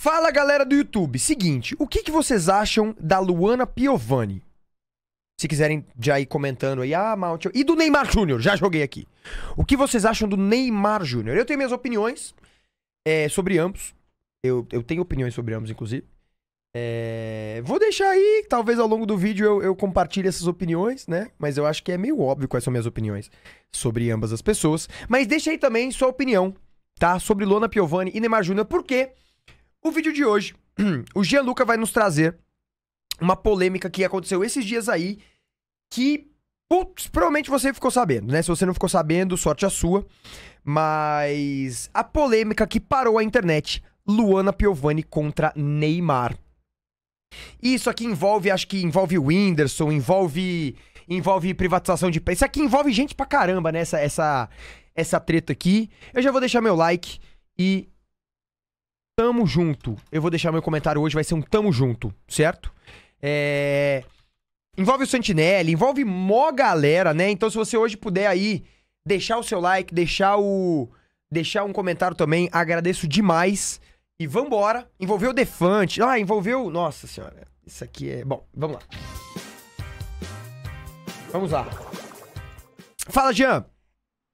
Fala galera do YouTube, seguinte, o que, que vocês acham da Luana Piovani? Se quiserem já ir comentando aí, ah, Mount. E do Neymar Júnior, já joguei aqui. O que vocês acham do Neymar Júnior? Eu tenho minhas opiniões é, sobre ambos. Eu, eu tenho opiniões sobre ambos, inclusive. É, vou deixar aí, talvez ao longo do vídeo eu, eu compartilhe essas opiniões, né? Mas eu acho que é meio óbvio quais são minhas opiniões sobre ambas as pessoas. Mas deixa aí também sua opinião, tá? Sobre Luana Piovani e Neymar Júnior, por quê? Porque o vídeo de hoje, o Gianluca vai nos trazer uma polêmica que aconteceu esses dias aí, que putz, provavelmente você ficou sabendo, né? Se você não ficou sabendo, sorte a sua. Mas a polêmica que parou a internet, Luana Piovani contra Neymar. Isso aqui envolve, acho que envolve o Whindersson, envolve envolve privatização de preço. Isso aqui envolve gente pra caramba, né? Essa, essa, essa treta aqui. Eu já vou deixar meu like e tamo junto. Eu vou deixar meu comentário hoje, vai ser um tamo junto, certo? É... Envolve o Sentinelli, envolve mó galera, né? Então se você hoje puder aí deixar o seu like, deixar o deixar um comentário também, agradeço demais. E vambora. Envolveu o Defante. Ah, envolveu. Nossa senhora. Isso aqui é. Bom, vamos lá. Vamos lá. Fala, Jean.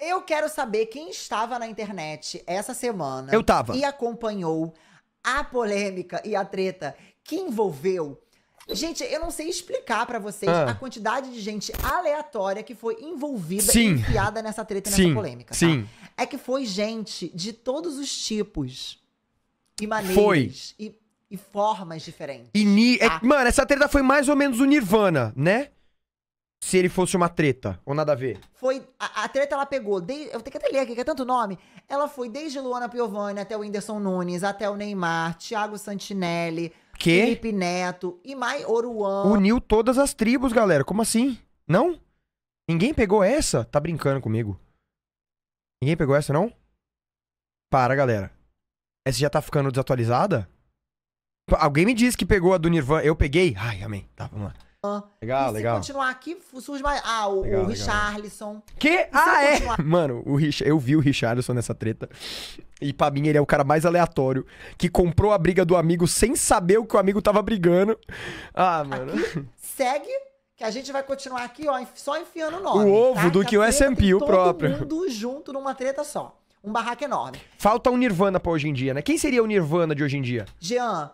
Eu quero saber quem estava na internet essa semana. Eu tava. E acompanhou a polêmica e a treta que envolveu. Gente, eu não sei explicar para vocês ah. a quantidade de gente aleatória que foi envolvida Sim. e enfiada nessa treta e nessa Sim. polêmica. Tá? Sim. É que foi gente de todos os tipos e maneiras. Foi. E, e formas diferentes. E ni... É tá? é, mano, essa treta foi mais ou menos o Nirvana, né? se ele fosse uma treta, ou nada a ver? Foi. A, a treta ela pegou. De, eu tenho que até ler aqui, que é tanto nome. Ela foi desde Luana Piovani até o Whindersson Nunes, até o Neymar, Thiago Santinelli, que? Felipe Neto, e mais Oruan. Uniu todas as tribos, galera. Como assim? Não? Ninguém pegou essa? Tá brincando comigo. Ninguém pegou essa, não? Para, galera. Essa já tá ficando desatualizada? Alguém me disse que pegou a do Nirvana. Eu peguei? Ai, amém. Tá, vamos lá. Legal, e legal. Se continuar aqui, surge mais. Ah, o, legal, o Richarlison. Legal. Que? Ah, é? Continuar... Mano, o Rich... eu vi o Richarlison nessa treta. E pra mim ele é o cara mais aleatório que comprou a briga do amigo sem saber o que o amigo tava brigando. Ah, mano. Aqui, segue. Que a gente vai continuar aqui, ó, só enfiando o nome. O ovo tá? do que o SMP, o próprio. Todo mundo junto numa treta só. Um barraco enorme. Falta um Nirvana pra hoje em dia, né? Quem seria o Nirvana de hoje em dia? Jean,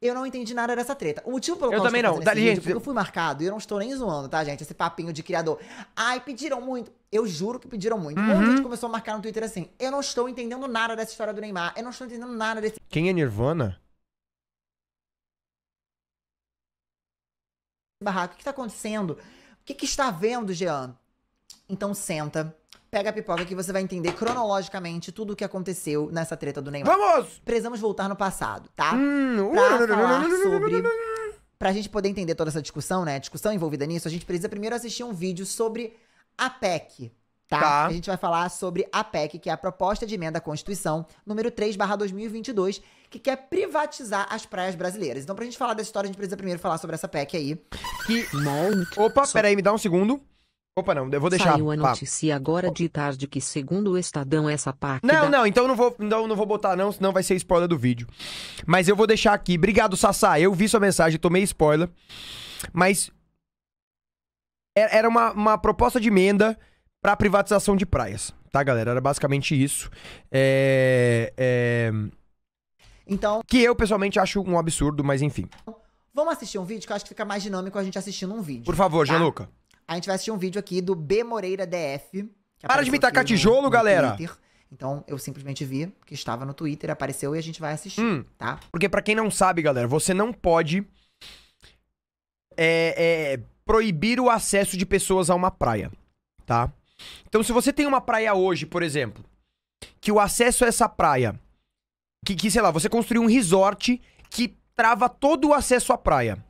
eu não entendi nada dessa treta. O motivo pelo qual eu também não. Da, gente, vídeo, é eu... fui marcado e eu não estou nem zoando, tá, gente? Esse papinho de criador. Ai, pediram muito. Eu juro que pediram muito. Uhum. a gente começou a marcar no Twitter assim: eu não estou entendendo nada dessa história do Neymar. Eu não estou entendendo nada desse. Quem é Nirvana? Barraco, o que está acontecendo? O que, que está vendo, Jean? Então senta Pega a pipoca que você vai entender cronologicamente tudo o que aconteceu nessa treta do Neymar. Vamos! Precisamos voltar no passado, tá? Hum, uh, pra uh, falar uh, sobre... Pra gente poder entender toda essa discussão, né? Discussão envolvida nisso, a gente precisa primeiro assistir um vídeo sobre a PEC, Tá? tá? A gente vai falar sobre a PEC, que é a proposta de emenda à Constituição, número 3 2022, que quer privatizar as praias brasileiras. Então, pra gente falar dessa história, a gente precisa primeiro falar sobre essa PEC aí. Que. Opa, so... peraí, me dá um segundo. Opa, não, eu vou deixar. Saiu a notícia agora de tarde que, segundo o Estadão, essa parte. Não, não, então não vou, não, não vou botar, não, senão vai ser spoiler do vídeo. Mas eu vou deixar aqui. Obrigado, Sassá. Eu vi sua mensagem, tomei spoiler. Mas. É, era uma, uma proposta de emenda para privatização de praias, tá, galera? Era basicamente isso. É, é... Então. Que eu, pessoalmente, acho um absurdo, mas enfim. Vamos assistir um vídeo que eu acho que fica mais dinâmico a gente assistindo um vídeo. Por favor, tá? Gianluca a gente vai assistir um vídeo aqui do B Moreira DF. Para de me tacar tijolo, no, galera! Então, eu simplesmente vi que estava no Twitter, apareceu e a gente vai assistir, hum, tá? Porque para quem não sabe, galera, você não pode é, é, proibir o acesso de pessoas a uma praia, tá? Então, se você tem uma praia hoje, por exemplo, que o acesso a essa praia, que, que sei lá, você construiu um resort que trava todo o acesso à praia.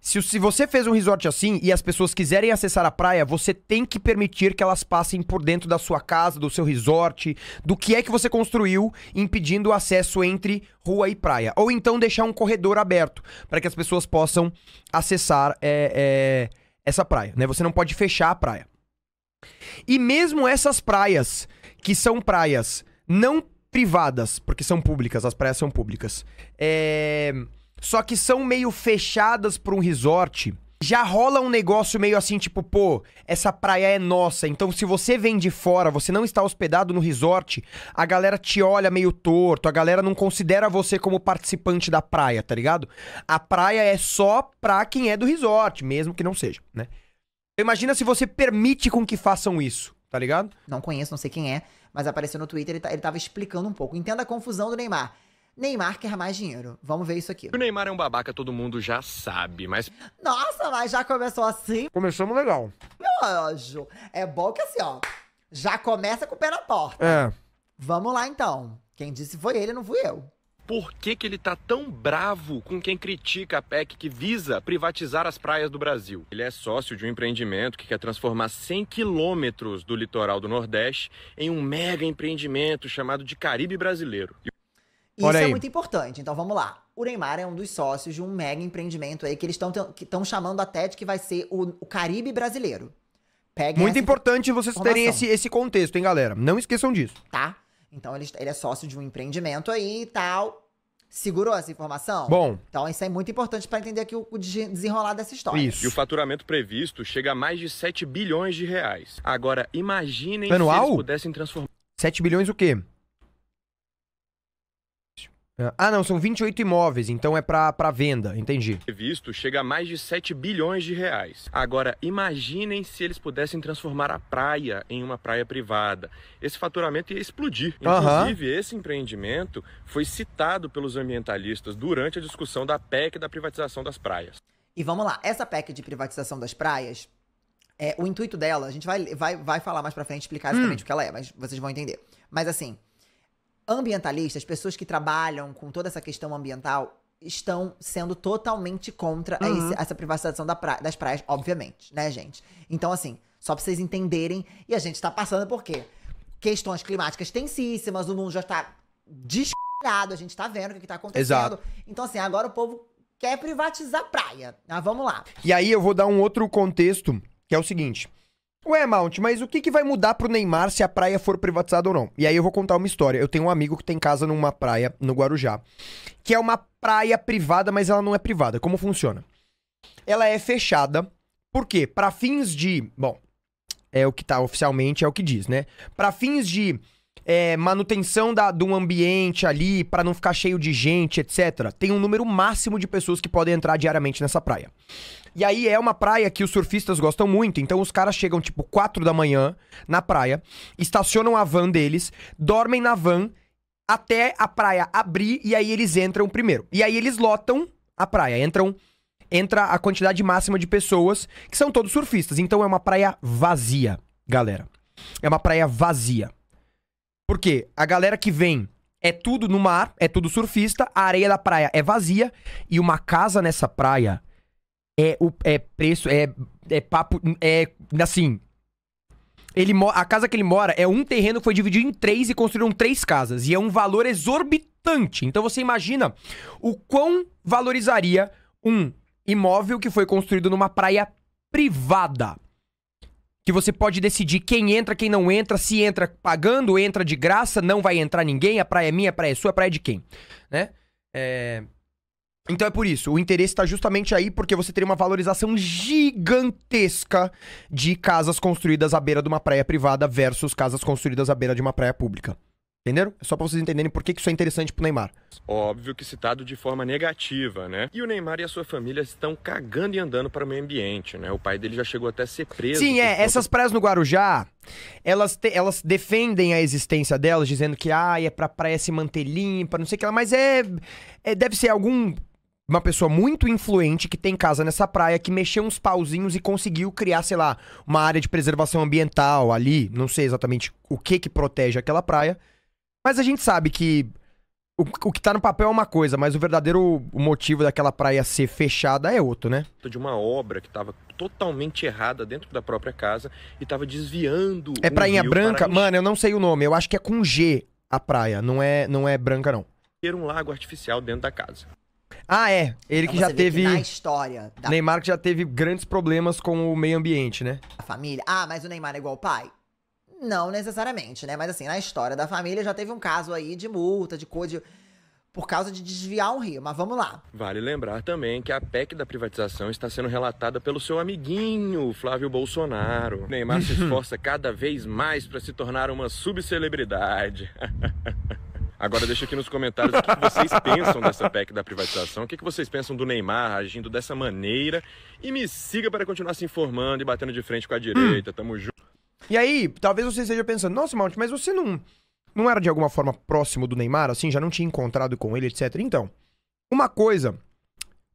Se, se você fez um resort assim e as pessoas quiserem acessar a praia, você tem que permitir que elas passem por dentro da sua casa, do seu resort, do que é que você construiu, impedindo o acesso entre rua e praia. Ou então deixar um corredor aberto para que as pessoas possam acessar é, é, essa praia. Né? Você não pode fechar a praia. E mesmo essas praias, que são praias não privadas, porque são públicas, as praias são públicas, é só que são meio fechadas para um resort, já rola um negócio meio assim, tipo, pô, essa praia é nossa. Então, se você vem de fora, você não está hospedado no resort, a galera te olha meio torto, a galera não considera você como participante da praia, tá ligado? A praia é só pra quem é do resort, mesmo que não seja, né? Então, imagina se você permite com que façam isso, tá ligado? Não conheço, não sei quem é, mas apareceu no Twitter, ele, tá, ele tava explicando um pouco. Entenda a confusão do Neymar. Neymar quer mais dinheiro. Vamos ver isso aqui. O Neymar é um babaca, todo mundo já sabe, mas. Nossa, mas já começou assim? Começamos legal. Meu é bom que assim, ó. Já começa com o pé na porta. É. Vamos lá então. Quem disse foi ele, não fui eu. Por que, que ele tá tão bravo com quem critica a PEC que visa privatizar as praias do Brasil? Ele é sócio de um empreendimento que quer transformar 100 quilômetros do litoral do Nordeste em um mega empreendimento chamado de Caribe Brasileiro. Isso é muito importante. Então vamos lá. O Neymar é um dos sócios de um mega empreendimento aí que eles estão chamando até de que vai ser o, o Caribe brasileiro. muito importante vocês terem esse, esse contexto, hein, galera? Não esqueçam disso. Tá? Então ele, ele é sócio de um empreendimento aí e tal. Segurou essa informação? Bom. Então isso é muito importante para entender aqui o desenrolar dessa história. Isso. E o faturamento previsto chega a mais de 7 bilhões de reais. Agora, imaginem Anual? se eles pudessem transformar... 7 bilhões o quê? É. Ah, não, são 28 imóveis, então é para venda, entendi. Visto chega a mais de 7 bilhões de reais. Agora, imaginem se eles pudessem transformar a praia em uma praia privada. Esse faturamento ia explodir. Inclusive, uhum. esse empreendimento foi citado pelos ambientalistas durante a discussão da PEC da privatização das praias. E vamos lá, essa PEC de privatização das praias, é, o intuito dela, a gente vai, vai, vai falar mais para frente, explicar hum. exatamente hum. o que ela é, mas vocês vão entender. Mas assim, ambientalistas, pessoas que trabalham com toda essa questão ambiental, estão sendo totalmente contra uhum. esse, essa privatização da das praias, obviamente, né, gente? Então, assim, só pra vocês entenderem, e a gente tá passando por quê? Questões climáticas tensíssimas, o mundo já tá descarado, a gente tá vendo o que, tá acontecendo. Exato. Então, assim, agora o povo quer privatizar praia. Ah, vamos lá. E aí eu vou dar um outro contexto, que é o seguinte. Ué, Mount, mas o que, que vai mudar pro Neymar se a praia for privatizada ou não? E aí eu vou contar uma história. Eu tenho um amigo que tem casa numa praia no Guarujá, que é uma praia privada, mas ela não é privada. Como funciona? Ela é fechada, por quê? Para fins de. Bom, é o que tá oficialmente, é o que diz, né? Para fins de é, manutenção da, de um ambiente ali, para não ficar cheio de gente, etc., tem um número máximo de pessoas que podem entrar diariamente nessa praia. E aí é uma praia que os surfistas gostam muito, então os caras chegam tipo 4 da manhã na praia, estacionam a van deles, dormem na van até a praia abrir e aí eles entram primeiro. E aí eles lotam a praia, entram entra a quantidade máxima de pessoas que são todos surfistas. Então é uma praia vazia, galera. É uma praia vazia. Por quê? A galera que vem é tudo no mar, é tudo surfista, a areia da praia é vazia e uma casa nessa praia é, o, é preço, é, é papo, é assim. Ele, a casa que ele mora é um terreno que foi dividido em três e construíram três casas. E é um valor exorbitante. Então você imagina o quão valorizaria um imóvel que foi construído numa praia privada. Que você pode decidir quem entra, quem não entra, se entra pagando, entra de graça, não vai entrar ninguém, a praia é minha, a praia é sua, a praia é de quem, né? É... Então é por isso, o interesse está justamente aí porque você teria uma valorização gigantesca de casas construídas à beira de uma praia privada versus casas construídas à beira de uma praia pública. Entenderam? É só pra vocês entenderem por que isso é interessante pro Neymar. Óbvio que citado de forma negativa, né? E o Neymar e a sua família estão cagando e andando para o meio ambiente, né? O pai dele já chegou até a ser preso. Sim, é. Essas praias no Guarujá, elas, te, elas defendem a existência delas, dizendo que, ah, é pra praia se manter limpa, não sei o que lá. Mas é, é deve ser algum uma pessoa muito influente que tem casa nessa praia que mexeu uns pauzinhos e conseguiu criar, sei lá, uma área de preservação ambiental ali, não sei exatamente o que que protege aquela praia, mas a gente sabe que o, o que tá no papel é uma coisa, mas o verdadeiro motivo daquela praia ser fechada é outro, né? De uma obra que tava totalmente errada dentro da própria casa e tava desviando É um Prainha Branca? Para... Mano, eu não sei o nome, eu acho que é com G a praia, não é não é branca não. Ter um lago artificial dentro da casa. Ah, é. Ele então que já teve. Que na história. Da... Neymar que já teve grandes problemas com o meio ambiente, né? A família. Ah, mas o Neymar é igual o pai? Não necessariamente, né? Mas assim, na história da família já teve um caso aí de multa, de cor, De... Por causa de desviar um rio, mas vamos lá. Vale lembrar também que a PEC da privatização está sendo relatada pelo seu amiguinho, Flávio Bolsonaro. Neymar se esforça cada vez mais para se tornar uma subcelebridade. Agora deixa aqui nos comentários o que vocês pensam dessa PEC da privatização, o que vocês pensam do Neymar agindo dessa maneira e me siga para continuar se informando e batendo de frente com a direita, hum. tamo junto. E aí, talvez você esteja pensando, nossa, Mount, mas você não, não era de alguma forma próximo do Neymar, assim, já não tinha encontrado com ele, etc. Então, uma coisa,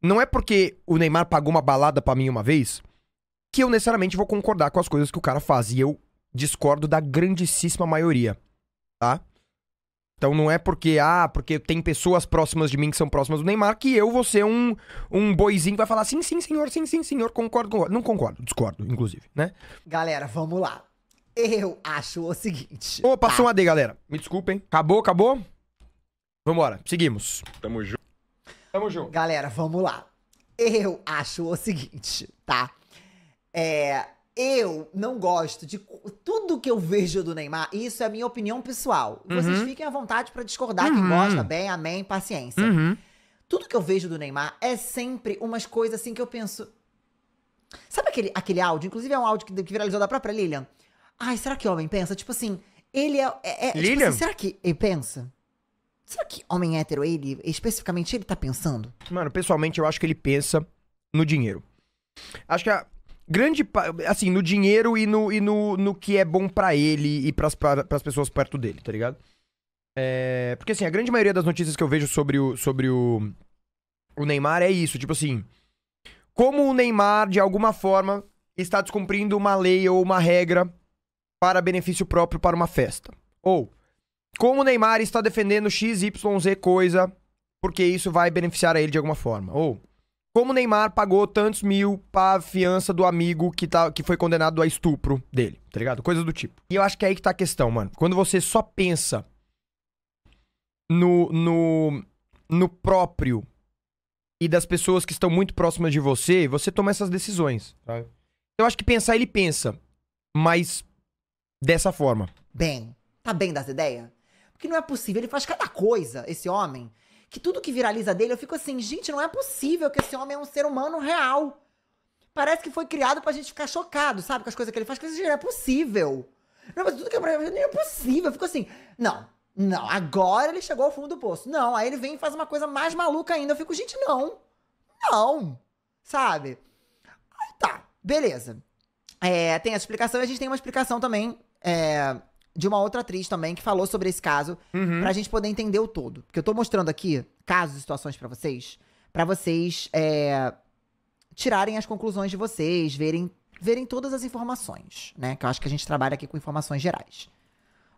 não é porque o Neymar pagou uma balada para mim uma vez que eu necessariamente vou concordar com as coisas que o cara faz e eu discordo da grandíssima maioria, tá? Então não é porque, ah, porque tem pessoas próximas de mim que são próximas do Neymar que eu vou ser um, um boizinho que vai falar sim, sim, senhor, sim, sim, senhor, concordo, concordo. Não concordo, discordo, inclusive, né? Galera, vamos lá. Eu acho o seguinte. Ô, oh, passou tá? ah. um AD, galera. Me desculpem. Acabou, acabou? Vambora, seguimos. Tamo junto. Tamo junto. Galera, vamos lá. Eu acho o seguinte, tá? É, eu não gosto de tudo que eu vejo do Neymar. Isso é a minha opinião pessoal. Uhum. Vocês fiquem à vontade para discordar. Uhum. Quem gosta, bem, amém, paciência. Uhum. Tudo que eu vejo do Neymar é sempre umas coisas assim que eu penso. Sabe aquele, aquele áudio? Inclusive é um áudio que, que viralizou da própria Lilian. Ai, será que o homem pensa? Tipo assim, ele é. é, é tipo Lilian? Tipo assim, será que ele pensa? Será que homem hétero, ele, especificamente, ele tá pensando? Mano, pessoalmente eu acho que ele pensa no dinheiro. Acho que a, grande assim no dinheiro e no, e no, no que é bom para ele e para as pessoas perto dele tá ligado é, porque assim a grande maioria das notícias que eu vejo sobre o sobre o, o Neymar é isso tipo assim como o Neymar de alguma forma está descumprindo uma lei ou uma regra para benefício próprio para uma festa ou como o Neymar está defendendo x y z coisa porque isso vai beneficiar a ele de alguma forma ou como Neymar pagou tantos mil pra fiança do amigo que, tá, que foi condenado a estupro dele, tá ligado? Coisa do tipo. E eu acho que é aí que tá a questão, mano. Quando você só pensa no, no, no próprio e das pessoas que estão muito próximas de você, você toma essas decisões. Tá? Eu acho que pensar, ele pensa, mas dessa forma. Bem, tá bem das ideias? Porque não é possível, ele faz cada coisa, esse homem que tudo que viraliza dele, eu fico assim, gente, não é possível que esse homem é um ser humano real. Parece que foi criado pra gente ficar chocado, sabe? Com as coisas que ele faz, que não é possível. Não, mas tudo que eu não é possível. Eu fico assim, não, não, agora ele chegou ao fundo do poço. Não, aí ele vem e faz uma coisa mais maluca ainda. Eu fico, gente, não. Não. Sabe? Aí tá, beleza. É, tem essa explicação e a gente tem uma explicação também. É, de uma outra atriz também que falou sobre esse caso, uhum. pra gente poder entender o todo. Porque eu tô mostrando aqui casos e situações para vocês, para vocês é, tirarem as conclusões de vocês, verem, verem todas as informações, né? Que eu acho que a gente trabalha aqui com informações gerais.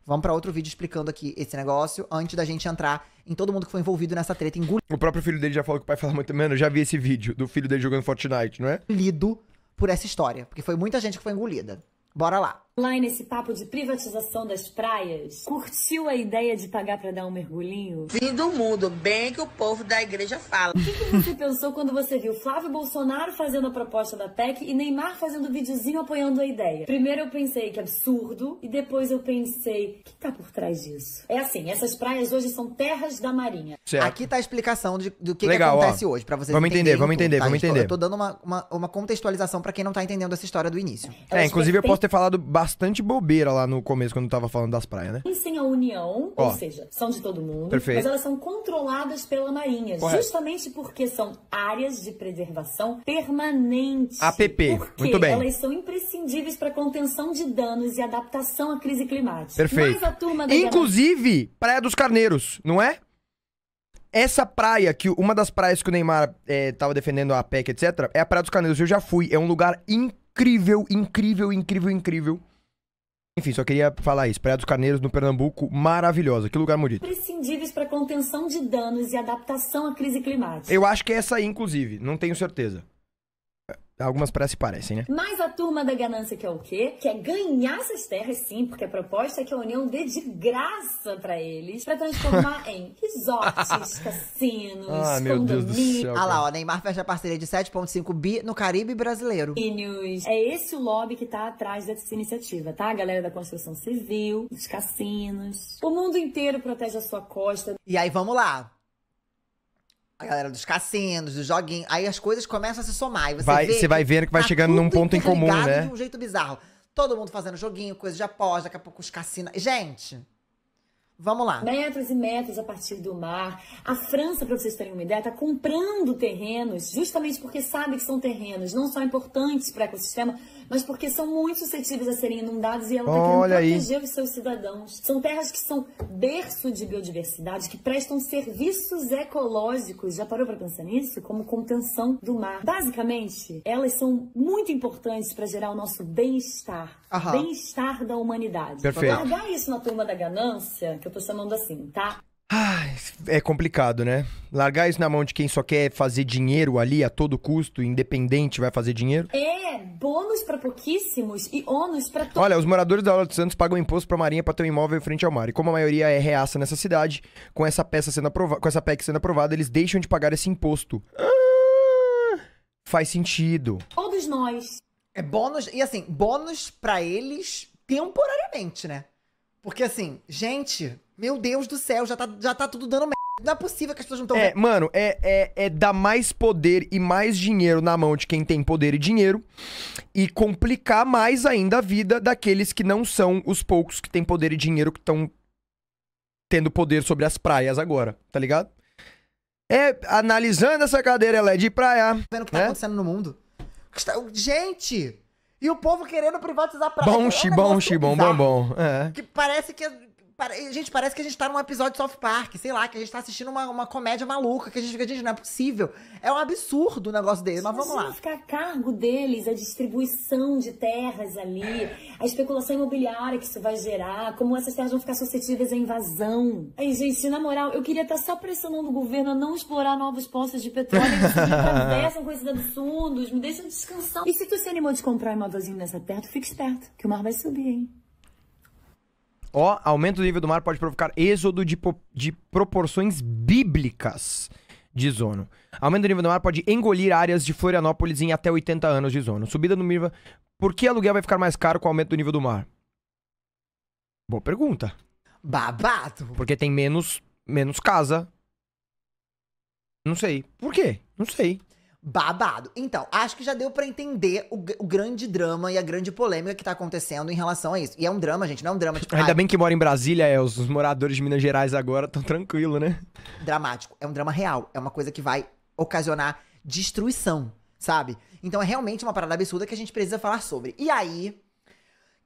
Vamos para outro vídeo explicando aqui esse negócio, antes da gente entrar em todo mundo que foi envolvido nessa treta. Engolido. O próprio filho dele já falou que o pai fala muito, menos eu já vi esse vídeo do filho dele jogando Fortnite, não é? Lido por essa história, porque foi muita gente que foi engolida. Bora lá. Lá nesse papo de privatização das praias, curtiu a ideia de pagar para dar um mergulhinho? Fim do mundo, bem que o povo da igreja fala. O que, que você pensou quando você viu Flávio Bolsonaro fazendo a proposta da PEC e Neymar fazendo videozinho apoiando a ideia? Primeiro eu pensei que absurdo e depois eu pensei, o que tá por trás disso? É assim, essas praias hoje são terras da Marinha. Certo. Aqui tá a explicação de, do que, Legal, que acontece ó. hoje, para vocês Vamos entender, vamos entender, vamos entender. Tá? Vamos gente, entender. Eu tô dando uma, uma, uma contextualização para quem não tá entendendo essa história do início. É, é inclusive eu posso ter falado bastante bobeira lá no começo, quando eu tava falando das praias, né? Sem a União, ou seja, são de todo mundo, Perfeito. mas elas são controladas pela Marinha, Correto. justamente porque são áreas de preservação permanente. APP, porque muito bem. elas são imprescindíveis para contenção de danos e adaptação à crise climática. Perfeito. Inclusive, Praia dos Carneiros, não é? Essa praia, que uma das praias que o Neymar é, tava defendendo a PEC, etc., é a Praia dos Carneiros. Eu já fui. É um lugar incrível, incrível, incrível, incrível. Enfim, só queria falar isso. Praia dos Carneiros, no Pernambuco, maravilhosa. Que lugar bonito. Prescindíveis para contenção de danos e adaptação à crise climática. Eu acho que é essa aí, inclusive. Não tenho certeza. Algumas parece parecem, né? Mas a turma da ganância que é o quê? Que é ganhar essas terras, sim, porque a proposta é que a União dê de graça para eles, para transformar em resorts, cassinos, ah, meu Deus do céu. Cara. lá, ó, Neymar fecha parceria de 7,5 bi no Caribe brasileiro. E news. É esse o lobby que tá atrás dessa iniciativa, tá? A galera da construção civil, dos cassinos. O mundo inteiro protege a sua costa. E aí, vamos lá. A galera dos cassinos, dos joguinhos. Aí as coisas começam a se somar. E você vai, vê vai ver que vai tá chegando num ponto em comum, né? de um jeito bizarro. Todo mundo fazendo joguinho, coisa de após, daqui a pouco os cassinos. Gente, Vamos lá. Metros e metros a partir do mar. A França, para vocês terem uma ideia, está comprando terrenos justamente porque sabe que são terrenos não só importantes para o ecossistema, mas porque são muito suscetíveis a serem inundados e ela está querendo proteger aí. os seus cidadãos. São terras que são berço de biodiversidade, que prestam serviços ecológicos. Já parou para pensar nisso? Como contenção do mar. Basicamente, elas são muito importantes para gerar o nosso bem-estar. Bem-estar da humanidade. Perfeito. Largar isso na turma da ganância, que eu tô chamando assim, tá? É complicado, né? Largar isso na mão de quem só quer fazer dinheiro ali a todo custo, independente, vai fazer dinheiro? É, bônus para pouquíssimos e ônus para todos. Olha, os moradores da Aula dos Santos pagam imposto pra Marinha pra ter um imóvel frente ao mar. E como a maioria é reaça nessa cidade, com essa peça sendo aprovada, com essa PEC sendo aprovada, eles deixam de pagar esse imposto. Ah, faz sentido. Todos nós. É bônus, e assim, bônus para eles temporariamente, né? Porque assim, gente, meu Deus do céu, já tá, já tá tudo dando merda. Não é possível que as pessoas não estão. É, mano, é, é, é dar mais poder e mais dinheiro na mão de quem tem poder e dinheiro e complicar mais ainda a vida daqueles que não são os poucos que têm poder e dinheiro que estão tendo poder sobre as praias agora, tá ligado? É, analisando essa cadeira, ela é de praia. Vendo o que tá né? acontecendo no mundo. Gente! E o povo querendo privatizar pra Bom, chi, bom, chi, bom, bom, bom. É. Que parece que gente, parece que a gente tá num episódio de South Park, sei lá, que a gente tá assistindo uma, uma comédia maluca, que a gente fica, gente, não é possível. É um absurdo o negócio dele, mas vamos lá. ficar a cargo deles, a distribuição de terras ali, a especulação imobiliária que isso vai gerar, como essas terras vão ficar suscetíveis à invasão. Aí, gente, na moral, eu queria estar só pressionando o governo a não explorar novos poços de petróleo, que me atravessam com esses absurdos, me deixam descansar. E se tu se animou de comprar um imóvelzinho nessa terra, tu fica esperto, que o mar vai subir, hein? Ó, aumento do nível do mar pode provocar êxodo de, de proporções bíblicas de zono. Aumento do nível do mar pode engolir áreas de Florianópolis em até 80 anos de zono. Subida no nível. Por que aluguel vai ficar mais caro com o aumento do nível do mar? Boa pergunta. Babado! Porque tem menos, menos casa. Não sei. Por quê? Não sei. Babado. Então, acho que já deu para entender o, o, grande drama e a grande polêmica que tá acontecendo em relação a isso. E é um drama, gente, não é um drama tipo. Ainda ai, bem que mora em Brasília, é, os, os moradores de Minas Gerais agora estão tranquilo, né? Dramático. É um drama real. É uma coisa que vai ocasionar destruição, sabe? Então é realmente uma parada absurda que a gente precisa falar sobre. E aí,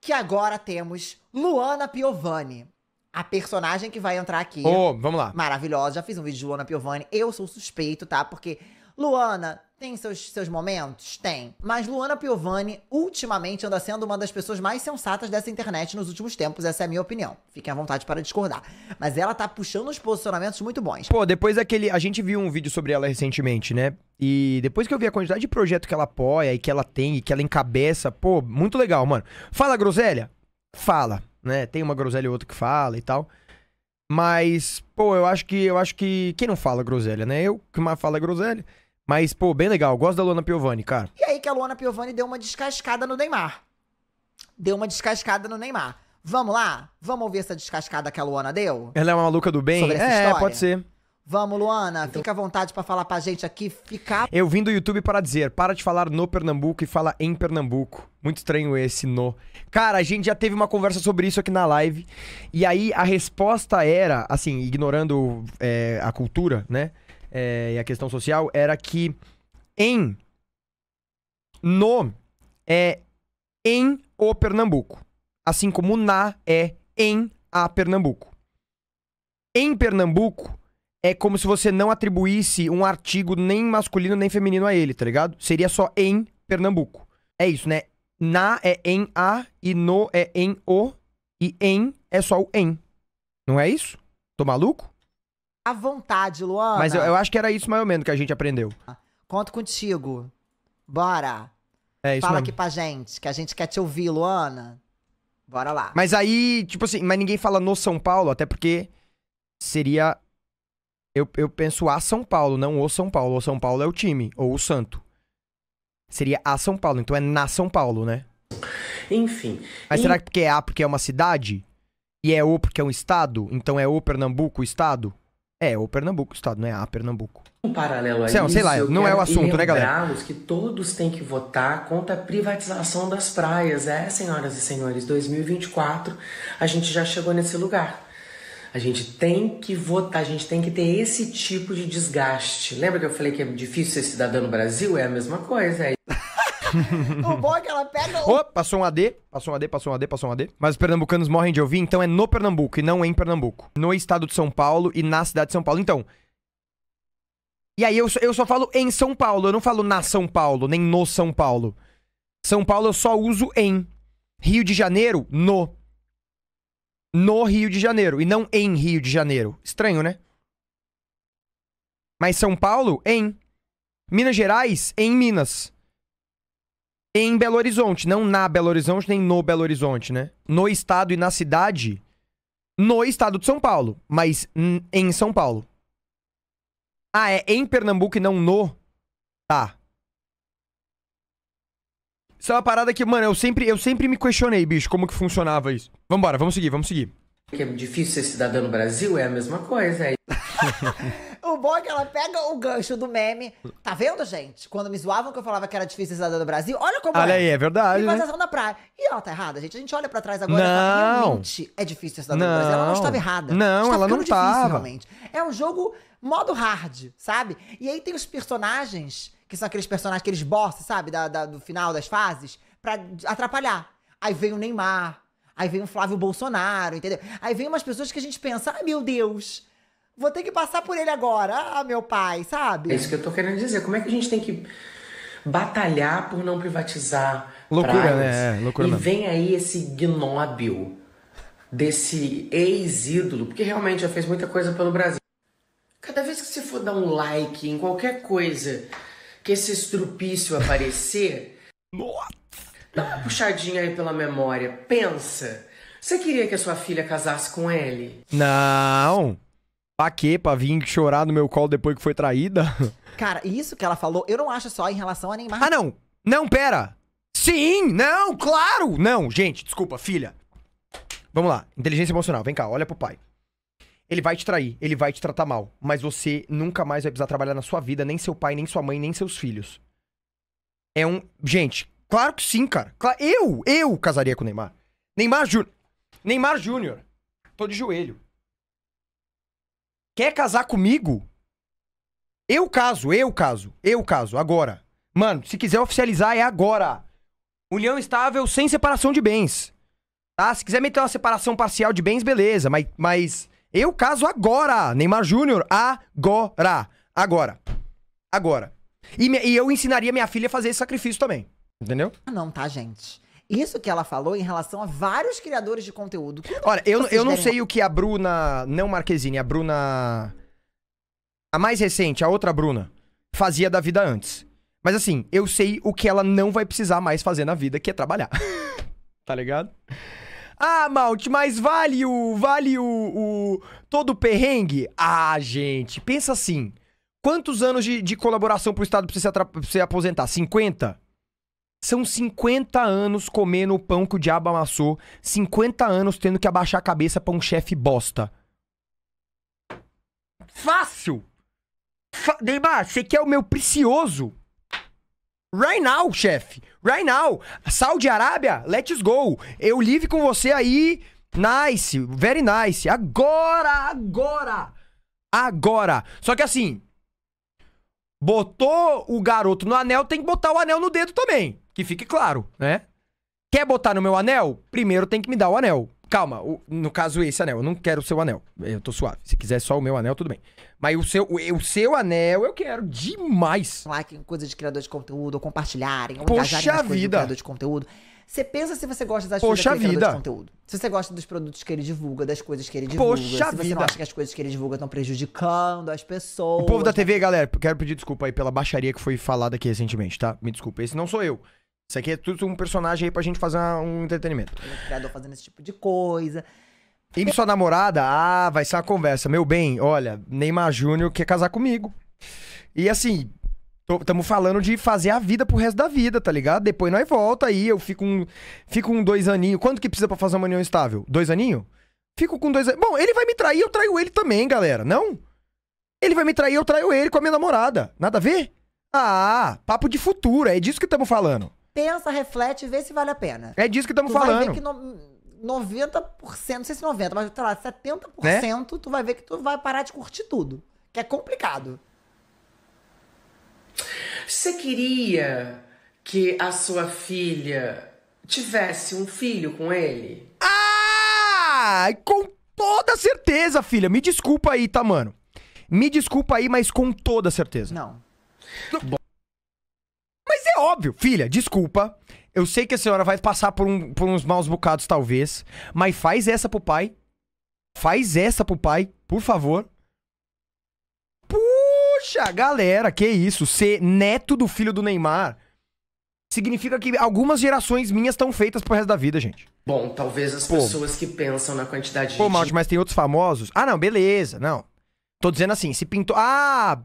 que agora temos Luana Piovani. A personagem que vai entrar aqui. Oh, vamos lá. Maravilhosa. Já fiz um vídeo de Luana Piovani. Eu sou suspeito, tá? Porque Luana tem seus, seus momentos? Tem. Mas Luana Piovani, ultimamente, anda sendo uma das pessoas mais sensatas dessa internet nos últimos tempos. Essa é a minha opinião. Fiquem à vontade para discordar. Mas ela tá puxando os posicionamentos muito bons. Pô, depois daquele. A gente viu um vídeo sobre ela recentemente, né? E depois que eu vi a quantidade de projeto que ela apoia e que ela tem e que ela encabeça, pô, muito legal, mano. Fala, groselha? Fala, né? Tem uma groselha e outra que fala e tal. Mas, pô, eu acho que eu acho que quem não fala groselha, né? Eu que mais fala groselha. Mas, pô, bem legal. Gosto da Luana Piovani, cara. E aí que a Luana Piovani deu uma descascada no Neymar. Deu uma descascada no Neymar. Vamos lá? Vamos ouvir essa descascada que a Luana deu? Ela é uma maluca do bem? Sobre essa é, história? pode ser. Vamos, Luana, então... fica à vontade para falar pra gente aqui, ficar. Eu vim do YouTube para dizer, para de falar no Pernambuco e fala em Pernambuco. Muito estranho esse no. Cara, a gente já teve uma conversa sobre isso aqui na live. E aí a resposta era, assim, ignorando é, a cultura, né? é, e a questão social era que em no é em o Pernambuco, assim como na é em a Pernambuco. Em Pernambuco é como se você não atribuísse um artigo nem masculino nem feminino a ele, tá ligado? Seria só em Pernambuco. É isso, né? Na é em a e no é em o e em é só o em. Não é isso? Tô maluco? à vontade, Luana. Mas eu, eu acho que era isso mais ou menos que a gente aprendeu. Ah, conto contigo. Bora. É isso Fala mesmo. aqui pra gente, que a gente quer te ouvir, Luana. Bora lá. Mas aí, tipo assim, mas ninguém fala no São Paulo, até porque seria. Eu, eu penso a São Paulo, não o São Paulo. O São Paulo é o time, ou o santo. Seria a São Paulo, então é na São Paulo, né? Enfim. Mas em... será que porque é A porque é uma cidade? E é O porque é um estado? Então é O Pernambuco, o estado? É, o Pernambuco, o estado, não é a Pernambuco. Um paralelo aí, não, sei lá, não é o assunto, né, galera? que todos têm que votar contra a privatização das praias. É, senhoras e senhores, 2024 a gente já chegou nesse lugar. A gente tem que votar, a gente tem que ter esse tipo de desgaste. Lembra que eu falei que é difícil ser cidadão no Brasil? É a mesma coisa. É... o bom é que ela pega. O... Oh, passou um AD, passou um AD, passou um AD, passou um AD. Mas os pernambucanos morrem de ouvir, então é no Pernambuco e não em Pernambuco. No estado de São Paulo e na cidade de São Paulo. Então. E aí eu, eu só falo em São Paulo, eu não falo na São Paulo, nem no São Paulo. São Paulo eu só uso em. Rio de Janeiro, no. No Rio de Janeiro e não em Rio de Janeiro. Estranho, né? Mas São Paulo, em. Minas Gerais, em Minas em Belo Horizonte, não na Belo Horizonte nem no Belo Horizonte, né? No estado e na cidade, no estado de São Paulo, mas em São Paulo. Ah, é em Pernambuco e não no. Tá. Isso é uma parada que, mano, eu sempre, eu sempre me questionei, bicho, como que funcionava isso. Vambora, vamos seguir, vamos seguir. Que é difícil ser cidadão no Brasil, é a mesma coisa. É... O bom é que ela pega o gancho do meme. Tá vendo, gente? Quando me zoavam que eu falava que era difícil cidadã do Brasil, olha como olha é. aí, é verdade. e né? da praia. E ela tá errada, gente. A gente olha pra trás agora não. e fala, realmente é difícil cidadã do Brasil. Ela não estava errada. Não, ela não estava. Difícil, realmente. É um jogo modo hard, sabe? E aí tem os personagens, que são aqueles personagens, aqueles bosses, sabe? Da, da, do final das fases, pra atrapalhar. Aí vem o Neymar, aí vem o Flávio Bolsonaro, entendeu? Aí vem umas pessoas que a gente pensa, ai meu Deus, vou ter que passar por ele agora. Ah, meu pai, sabe? É isso que eu tô querendo dizer. Como é que a gente tem que batalhar por não privatizar? Loucura, praias? né? É, loucura e não. vem aí esse ignóbil desse ex-ídolo, porque realmente já fez muita coisa pelo Brasil. Cada vez que você for dar um like em qualquer coisa que esse estrupício aparecer, dá uma puxadinha aí pela memória. Pensa. Você queria que a sua filha casasse com ele? Não. Pra quê? Pra vir chorar no meu colo depois que foi traída? Cara, isso que ela falou, eu não acho só em relação a Neymar. Ah, não! Não, pera! Sim! Não, claro! Não, gente, desculpa, filha. Vamos lá, inteligência emocional, vem cá, olha pro pai. Ele vai te trair, ele vai te tratar mal, mas você nunca mais vai precisar trabalhar na sua vida, nem seu pai, nem sua mãe, nem seus filhos. É um. Gente, claro que sim, cara. Eu, eu casaria com o Neymar. Neymar Júnior. Neymar Júnior. Tô de joelho. Quer casar comigo? Eu caso, eu caso, eu caso, agora. Mano, se quiser oficializar, é agora. União estável sem separação de bens. Tá? Se quiser meter uma separação parcial de bens, beleza. Mas, mas eu caso agora. Neymar Júnior, agora. Agora. Agora. E, me, e eu ensinaria minha filha a fazer esse sacrifício também. Entendeu? Ah, não, tá, gente isso que ela falou em relação a vários criadores de conteúdo. Olha, eu, eu não sei o que a Bruna, não Marquezine, a Bruna. A mais recente, a outra Bruna, fazia da vida antes. Mas assim, eu sei o que ela não vai precisar mais fazer na vida, que é trabalhar. tá ligado? Ah, Malte, mas vale o. Vale o, o. Todo o perrengue? Ah, gente, pensa assim. Quantos anos de, de colaboração pro Estado precisa pra você aposentar? 50? São 50 anos comendo o pão que o diabo amassou, 50 anos tendo que abaixar a cabeça pra um chefe bosta. Fácil! Fa Neymar, você quer é o meu precioso? Right now, chefe. Right now. Saudi Arábia, let's go. Eu live com você aí. Nice. Very nice. Agora, agora. Agora. Só que assim. Botou o garoto no anel, tem que botar o anel no dedo também. Que fique claro, né? Quer botar no meu anel? Primeiro tem que me dar o anel. Calma, o, no caso esse anel, eu não quero o seu anel. Eu tô suave. Se quiser só o meu anel, tudo bem. Mas o seu, o, o seu anel eu quero demais. Like em coisa de criador de conteúdo, ou compartilharem, ou Poxa vida. criador de conteúdo. Você pensa se você gosta das coisas coisas vida. de conteúdo. Se você gosta dos produtos que ele divulga, das coisas que ele divulga. Poxa se você vida. não acha que as coisas que ele divulga estão prejudicando as pessoas. O povo da TV, galera, quero pedir desculpa aí pela baixaria que foi falada aqui recentemente, tá? Me desculpa, esse não sou eu. Isso aqui é tudo um personagem aí pra gente fazer um entretenimento. Ele é criador fazendo esse tipo de coisa. E sua namorada? Ah, vai ser uma conversa. Meu bem, olha, Neymar Júnior quer casar comigo. E assim, estamos falando de fazer a vida pro resto da vida, tá ligado? Depois nós volta aí, eu fico um, fico um dois aninho. Quanto que precisa pra fazer uma união estável? Dois aninho? Fico com dois aninhos. Bom, ele vai me trair, eu traio ele também, galera, não? Ele vai me trair, eu traio ele com a minha namorada. Nada a ver? Ah, papo de futuro, é disso que estamos falando pensa, reflete e vê se vale a pena. É disso que estamos falando. Vai ver que no, 90%, não sei se 90%, mas sei lá, 70% né? tu vai ver que tu vai parar de curtir tudo. Que é complicado. Você queria que a sua filha tivesse um filho com ele? Ah! Com toda certeza, filha. Me desculpa aí, tá, mano? Me desculpa aí, mas com toda certeza. Não. Bom, mas é óbvio, filha, desculpa. Eu sei que a senhora vai passar por, um, por uns maus bocados, talvez. Mas faz essa pro pai. Faz essa pro pai, por favor. Puxa, galera, que isso? Ser neto do filho do Neymar significa que algumas gerações minhas estão feitas pro resto da vida, gente. Bom, talvez as Pô. pessoas que pensam na quantidade de. Pô, Malte, mas tem outros famosos. Ah, não, beleza, não. Tô dizendo assim, se pintou. Ah,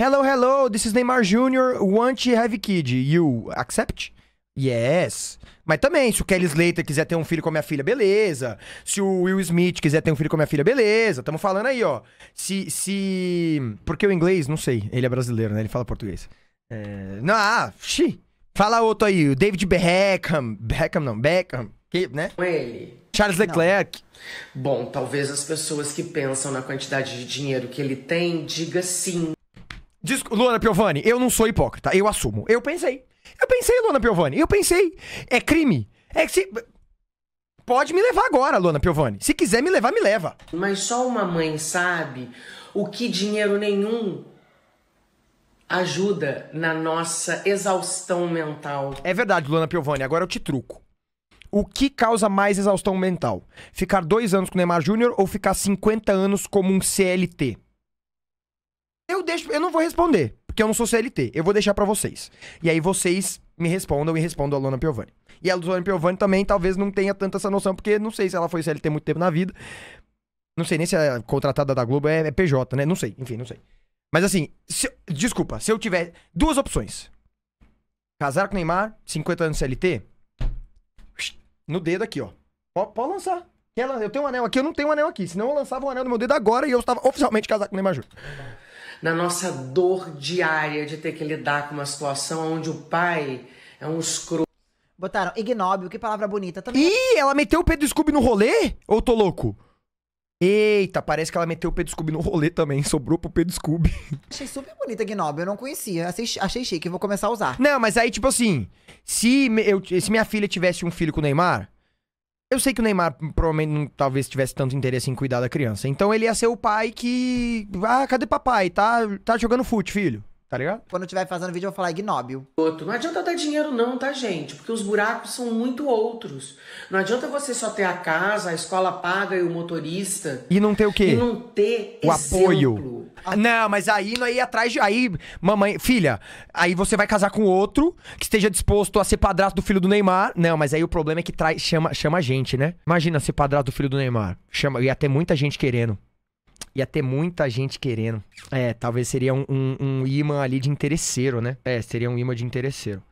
Hello, hello, this is Neymar Jr. Want to have a kid. You accept? Yes. Mas também, se o Kelly Slater quiser ter um filho com a minha filha, beleza. Se o Will Smith quiser ter um filho com a minha filha, beleza. Tamo falando aí, ó. Se. se... Porque o inglês, não sei. Ele é brasileiro, né? Ele fala português. É... Não, ah, xi. Fala outro aí. O David Beckham. Beckham não, Beckham. Que, né? Ele. Charles Leclerc. Não. Bom, talvez as pessoas que pensam na quantidade de dinheiro que ele tem diga sim Desco Luana Piovani, eu não sou hipócrita, eu assumo. Eu pensei. Eu pensei, Luana Piovani, eu pensei. É crime. É que se. Pode me levar agora, Luana Piovani. Se quiser me levar, me leva. Mas só uma mãe sabe o que dinheiro nenhum ajuda na nossa exaustão mental. É verdade, Luana Piovani. Agora eu te truco. O que causa mais exaustão mental? Ficar dois anos com o Neymar Júnior ou ficar 50 anos como um CLT? Eu deixo, eu não vou responder, porque eu não sou CLT. Eu vou deixar para vocês. E aí vocês me respondam e respondam a Lona Piovani. E a Lona Piovani também talvez não tenha tanta essa noção, porque não sei se ela foi CLT muito tempo na vida. Não sei nem se a contratada da Globo é, é PJ, né? Não sei, enfim, não sei. Mas assim, se, desculpa, se eu tiver duas opções. Casar com Neymar, 50 anos CLT. No dedo aqui, ó. Pode, pode lançar. Eu tenho um anel aqui, eu não tenho um anel aqui. Senão eu lançava um anel no meu dedo agora e eu estava oficialmente casado com o Neymar Júnior na nossa dor diária de ter que lidar com uma situação onde o pai é um escroto. Botaram ignóbio, que palavra bonita também. Ih, ela meteu o Pedro Scooby no rolê? Ou tô louco? Eita, parece que ela meteu o Pedro Scooby no rolê também, sobrou pro Pedro Scooby. Achei super bonita ignóbio, eu não conhecia, achei, achei chique, vou começar a usar. Não, mas aí, tipo assim, se, eu, se minha filha tivesse um filho com o Neymar, eu sei que o Neymar provavelmente não, talvez tivesse tanto interesse em cuidar da criança. Então ele ia ser o pai que. Ah, cadê papai? Tá, tá jogando fute, filho. Tá ligado? Quando eu estiver fazendo vídeo, eu vou falar ignóbil. Outro. Não adianta dar dinheiro, não, tá, gente? Porque os buracos são muito outros. Não adianta você só ter a casa, a escola paga e o motorista. E não ter o quê? E não ter o exemplo. apoio. Ah. Não, mas aí não aí é atrás de. Aí, mamãe, filha, aí você vai casar com outro que esteja disposto a ser padrasto do filho do Neymar. Não, mas aí o problema é que trai, chama, chama a gente, né? Imagina ser padrasto do filho do Neymar. Chama, ia ter muita gente querendo ia ter muita gente querendo. É, talvez seria um, um, um imã ali de interesseiro, né? É, seria um imã de interesseiro.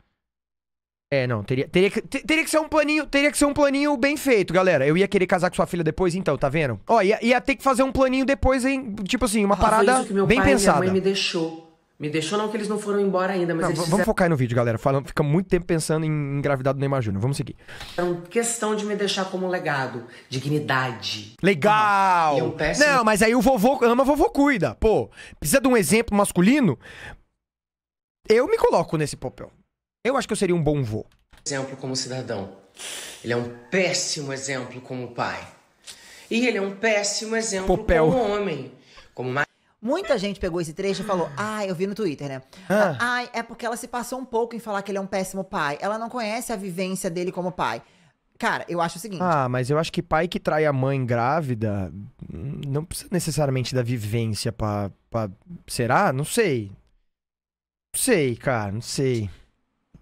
É, não, teria, teria, que, teria que ser um planinho, teria que ser um planinho bem feito, galera. Eu ia querer casar com sua filha depois, então, tá vendo? Ó, ia, ia ter que fazer um planinho depois, em Tipo assim, uma parada bem pensada. Minha mãe me deixou. Me deixou não que eles não foram embora ainda, mas não, eles Vamos focar no vídeo, galera. Falando, fica muito tempo pensando em engravidar do Neymar Júnior. Vamos seguir. É uma questão de me deixar como legado. Dignidade. Legal! Uhum. Péssimo... Não, mas aí o vovô ama, vovô cuida. Pô, precisa de um exemplo masculino? Eu me coloco nesse papel. Eu acho que eu seria um bom vô. Exemplo como cidadão. Ele é um péssimo exemplo como pai. E ele é um péssimo exemplo Popel. como homem. Como Muita gente pegou esse trecho e falou: Ah, eu vi no Twitter, né? Ah. ah é porque ela se passou um pouco em falar que ele é um péssimo pai. Ela não conhece a vivência dele como pai. Cara, eu acho o seguinte. Ah, mas eu acho que pai que trai a mãe grávida hum, não precisa necessariamente da vivência pra. pra... Será? Não sei. Não sei, cara, não sei.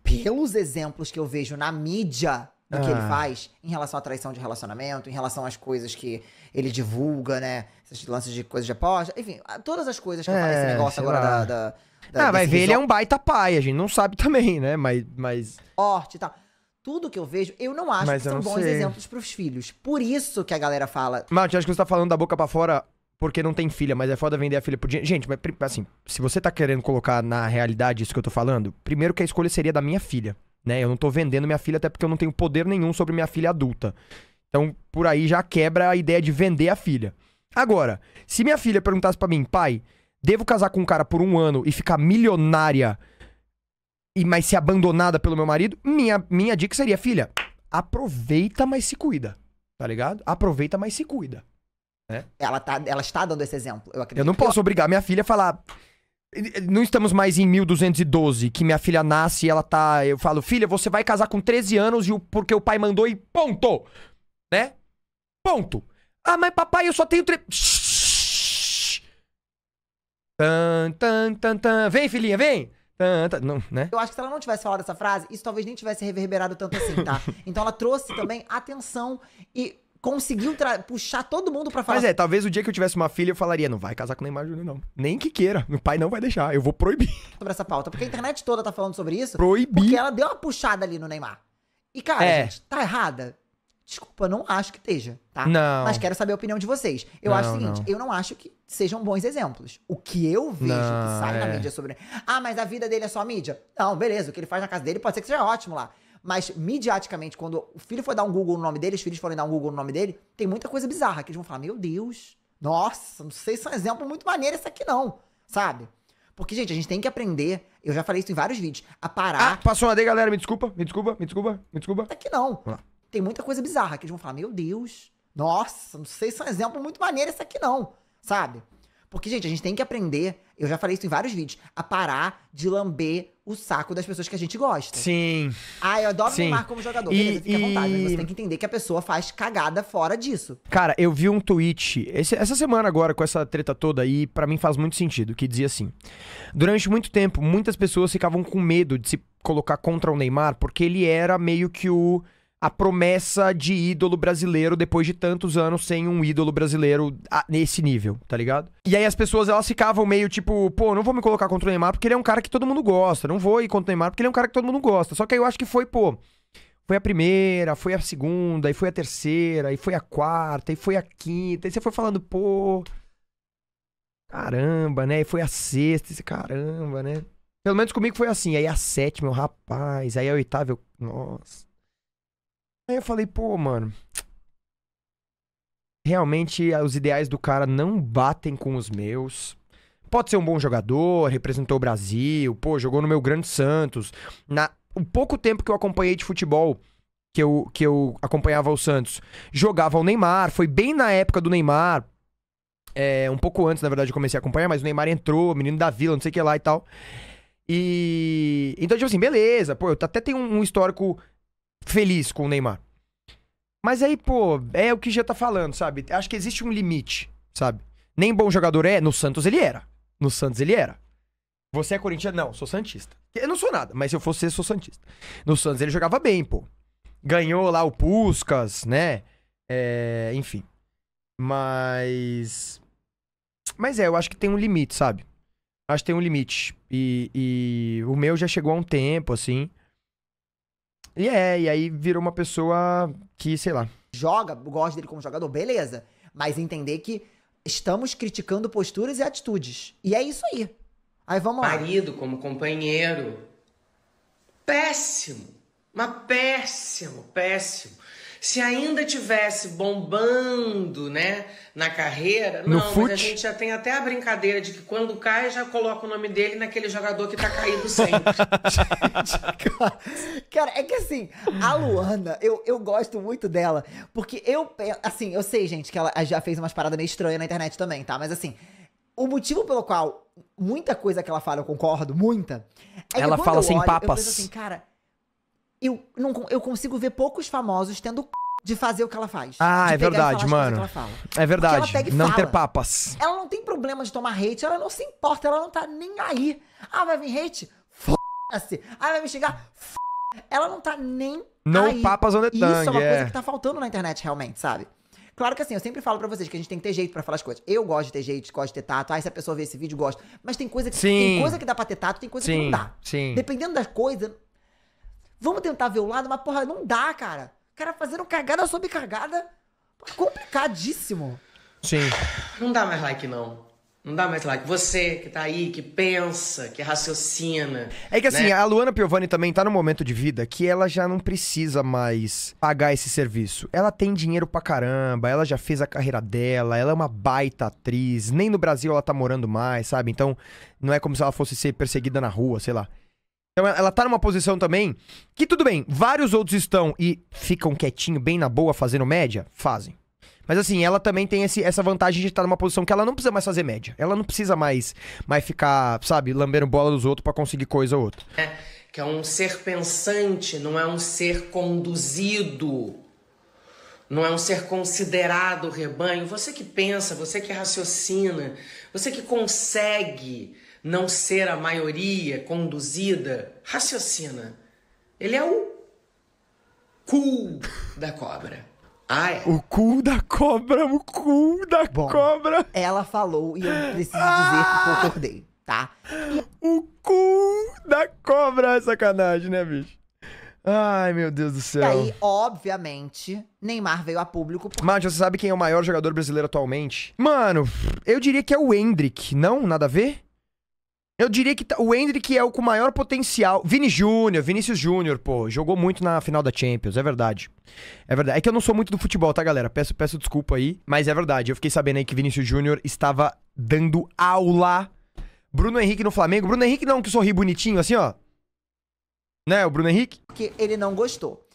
Pelos exemplos que eu vejo na mídia, do ah. que ele ah. faz em relação à traição de relacionamento, em relação às coisas que ele divulga, né? Esses lances de coisas de aposta, enfim, todas as coisas que é, aparecem negócio agora da, da, da. ah, vai ver, ele é um baita pai, a gente não sabe também, né? Mas. mas... Horte e tal tudo que eu vejo, eu não acho Mas que são bons sei. exemplos pros filhos. Por isso que a galera fala. Mate, acho que você tá falando da boca para fora porque não tem filha, mas é foda vender a filha por dinheiro. Gente, mas assim, se você tá querendo colocar na realidade isso que eu tô falando, primeiro que a escolha seria da minha filha né? Eu não tô vendendo minha filha até porque eu não tenho poder nenhum sobre minha filha adulta. Então, por aí já quebra a ideia de vender a filha. Agora, se minha filha perguntasse para mim, pai, devo casar com um cara por um ano e ficar milionária, e mas ser abandonada pelo meu marido? Minha, minha dica seria, filha, aproveita, mas se cuida. Tá ligado? Aproveita, mas se cuida. É. Ela, tá, ela está dando esse exemplo. Eu, acredito. eu não posso eu... obrigar minha filha a falar. Não estamos mais em 1212, que minha filha nasce e ela tá. Eu falo, filha, você vai casar com 13 anos e o... porque o pai mandou e ponto! Né? Ponto! Ah, mas papai, eu só tenho. Tre... Tan, tan, tan, tan. Vem, filhinha, vem! tan Não, né? Eu acho que se ela não tivesse falado essa frase, isso talvez nem tivesse reverberado tanto assim, tá? então ela trouxe também atenção e conseguiu puxar todo mundo para falar. Mas é, talvez o dia que eu tivesse uma filha, eu falaria: não vai casar com o Neymar Júnior, não. Nem que queira. Meu pai não vai deixar. Eu vou proibir. Sobre essa pauta. Porque a internet toda tá falando sobre isso. Proibir. Porque ela deu uma puxada ali no Neymar. E, cara, é. gente, tá errada? Desculpa, não acho que esteja, tá? Não. Mas quero saber a opinião de vocês. Eu não, acho o seguinte, não. eu não acho que sejam bons exemplos. O que eu vejo não, que sai é. na mídia sobre. Ah, mas a vida dele é só mídia? Não, beleza, o que ele faz na casa dele pode ser que seja ótimo lá. Mas, midiaticamente, quando o filho foi dar um Google no nome dele, os filhos foram dar um Google no nome dele, tem muita coisa bizarra que eles vão falar: Meu Deus, nossa, não sei se é um exemplo muito maneiro esse aqui, não. Sabe? Porque, gente, a gente tem que aprender. Eu já falei isso em vários vídeos. A parar. Ah, passou uma D, galera. Me desculpa, me desculpa, me desculpa, me desculpa. Até que não. Tem muita coisa bizarra que eles vão falar: Meu Deus, nossa, não sei se é um exemplo muito maneiro esse aqui, não. Sabe? Porque, gente, a gente tem que aprender, eu já falei isso em vários vídeos, a parar de lamber o saco das pessoas que a gente gosta. Sim. Ah, eu adoro Sim. Neymar como jogador. E, Beleza, fica à vontade, mas você tem que entender que a pessoa faz cagada fora disso. Cara, eu vi um tweet esse, essa semana agora com essa treta toda aí, para mim faz muito sentido, que dizia assim: Durante muito tempo, muitas pessoas ficavam com medo de se colocar contra o Neymar porque ele era meio que o a promessa de ídolo brasileiro depois de tantos anos sem um ídolo brasileiro nesse nível, tá ligado? E aí as pessoas elas ficavam meio tipo, pô, não vou me colocar contra o Neymar porque ele é um cara que todo mundo gosta, não vou ir contra o Neymar porque ele é um cara que todo mundo gosta. Só que aí eu acho que foi, pô, foi a primeira, foi a segunda, e foi a terceira, e foi a quarta, e foi a quinta, e você foi falando, pô, caramba, né? E foi a sexta, e caramba, né? Pelo menos comigo foi assim. Aí a sétima, rapaz, aí a oitava, eu, nossa. Aí eu falei, pô, mano. Realmente ah, os ideais do cara não batem com os meus. Pode ser um bom jogador, representou o Brasil, pô, jogou no meu Grande Santos. Na o pouco tempo que eu acompanhei de futebol, que eu, que eu acompanhava o Santos, jogava o Neymar, foi bem na época do Neymar. É, um pouco antes, na verdade, eu comecei a acompanhar, mas o Neymar entrou, menino da vila, não sei o que lá e tal. E. Então, tipo assim, beleza, pô, eu até tenho um, um histórico feliz com o Neymar. Mas aí, pô, é o que já tá falando, sabe? Acho que existe um limite, sabe? Nem bom jogador é, no Santos ele era. No Santos ele era. Você é corintiano? Não, sou santista. Eu não sou nada, mas se eu fosse, sou santista. No Santos ele jogava bem, pô. Ganhou lá o Puscas, né? É, enfim. Mas mas é, eu acho que tem um limite, sabe? Acho que tem um limite. E, e, o meu já chegou há um tempo, assim. E é, e aí virou uma pessoa que, sei lá. Joga, gosta dele como jogador, beleza. Mas entender que estamos criticando posturas e atitudes. E é isso aí. Aí vamos lá. Marido como companheiro. Péssimo. Mas péssimo, péssimo se ainda tivesse bombando, né, na carreira, no não, fute? mas a gente já tem até a brincadeira de que quando cai já coloca o nome dele naquele jogador que tá caído sempre. cara, cara, é que assim, a Luana, eu, eu gosto muito dela, porque eu, é, assim, eu sei, gente, que ela já fez umas paradas meio estranhas na internet também, tá? Mas assim, o motivo pelo qual muita coisa que ela fala eu concordo, muita, é ela fala sem olho, papas. Eu penso assim, cara, eu, não, eu consigo ver poucos famosos tendo c... de fazer o que ela faz. Ah, é verdade, mano. É verdade. não fala. ter papas. Ela não tem problema de tomar hate, ela não se importa, ela não tá nem aí. Ah, vai vir hate? F***-se. Ah, vai me xingar? F***. Ela não tá nem não aí. papas onde the Isso é uma é. coisa que tá faltando na internet, realmente, sabe? Claro que assim, eu sempre falo pra vocês que a gente tem que ter jeito pra falar as coisas. Eu gosto de ter jeito, gosto de ter tato. Ah, se a pessoa vê esse vídeo, gosta Mas tem coisa que, sim. tem coisa que dá pra ter tato, tem coisa sim, que não dá. Sim. Dependendo da coisa, Vamos tentar ver o lado, mas porra, não dá, cara. O cara fazendo cagada sobre cagada. É complicadíssimo. Sim. Não dá mais like, não. Não dá mais like. Você que tá aí, que pensa, que raciocina. É que assim, né? a Luana Piovani também tá num momento de vida que ela já não precisa mais pagar esse serviço. Ela tem dinheiro pra caramba, ela já fez a carreira dela, ela é uma baita atriz, nem no Brasil ela tá morando mais, sabe? Então, não é como se ela fosse ser perseguida na rua, sei lá. Então ela tá numa posição também que tudo bem, vários outros estão e ficam quietinho, bem na boa, fazendo média, fazem. Mas assim, ela também tem esse, essa vantagem de estar tá numa posição que ela não precisa mais fazer média. Ela não precisa mais, mais ficar, sabe, lambendo bola dos outros para conseguir coisa ou outra. É, que é um ser pensante, não é um ser conduzido. Não é um ser considerado rebanho. Você que pensa, você que raciocina, você que consegue não ser a maioria conduzida, raciocina. Ele é o cu da cobra. Ah, é. O cu da cobra, o cu da Bom, cobra. Ela falou e eu preciso ah! dizer que concordei, tá? O cu da cobra é sacanagem, né, bicho? Ai, meu Deus do céu. E aí, obviamente, Neymar veio a público. Por... Mas você sabe quem é o maior jogador brasileiro atualmente? Mano, eu diria que é o Hendrick, não? Nada a ver? Eu diria que tá, o Hendrick é o com maior potencial. Vini Júnior, Vinícius Júnior, pô, jogou muito na final da Champions, é verdade. É verdade. É que eu não sou muito do futebol, tá, galera? Peço, peço desculpa aí, mas é verdade. Eu fiquei sabendo aí que Vinícius Júnior estava dando aula. Bruno Henrique no Flamengo. Bruno Henrique não, que sorri bonitinho, assim, ó. Né, o Bruno Henrique? Porque ele não gostou.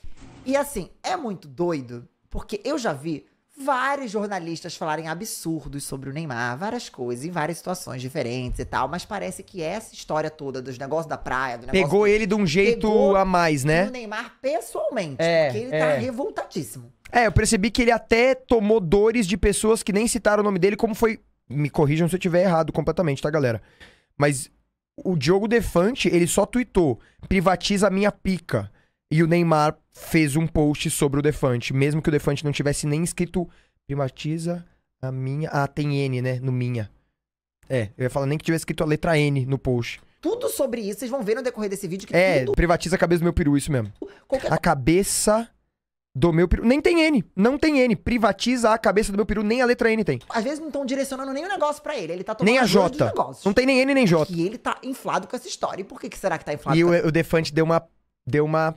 E assim, é muito doido, porque eu já vi vários jornalistas falarem absurdos sobre o Neymar, várias coisas, em várias situações diferentes e tal, mas parece que essa história toda dos negócios da praia, do negócio Pegou ele de um jeito a mais, né? O Neymar pessoalmente, é, porque ele tá é. tá revoltadíssimo. É, eu percebi que ele até tomou dores de pessoas que nem citaram o nome dele, como foi. Me corrijam se eu tiver errado completamente, tá, galera? Mas o Diogo Defante, ele só tweetou: privatiza a minha pica. E o Neymar fez um post sobre o Defante, mesmo que o Defante não tivesse nem escrito primatiza a minha. Ah, tem N, né? No minha. É, eu ia falar nem que tivesse escrito a letra N no post. Tudo sobre isso, vocês vão ver no decorrer desse vídeo que É, tudo... privatiza a cabeça do meu peru, isso mesmo. Qualquer... A cabeça do meu peru. Nem tem N, não tem N. Privatiza a cabeça do meu peru, nem a letra N tem. Às vezes não estão direcionando nem o negócio para ele. Ele tá tomando nem a J. Não tem nem N nem J. E ele tá inflado com essa história. E por que, que será que tá inflado? E com... o, o Defante deu uma deu uma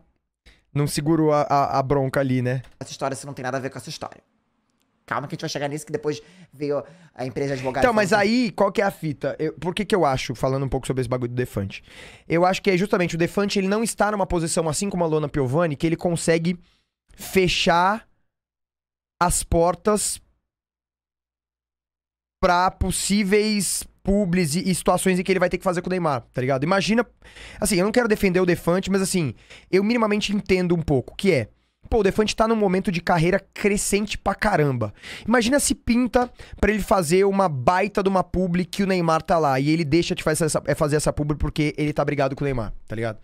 não segurou a, a, a, bronca ali, né? Essa história, isso não tem nada a ver com essa história. Calma que a gente vai chegar nisso, que depois veio a empresa advogada. Então, mas aí, qual que é a fita? Eu, por que que eu acho, falando um pouco sobre esse bagulho do Defante? Eu acho que é justamente, o Defante, ele não está numa posição, assim como a Lona Piovani, que ele consegue fechar as portas para possíveis publis e, e, situações em que ele vai ter que fazer com o Neymar, tá ligado? Imagina. Assim, eu não quero defender o Defante, mas assim, eu minimamente entendo um pouco, que é. Pô, o Defante tá num momento de carreira crescente pra caramba. Imagina se pinta para ele fazer uma baita de uma publi que o Neymar tá lá e ele deixa de fazer essa, é fazer essa publi porque ele tá brigado com o Neymar, tá ligado?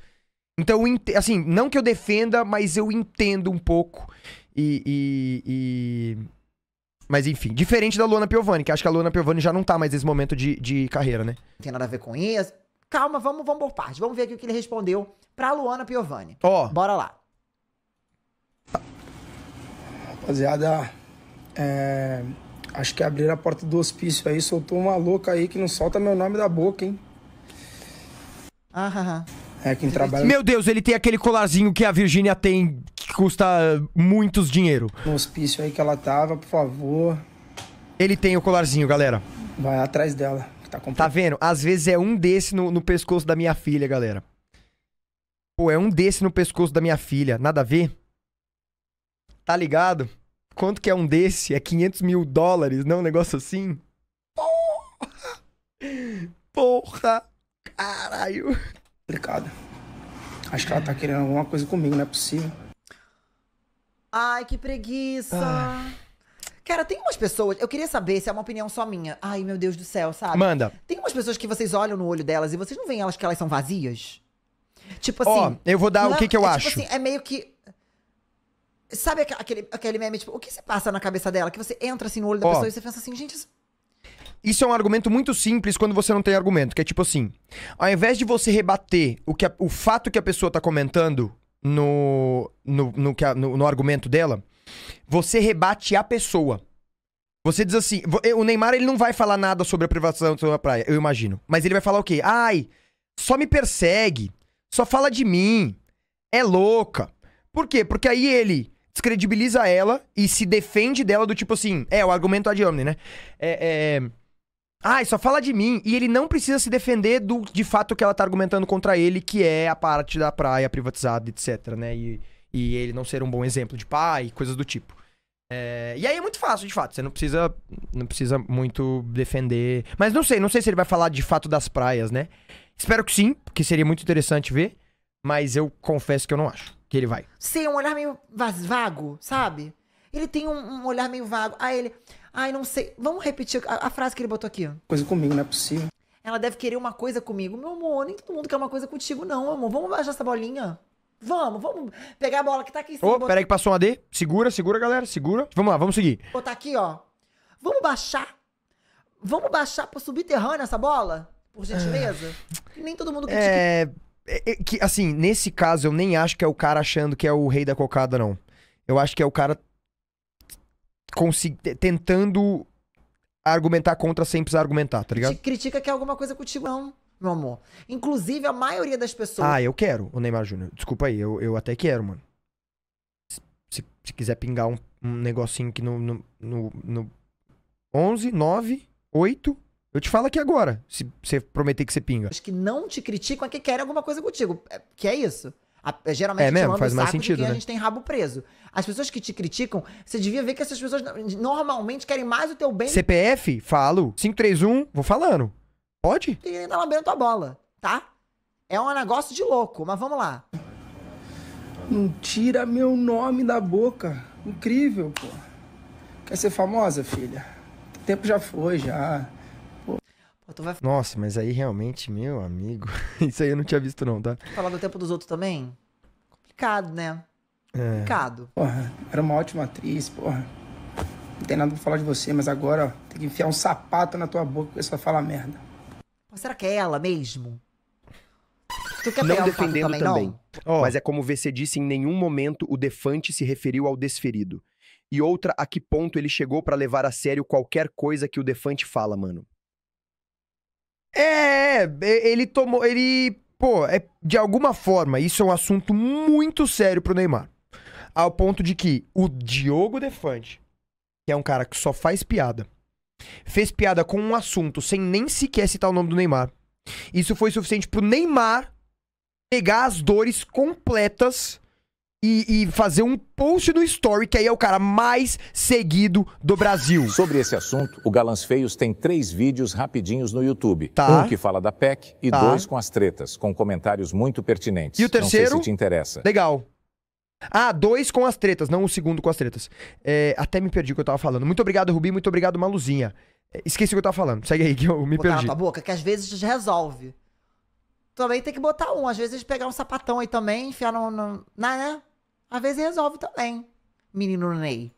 Então, assim, não que eu defenda, mas eu entendo um pouco. E, e, mas enfim, diferente da Luana Piovani, que acho que a Luana Piovani já não tá mais nesse momento de, de carreira, né? Não tem nada a ver com isso. Calma, vamos, vamos por parte. Vamos ver aqui o que ele respondeu pra Luana Piovani. Ó. Bora lá. Rapaziada, é... acho que abrir a porta do hospício aí soltou uma louca aí que não solta meu nome da boca, hein? Ah, ah, ah. É, quem trabalha. Meu Deus, ele tem aquele colarzinho que a Virgínia tem custa muitos dinheiro. No hospício aí que ela tava, por favor. Ele tem o colarzinho, galera. Vai atrás dela. Tá, tá vendo? Às vezes é um desse no, no pescoço da minha filha, galera. Pô, é um desse no pescoço da minha filha. Nada a ver? Tá ligado? Quanto que é um desse? É 500 mil dólares, não? Um negócio assim? Porra! Porra! Caralho! Complicado. Acho que ela tá querendo alguma coisa comigo, não é possível. Ai, que preguiça. Ai. Cara, tem umas pessoas. Eu queria saber se é uma opinião só minha. Ai, meu Deus do céu, sabe? Manda. Tem umas pessoas que vocês olham no olho delas e vocês não veem elas que elas são vazias? Tipo assim. Ó, oh, eu vou dar não, o que, que eu é, tipo acho. Tipo assim, é meio que. Sabe aquele, aquele meme, tipo, o que se passa na cabeça dela? Que você entra assim no olho da oh. pessoa e você pensa assim, gente. Isso... é um argumento muito simples quando você não tem argumento, que é tipo assim: ao invés de você rebater o, que a, o fato que a pessoa tá comentando, no, no, no, no, no argumento dela, você rebate a pessoa. Você diz assim, o Neymar ele não vai falar nada sobre a privação da praia, eu imagino. Mas ele vai falar o quê? Ai, só me persegue, só fala de mim, é louca. Por quê? Porque aí ele descredibiliza ela e se defende dela do tipo assim, é o argumento ad é hominem, né? É, é, ah, e só fala de mim. E ele não precisa se defender do de fato que ela tá argumentando contra ele, que é a parte da praia privatizada, etc, né? E, e ele não ser um bom exemplo de pai, coisas do tipo. É, e aí é muito fácil, de fato. Você não precisa, não precisa muito defender. Mas não sei, não sei se ele vai falar de fato das praias, né? Espero que sim, porque seria muito interessante ver. Mas eu confesso que eu não acho que ele vai. Sim, um olhar meio vago, sabe? Ele tem um, um olhar meio vago. Aí ele. Ai, não sei. Vamos repetir a, a frase que ele botou aqui. Coisa comigo, não é possível. Ela deve querer uma coisa comigo. Meu amor, nem todo mundo quer uma coisa contigo, não, amor. Vamos baixar essa bolinha. Vamos, vamos pegar a bola que tá aqui em cima. Ô, oh, botar... peraí que passou um AD. Segura, segura, galera. Segura. Vamos lá, vamos seguir. Botar aqui, ó. Vamos baixar. Vamos baixar pro subterrâneo essa bola? Por gentileza? Ah. nem todo mundo critica. É, é... é... Que, assim, nesse caso, eu nem acho que é o cara achando que é o rei da cocada, não. Eu acho que é o cara tentando argumentar contra sem precisar argumentar, tá ligado? Te critica que é alguma coisa contigo, não, meu amor. Inclusive, a maioria das pessoas. Ah, eu quero o Neymar Júnior. Desculpa aí, eu, eu até quero, mano. Se, se quiser pingar um, um negocinho que no, no, no, no 11, 9, 8. Eu te falo aqui agora, se você prometer que você pinga. Os que não te criticam é que querem alguma coisa contigo. É, que é isso. A, é, geralmente é, mesmo, faz mais sentido, né? a gente tem rabo preso. As pessoas que te criticam, você devia ver que essas pessoas normalmente querem mais o teu bem. CPF, falo. 531, vou falando. Pode? E ainda lambendo tua bola, tá? É um negócio de louco, mas vamos lá. Não tira meu nome da boca. Incrível, pô. Quer ser famosa, filha? O tempo já foi, já vai... Nossa, mas aí realmente, meu amigo, isso aí eu não tinha visto não, tá? Falar do tempo dos outros também? Complicado, né? É. Complicado. Porra, era uma ótima atriz, porra. Não tem nada pra falar de você, mas agora, ó, tem que enfiar um sapato na tua boca porque só falar merda. Mas será que é ela mesmo? Tu quer não defendendo também, também. Não? Oh. Mas é como você disse, em nenhum momento o Defante se referiu ao desferido. E outra, a que ponto ele chegou para levar a sério qualquer coisa que o Defante fala, mano. É, é, é, ele tomou. Ele. Pô, é, de alguma forma, isso é um assunto muito sério pro Neymar. Ao ponto de que o Diogo Defante, que é um cara que só faz piada, fez piada com um assunto sem nem sequer citar o nome do Neymar. Isso foi suficiente pro Neymar pegar as dores completas e, e, fazer um post no story, que aí é o cara mais seguido do Brasil. Sobre esse assunto, o Galãs Feios tem três vídeos rapidinhos no YouTube. Tá. Um que fala da PEC e tá. dois com as tretas, com comentários muito pertinentes. E o terceiro? Não sei se te interessa. Legal. Ah, dois com as tretas, não o segundo com as tretas. É, até me perdi o que eu tava falando. Muito obrigado, Rubi, muito obrigado, Maluzinha. É, esqueci o que eu tava falando. Segue aí que eu me Botar perdi. na tua boca, que às vezes resolve. Também tem que botar um. Às vezes pegar um sapatão aí também, enfiar no... no... Na, né? Às vezes resolve também, menino Ney.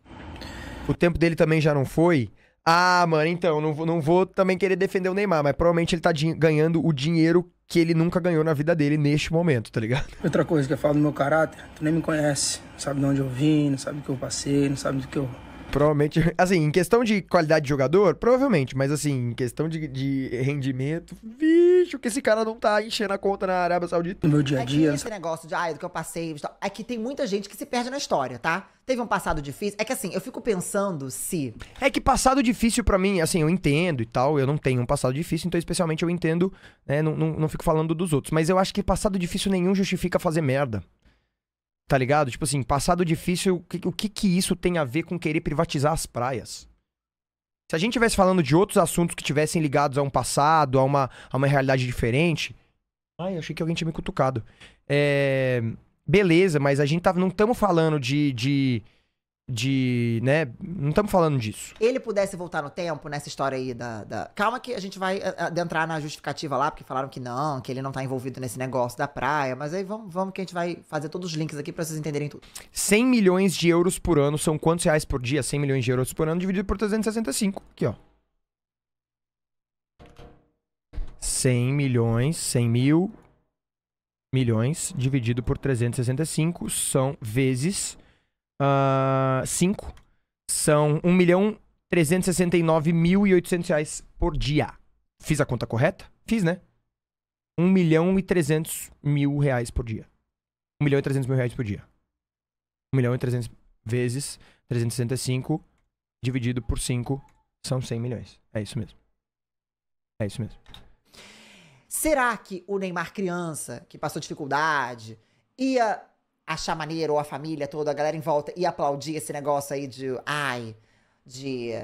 O tempo dele também já não foi? Ah, mano, então, não, não vou também querer defender o Neymar, mas provavelmente ele tá ganhando o dinheiro que ele nunca ganhou na vida dele neste momento, tá ligado? Outra coisa que eu falo do meu caráter, tu nem me conhece, não sabe de onde eu vim, não sabe o que eu passei, não sabe do que eu Provavelmente, assim, em questão de qualidade de jogador, provavelmente, mas assim, em questão de, de rendimento, bicho, que esse cara não tá enchendo a conta na Arábia Saudita. No meu dia a é dia. É esse negócio de, ai, do que eu passei, é que tem muita gente que se perde na história, tá? Teve um passado difícil. É que assim, eu fico pensando se. É que passado difícil para mim, assim, eu entendo e tal, eu não tenho um passado difícil, então especialmente eu entendo, né, não, não, não fico falando dos outros, mas eu acho que passado difícil nenhum justifica fazer merda. Tá ligado? Tipo assim, passado difícil, o que, o que isso tem a ver com querer privatizar as praias? Se a gente estivesse falando de outros assuntos que tivessem ligados a um passado, a uma, a uma realidade diferente. Ai, achei que alguém tinha me cutucado. É... Beleza, mas a gente tá, não estamos falando de, de de, né? Não estamos falando disso. Ele pudesse voltar no tempo nessa história aí da, da, Calma que a gente vai eh, eh, adentrar na justificativa lá, porque falaram que não, que ele não tá envolvido nesse negócio da praia, mas aí vamos, vamos que a gente vai fazer todos os links aqui para vocês entenderem tudo. 100 milhões de euros por ano são quantos reais por dia? 100 milhões de euros por ano dividido por 365. Aqui, ó. 100 milhões, 100 mil milhões dividido por 365 são vezes uh, cinco são 1 milhão 369 mil e 800 reais por dia. Fiz a conta correta? Fiz, né? 1 milhão e 300 mil reais por dia. 1 milhão e 300 mil reais por dia. 1 milhão e 300 vezes 365 dividido por 5 são 100 milhões. É isso mesmo. É isso mesmo. Será que o Neymar criança, que passou dificuldade, ia achar maneiro, ou a família toda, a galera em volta, e aplaudir esse negócio aí de, ai, de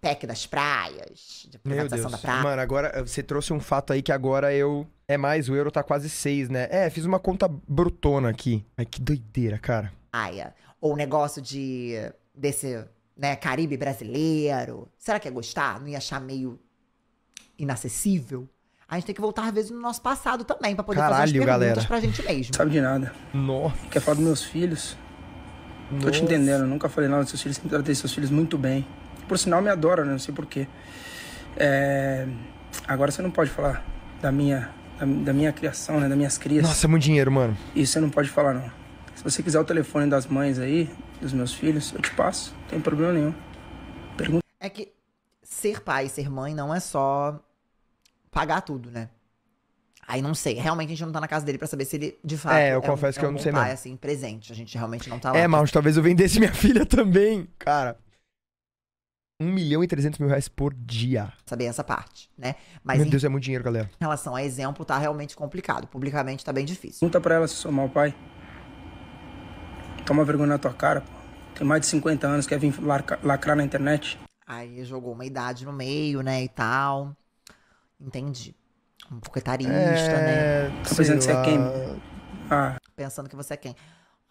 PEC das praias, de privatização da praia. Mano, agora eh, você trouxe um fato aí que agora eu. É mais, o euro tá quase seis né? É, fiz uma conta brutona aqui. Ai, que doideira, cara. Ai, é. ou o negócio de. desse, né, Caribe brasileiro. Será que ia gostar? Não ia achar meio inacessível? A gente tem que voltar, às vezes, no nosso passado também, pra poder Caralho, fazer as perguntas galera. pra gente mesmo. Sabe de nada. Nossa. Quer falar dos meus filhos? Nossa. Tô te entendendo, eu nunca falei nada dos seus filhos, sempre tratei seus filhos muito bem. Por sinal, me adora, né? Não sei porquê. É... Agora você não pode falar da minha, da, da, minha criação, né? Das minhas crias. Nossa, é muito dinheiro, mano. Isso você não pode falar, não. Se você quiser o telefone das mães aí, dos meus filhos, eu te passo. Não tem problema nenhum. Pergunta. É que ser pai, ser mãe não é só pagar tudo, né? Aí não sei, realmente a gente não tá na casa dele pra saber se ele de fato. É, eu é confesso é um, que é um eu não sei pai, mesmo. assim, presente. A gente realmente não tá lá. É, mas talvez eu vendesse minha filha também, cara. 1 milhão e 300 mil reais por dia. Saber essa parte, né? Mas Meu em... Deus, é muito dinheiro, galera. Em relação a exemplo, tá realmente complicado. Publicamente tá bem difícil. Conta pra ela se sou mau pai. Toma vergonha na tua cara, pô. Tem mais de 50 anos, quer vir lacrar na internet. Aí jogou uma idade no meio, né, e tal. Entendi. Um boquetarista, é, né? Pensando que você é quem? Ah. Pensando que você é quem?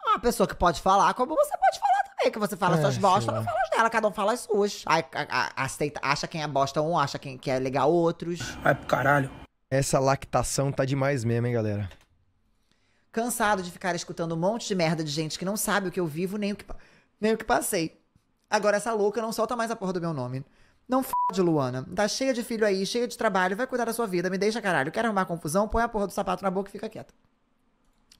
Uma pessoa que pode falar, como você pode falar também, que você fala é, suas bostas, não fala as dela, cada um fala as suas. A, a, a, aceita, acha quem é bosta um, acha quem que é legal outros. Ai, pro caralho. Essa lactação tá demais mesmo, hein, galera? Cansado de ficar escutando um monte de merda de gente que não sabe o que eu vivo nem o que, nem o que passei. Agora essa louca não solta mais a porra do meu nome. Não fode, Luana. Tá cheia de filho aí, cheia de trabalho, vai cuidar da sua vida, me deixa caralho. Quer arrumar confusão? Põe a porra do sapato na boca e fica quieta.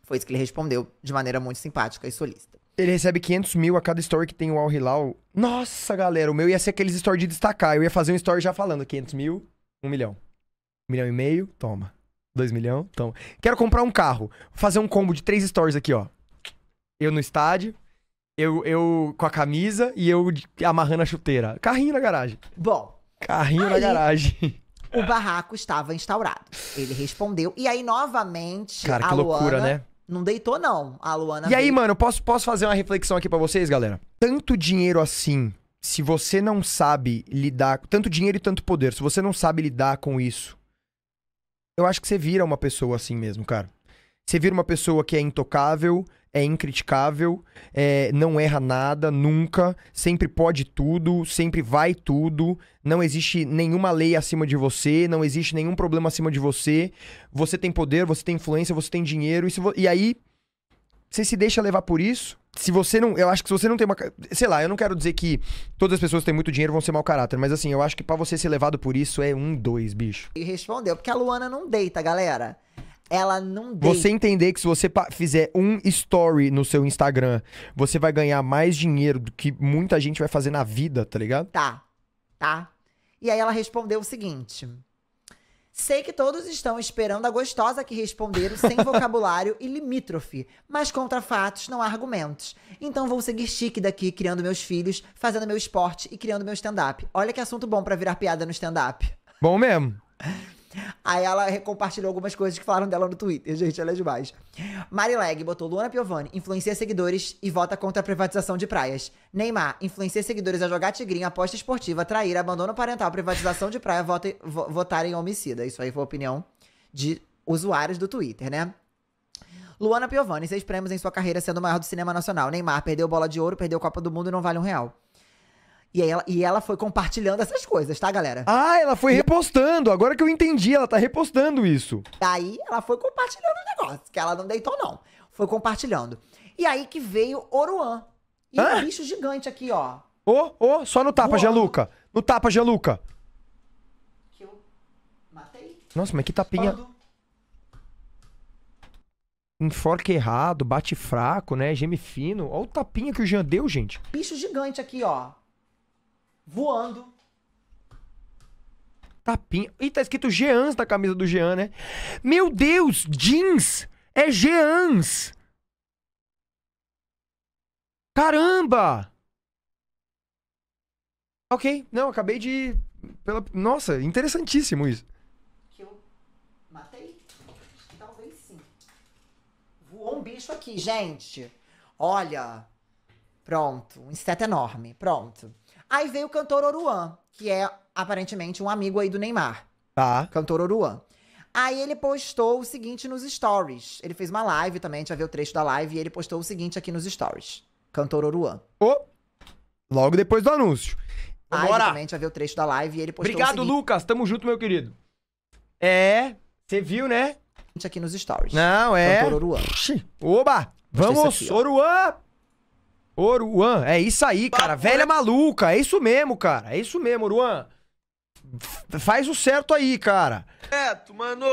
Foi isso que ele respondeu, de maneira muito simpática e solícita. Ele recebe 500 mil a cada story que tem o Al Hilal. Nossa, galera, o meu ia ser aqueles stories de destacar. Eu ia fazer um story já falando 500 mil, 1 milhão. 1 milhão e meio, toma. 2 milhão, toma. Quero comprar um carro. Vou fazer um combo de três stories aqui, ó. Eu no estádio, eu, eu com a camisa e eu amarrando a chuteira. Carrinho na garagem. Bom. Carrinho aí, na garagem. O barraco estava instaurado. Ele respondeu. E aí, novamente. Cara, que Luana loucura, né? Não deitou, não, a Luana. E veio. aí, mano, posso, posso fazer uma reflexão aqui para vocês, galera? Tanto dinheiro assim, se você não sabe lidar. Tanto dinheiro e tanto poder, se você não sabe lidar com isso, eu acho que você vira uma pessoa assim mesmo, cara. Você vira uma pessoa que é intocável, é incriticável, é, não erra nada, nunca, sempre pode tudo, sempre vai tudo, não existe nenhuma lei acima de você, não existe nenhum problema acima de você, você tem poder, você tem influência, você tem dinheiro, e, vo... e aí você se deixa levar por isso. Se você não. Eu acho que se você não tem uma. Sei lá, eu não quero dizer que todas as pessoas que têm muito dinheiro vão ser mau caráter, mas assim, eu acho que para você ser levado por isso é um, dois, bicho. E respondeu, porque a Luana não deita, galera ela não deita. Você entender que se você fizer um story no seu Instagram, você vai ganhar mais dinheiro do que muita gente vai fazer na vida, tá ligado? Tá. Tá. E aí ela respondeu o seguinte: Sei que todos estão esperando a gostosa que responderam sem vocabulário e limítrofe, mas contra fatos não há argumentos. Então vou seguir chique daqui, criando meus filhos, fazendo meu esporte e criando meu stand-up. Olha que assunto bom para virar piada no stand-up. Bom mesmo. Aí ela compartilhou algumas coisas que falaram dela no Twitter. Gente, ela é demais. Marileg botou Luana Piovani, influencia seguidores e vota contra a privatização de praias. Neymar, influencia seguidores a jogar tigrinho, aposta esportiva, trair, abandono parental, privatização de praia, vota, vo, votar em homicida. Isso aí foi a opinião de usuários do Twitter, né? Luana Piovani, seis prêmios em sua carreira sendo o maior do cinema nacional. Neymar perdeu bola de ouro, perdeu Copa do Mundo e não vale um real. E, ela, e ela foi compartilhando essas coisas, tá, galera? Ah, ela foi e... repostando. Agora que eu entendi, ela tá repostando isso. aí ela foi compartilhando o negócio, que ela não deitou, não. Foi compartilhando. E aí que veio Oruan. E Hã? um bicho gigante aqui, ó. Ô, oh, ô, oh, só no tapa, Geluca. No tapa, Geluca. Que eu matei. Nossa, mas que tapinha. Quando? Enforca errado, bate fraco, né? Geme fino. Olha o tapinha que o Jean deu, gente. Bicho gigante aqui, ó voando. Tapinha. E tá escrito Jeans na camisa do Jean, né? Meu Deus, jeans é Jeans. Caramba! Ok, não, acabei de. Pela... Nossa, interessantíssimo isso. Que eu matei? Talvez sim. Voou um bicho aqui, gente. Olha. Pronto, um inseto enorme. Pronto. Aí veio o cantor Oruan, que é aparentemente um amigo aí do Neymar. Tá. Cantor Oruan. Aí ele postou o seguinte nos stories. Ele fez uma live também, já ver o trecho da live, e ele postou o seguinte aqui nos stories. Cantor Oruan. Oh, logo depois do anúncio. Aí Bora. também já ver o trecho da live e ele postou Obrigado, seguinte... Lucas. Tamo junto, meu querido. É, você viu, né? Aqui nos stories. Não, é. Cantor Oruan. Oba! Vamos, Oruan! Oruan, é isso aí, cara. Velha maluca, é isso mesmo, cara. É isso mesmo, Oruan. faz o certo aí, cara. Certo, mano.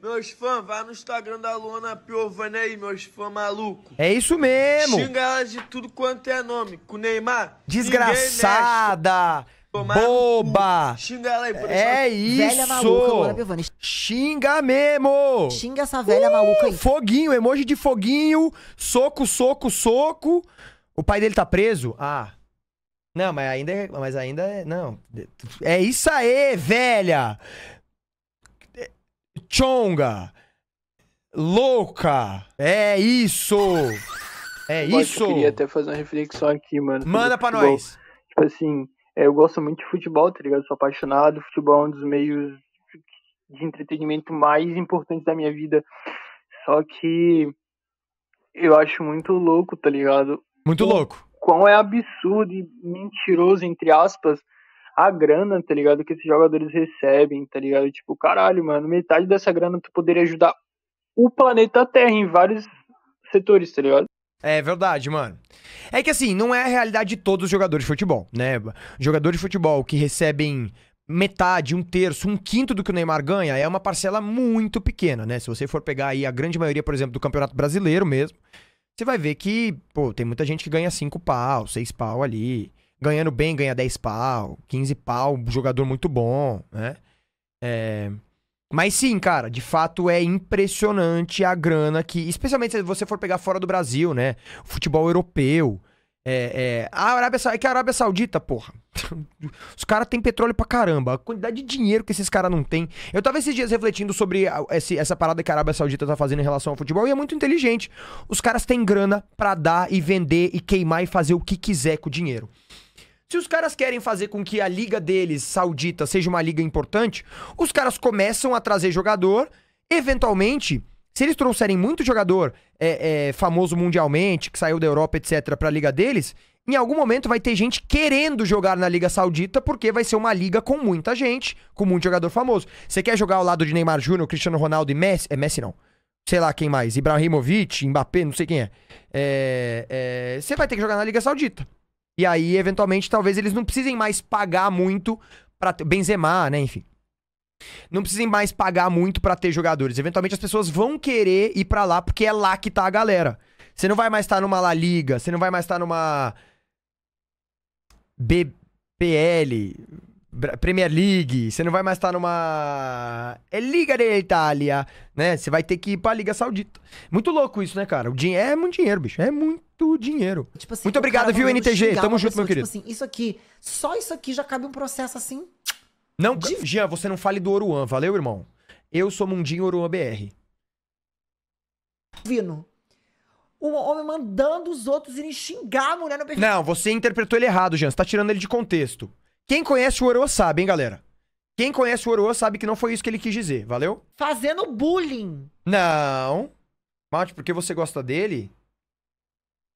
Meus fãs, vá no Instagram da Luana Piovani aí, meus fãs maluco. É isso mesmo. Xinga ela de tudo quanto é nome. Com Neymar. Desgraçada. Boba! Xinga ela aí, por É isso! Velha maluca, Luana Piovani. Xinga mesmo! Xinga essa velha uh, maluca aí. Uh, foguinho, emoji de foguinho, soco, soco, soco. O pai dele tá preso? Ah. Não, mas ainda é. Mas ainda é. Não. É isso aí, velha! Chonga! Louca! É isso! É isso! Eu queria até fazer uma reflexão aqui, mano. Manda pra nós! Tipo assim, é, eu gosto muito de futebol, tá ligado? sou apaixonado. Futebol é um dos meios de entretenimento mais importantes da minha vida. Só que eu acho muito louco, tá ligado? Muito o, louco. Quão é absurdo e mentiroso, entre aspas, a grana, tá ligado? Que esses jogadores recebem, tá ligado? Tipo, caralho, mano, metade dessa grana tu poderia ajudar o planeta Terra em vários setores, tá ligado? É verdade, mano. É que assim, não é a realidade de todos os jogadores de futebol, né? Jogadores de futebol que recebem metade, um terço, um quinto do que o Neymar ganha é uma parcela muito pequena, né? Se você for pegar aí a grande maioria, por exemplo, do Campeonato Brasileiro mesmo, você vai ver que, pô, tem muita gente que ganha 5 pau, 6 pau ali. Ganhando bem, ganha 10 pau, 15 pau, jogador muito bom, né? É... Mas sim, cara, de fato é impressionante a grana que, especialmente se você for pegar fora do Brasil, né? Futebol europeu. É, é, a Arábia Saudita, é que a Arábia Saudita, porra. Os caras têm petróleo pra caramba. A quantidade de dinheiro que esses caras não têm. Eu tava esses dias refletindo sobre a, esse, essa parada que a Arábia Saudita tá fazendo em relação ao futebol e é muito inteligente. Os caras têm grana pra dar e vender e queimar e fazer o que quiser com o dinheiro. Se os caras querem fazer com que a liga deles, saudita, seja uma liga importante, os caras começam a trazer jogador, eventualmente se eles trouxerem muito jogador é, é, famoso mundialmente, que saiu da Europa, etc., para a liga deles, em algum momento vai ter gente querendo jogar na Liga Saudita, porque vai ser uma liga com muita gente, com muito jogador famoso. Você quer jogar ao lado de Neymar Júnior, Cristiano Ronaldo e Messi? É Messi não. Sei lá quem mais, Ibrahimovic, Mbappé, não sei quem é. é, é... Você vai ter que jogar na Liga Saudita. E aí, eventualmente, talvez eles não precisem mais pagar muito para Benzema, né? Enfim não precisem mais pagar muito para ter jogadores. Eventualmente as pessoas vão querer ir para lá porque é lá que tá a galera. Você não vai mais estar tá numa La Liga, você não vai mais estar tá numa BPL, Premier League, você não vai mais estar tá numa é Liga de Itália, né? Você vai ter que ir pra Liga Saudita. Muito louco isso, né, cara? O dinheiro É muito dinheiro, bicho. É muito dinheiro. Tipo assim, muito obrigado, viu, NTG? Tamo junto, pessoa, meu tipo querido. Tipo assim, isso aqui, só isso aqui já cabe um processo assim não, De... Jean, você não fale do Oruan, valeu, irmão? Eu sou Mundinho Oruan BR. Vino. O homem mandando os outros irem xingar a mulher no perfil. Não, você interpretou ele errado, Jean. Você tá tirando ele de contexto. Quem conhece o Oruan sabe, hein, galera? Quem conhece o Oruan sabe que não foi isso que ele quis dizer, valeu? Fazendo bullying. Não. Mate, porque você gosta dele?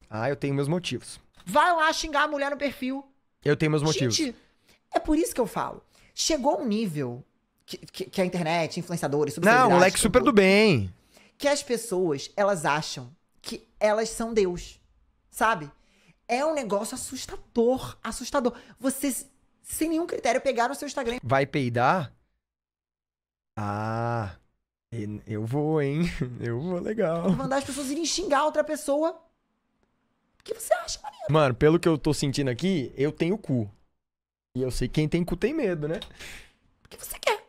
Ah, eu tenho meus motivos. Vai lá xingar a mulher no perfil. Eu tenho meus motivos. Gente, é por isso que eu falo. Chegou um nível que, que, que a internet, influenciadores, Não, moleque super do bem. Que as pessoas, elas acham que elas são Deus, sabe? É um negócio assustador, assustador. Vocês, sem nenhum critério, pegaram o seu Instagram. Vai peidar? Ah, eu vou, hein? Eu vou, legal. Mandar as pessoas irem xingar outra pessoa. O que você acha, Maria? Mano, pelo que eu tô sentindo aqui, eu tenho cu. E eu sei que quem tem cu tem medo, né? que você quer.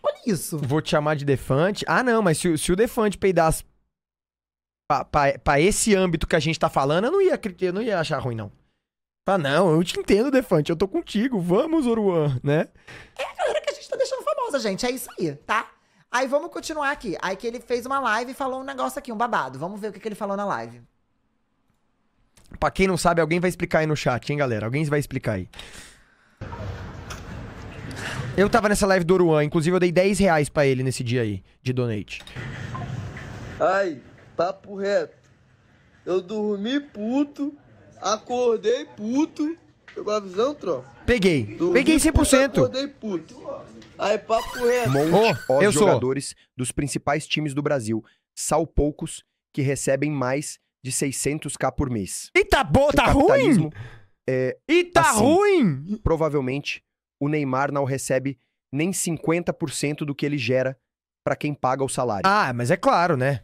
Olha isso. Vou te chamar de defante. Ah, não, mas se, se o defante peidasse pra, pra, pra, esse âmbito que a gente tá falando, eu não ia, eu não ia achar ruim, não. Ah, não, eu te entendo, defante. Eu tô contigo. Vamos, Oruan, né? É a galera que a gente tá deixando famosa, gente. É isso aí, tá? Aí vamos continuar aqui. Aí que ele fez uma live e falou um negócio aqui, um babado. Vamos ver o que, que ele falou na live. Pra quem não sabe, alguém vai explicar aí no chat, hein, galera? Alguém vai explicar aí. Eu tava nessa live do Oruan, inclusive eu dei 10 reais pra ele nesse dia aí, de donate. Ai, papo reto. Eu dormi puto, acordei puto. Pegou a visão, tro? Peguei. Dormi Peguei 100%. Puto, acordei puto. Aí, papo reto. Monte oh, eu jogadores sou. dos principais times do Brasil, sal poucos que recebem mais de 600k por mês. Eita, boa, tá ruim? É, e tá assim, ruim! Provavelmente o Neymar não recebe nem 50% do que ele gera para quem paga o salário. Ah, mas é claro, né?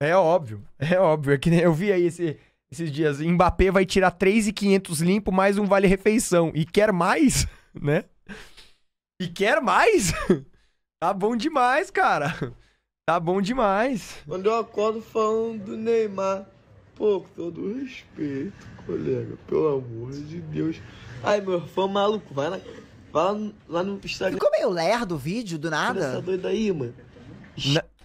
É óbvio, é óbvio. É que eu vi aí esse, esses dias, Mbappé vai tirar 3,500 limpo mais um vale-refeição. E quer mais, né? E quer mais? tá bom demais, cara. Tá bom demais. Quando eu acordo falando do Neymar... Pô, com todo respeito, colega, pelo amor de Deus. Ai, meu fã maluco, vai lá, vai lá, no, lá no Instagram. Ficou meio lerdo vídeo, do nada. Essa doida aí, mano.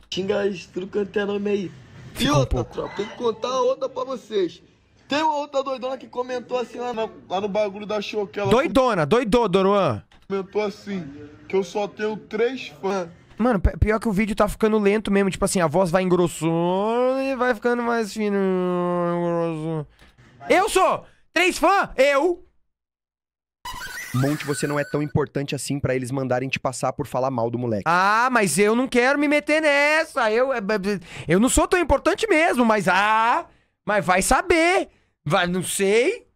Xinga tudo quanto é nome aí. e outra, um tropa, tem que contar outra pra vocês. Tem uma outra doidona que comentou assim lá, lá no bagulho da show que ela... Doidona, doidô, Doruan. Comentou assim, que eu só tenho três fãs. Mano, pior que o vídeo tá ficando lento mesmo. Tipo assim, a voz vai engrossando e vai ficando mais fino. Engrosso. Eu sou! Três fã! Eu! Monte, você não é tão importante assim para eles mandarem te passar por falar mal do moleque. Ah, mas eu não quero me meter nessa. Eu, é, é, eu não sou tão importante mesmo, mas ah, mas vai saber. Vai, não sei.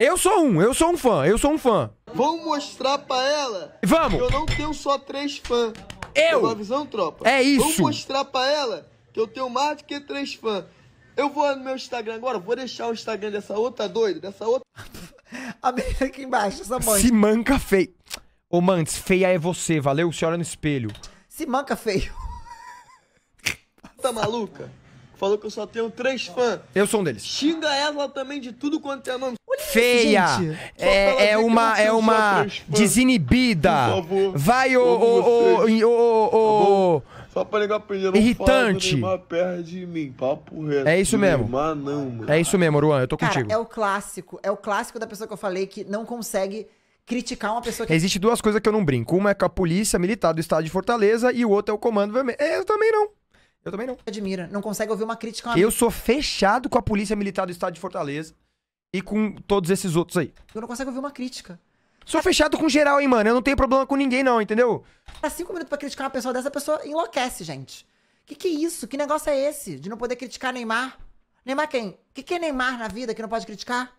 Eu sou um, eu sou um fã, eu sou um fã. Vamos mostrar pra ela. Vamos. eu não tenho só três fãs. Eu! Uma visão, tropa. É isso. Vou mostrar pra ela que eu tenho mais do que três fãs. Eu vou no meu Instagram agora, vou deixar o Instagram dessa outra doida, dessa outra... a menina aqui embaixo, essa mãe. Se manca feio. Ô, Mantes, feia é você, valeu? Se olha no espelho. Se manca feio. Tá maluca? falou que eu só tenho três fãs. Eu sou um deles. Xinga ela também de tudo quanto é nome. Feia! é, é uma, é uma desinibida. Por favor. Vai, ô, ô, ô, tá ô, Só pra ligar pra ele, não Irritante. Fala, de mim, papo reto. É isso mesmo. Neymar, não, mano. É isso mesmo, Ruan, eu tô Cara, contigo. é o clássico. É o clássico da pessoa que eu falei que não consegue criticar uma pessoa que. Existe duas coisas que eu não brinco. Uma é com a polícia militar do estado de Fortaleza e o outro é o comando vermelho. É, eu também não. Eu também não. Admira. Não consegue ouvir uma crítica. Uma... Eu sou fechado com a Polícia Militar do Estado de Fortaleza e com todos esses outros aí. Eu não consigo ouvir uma crítica. Sou fechado com geral, hein, mano? Eu não tenho problema com ninguém, não, entendeu? Há cinco minutos pra criticar uma pessoa dessa, a pessoa enlouquece, gente. Que que é isso? Que negócio é esse de não poder criticar Neymar? Neymar quem? Que que é Neymar na vida que não pode criticar?